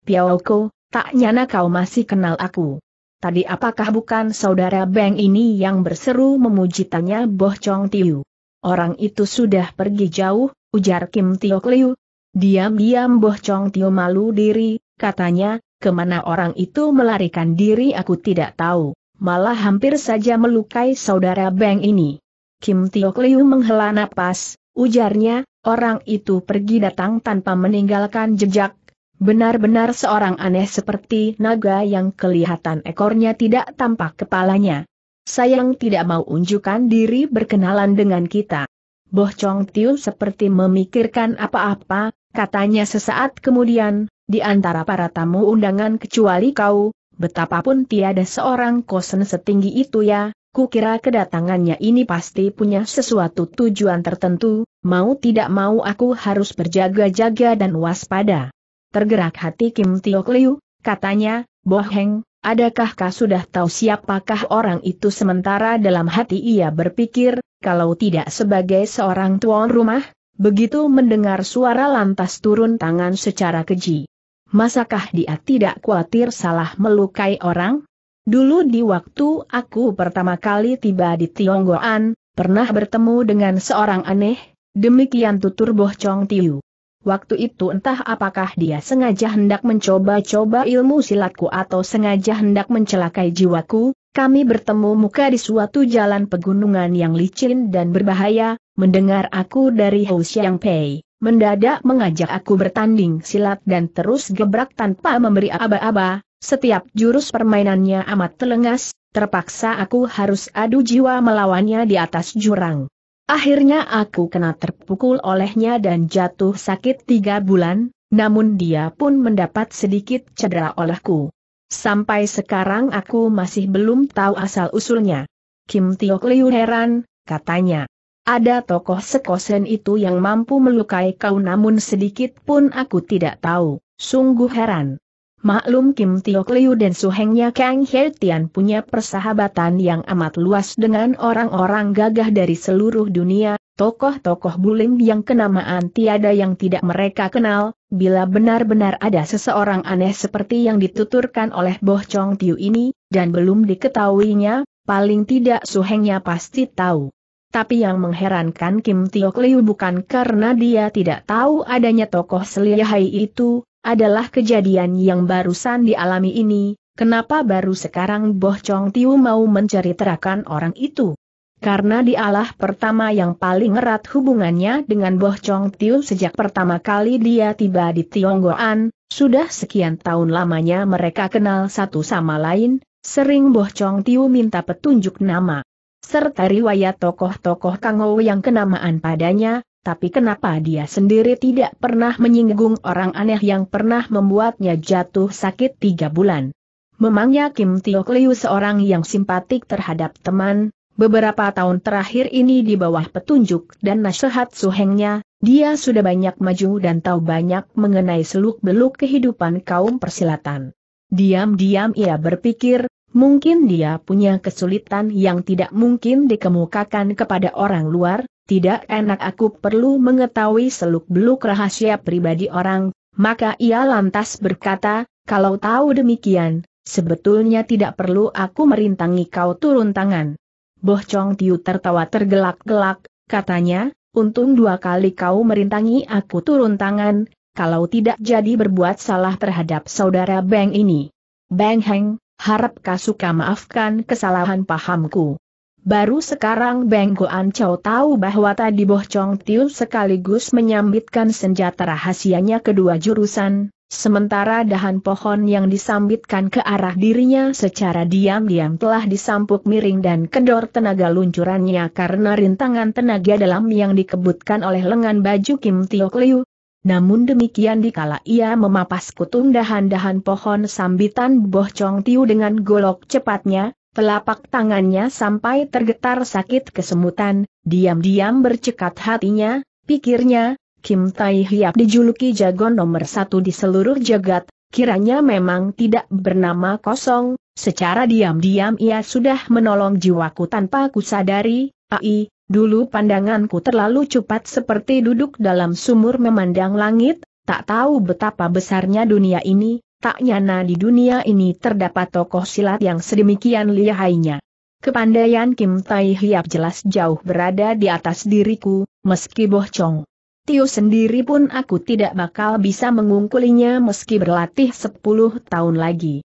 Piao Ko, tak nyana kau masih kenal aku. Tadi apakah bukan saudara Beng ini yang berseru memuji tanya Boh Chong Tiu? Orang itu sudah pergi jauh, ujar Kim Tio Kliu. Diam-diam Boh Chong Tiu malu diri, katanya, kemana orang itu melarikan diri aku tidak tahu, malah hampir saja melukai saudara Beng ini. Kim Tio Kliu menghela napas, ujarnya, orang itu pergi datang tanpa meninggalkan jejak, Benar-benar seorang aneh seperti naga yang kelihatan ekornya tidak tampak kepalanya. Sayang tidak mau unjukkan diri berkenalan dengan kita. Boh Chong Tiu seperti memikirkan apa-apa, katanya sesaat kemudian, di antara para tamu undangan kecuali kau, betapapun tiada seorang kosen setinggi itu ya, kukira kedatangannya ini pasti punya sesuatu tujuan tertentu, mau tidak mau aku harus berjaga-jaga dan waspada. Tergerak hati Kim Tiok Liu, katanya, Boheng, adakah kau sudah tahu siapakah orang itu sementara dalam hati ia berpikir, kalau tidak sebagai seorang tuan rumah, begitu mendengar suara lantas turun tangan secara keji. Masakah dia tidak khawatir salah melukai orang? Dulu di waktu aku pertama kali tiba di Tionggoan, pernah bertemu dengan seorang aneh, demikian tutur Boh Chong Tiu. Waktu itu entah apakah dia sengaja hendak mencoba-coba ilmu silatku atau sengaja hendak mencelakai jiwaku, kami bertemu muka di suatu jalan pegunungan yang licin dan berbahaya, mendengar aku dari Hou Xiang Pei, mendadak mengajak aku bertanding silat dan terus gebrak tanpa memberi aba-aba, setiap jurus permainannya amat telengas, terpaksa aku harus adu jiwa melawannya di atas jurang. Akhirnya aku kena terpukul olehnya dan jatuh sakit tiga bulan, namun dia pun mendapat sedikit cedera olehku. Sampai sekarang aku masih belum tahu asal-usulnya. Kim Tiok Liu heran, katanya. Ada tokoh sekosen itu yang mampu melukai kau namun sedikit pun aku tidak tahu, sungguh heran. Maklum Kim Tio Kliu dan suhengnya Kang He Tian punya persahabatan yang amat luas dengan orang-orang gagah dari seluruh dunia, tokoh-tokoh bulim yang kenamaan tiada yang tidak mereka kenal, bila benar-benar ada seseorang aneh seperti yang dituturkan oleh Boh Chong Tiu ini, dan belum diketahuinya, paling tidak suhengnya pasti tahu. Tapi yang mengherankan Kim Tio Kliu bukan karena dia tidak tahu adanya tokoh seliahai itu, adalah kejadian yang barusan dialami ini, kenapa baru sekarang Boh Chong Tiu mau menceritakan orang itu? Karena dialah pertama yang paling erat hubungannya dengan Boh Chong Tiu sejak pertama kali dia tiba di Tionggoan, sudah sekian tahun lamanya mereka kenal satu sama lain, sering Boh Chong Tiu minta petunjuk nama serta riwayat tokoh-tokoh Kangou yang kenamaan padanya, tapi kenapa dia sendiri tidak pernah menyinggung orang aneh yang pernah membuatnya jatuh sakit tiga bulan. Memangnya Kim Tio Kliu seorang yang simpatik terhadap teman, beberapa tahun terakhir ini di bawah petunjuk dan nasihat suhengnya, dia sudah banyak maju dan tahu banyak mengenai seluk-beluk kehidupan kaum persilatan. Diam-diam ia berpikir, mungkin dia punya kesulitan yang tidak mungkin dikemukakan kepada orang luar, tidak enak aku perlu mengetahui seluk-beluk rahasia pribadi orang, maka ia lantas berkata, kalau tahu demikian, sebetulnya tidak perlu aku merintangi kau turun tangan. Boh Chong Tiu tertawa tergelak-gelak, katanya, untung dua kali kau merintangi aku turun tangan, kalau tidak jadi berbuat salah terhadap saudara Bang ini. Bang Heng, harap kau suka maafkan kesalahan pahamku. Baru sekarang Beng Goan Chow tahu bahwa tadi Boh Chong Tiu sekaligus menyambitkan senjata rahasianya kedua jurusan, sementara dahan pohon yang disambitkan ke arah dirinya secara diam-diam telah disampuk miring dan kendor tenaga luncurannya karena rintangan tenaga dalam yang dikebutkan oleh lengan baju Kim Tio Liu, namun demikian dikala ia memapas kutung dahan-dahan pohon sambitan Boh Chong Tiu dengan golok cepatnya, Telapak tangannya sampai tergetar sakit kesemutan, diam-diam bercekat hatinya, pikirnya, Kim Tai Hiap dijuluki jago nomor satu di seluruh jagat, kiranya memang tidak bernama kosong, secara diam-diam ia sudah menolong jiwaku tanpa ku sadari, ai, dulu pandanganku terlalu cepat seperti duduk dalam sumur memandang langit, tak tahu betapa besarnya dunia ini, Tak nyana di dunia ini terdapat tokoh silat yang sedemikian lihainya. Kepandaian Kim Tai Hiap jelas jauh berada di atas diriku, meski bohong. Tio sendiri pun aku tidak bakal bisa mengungkulinya meski berlatih 10 tahun lagi.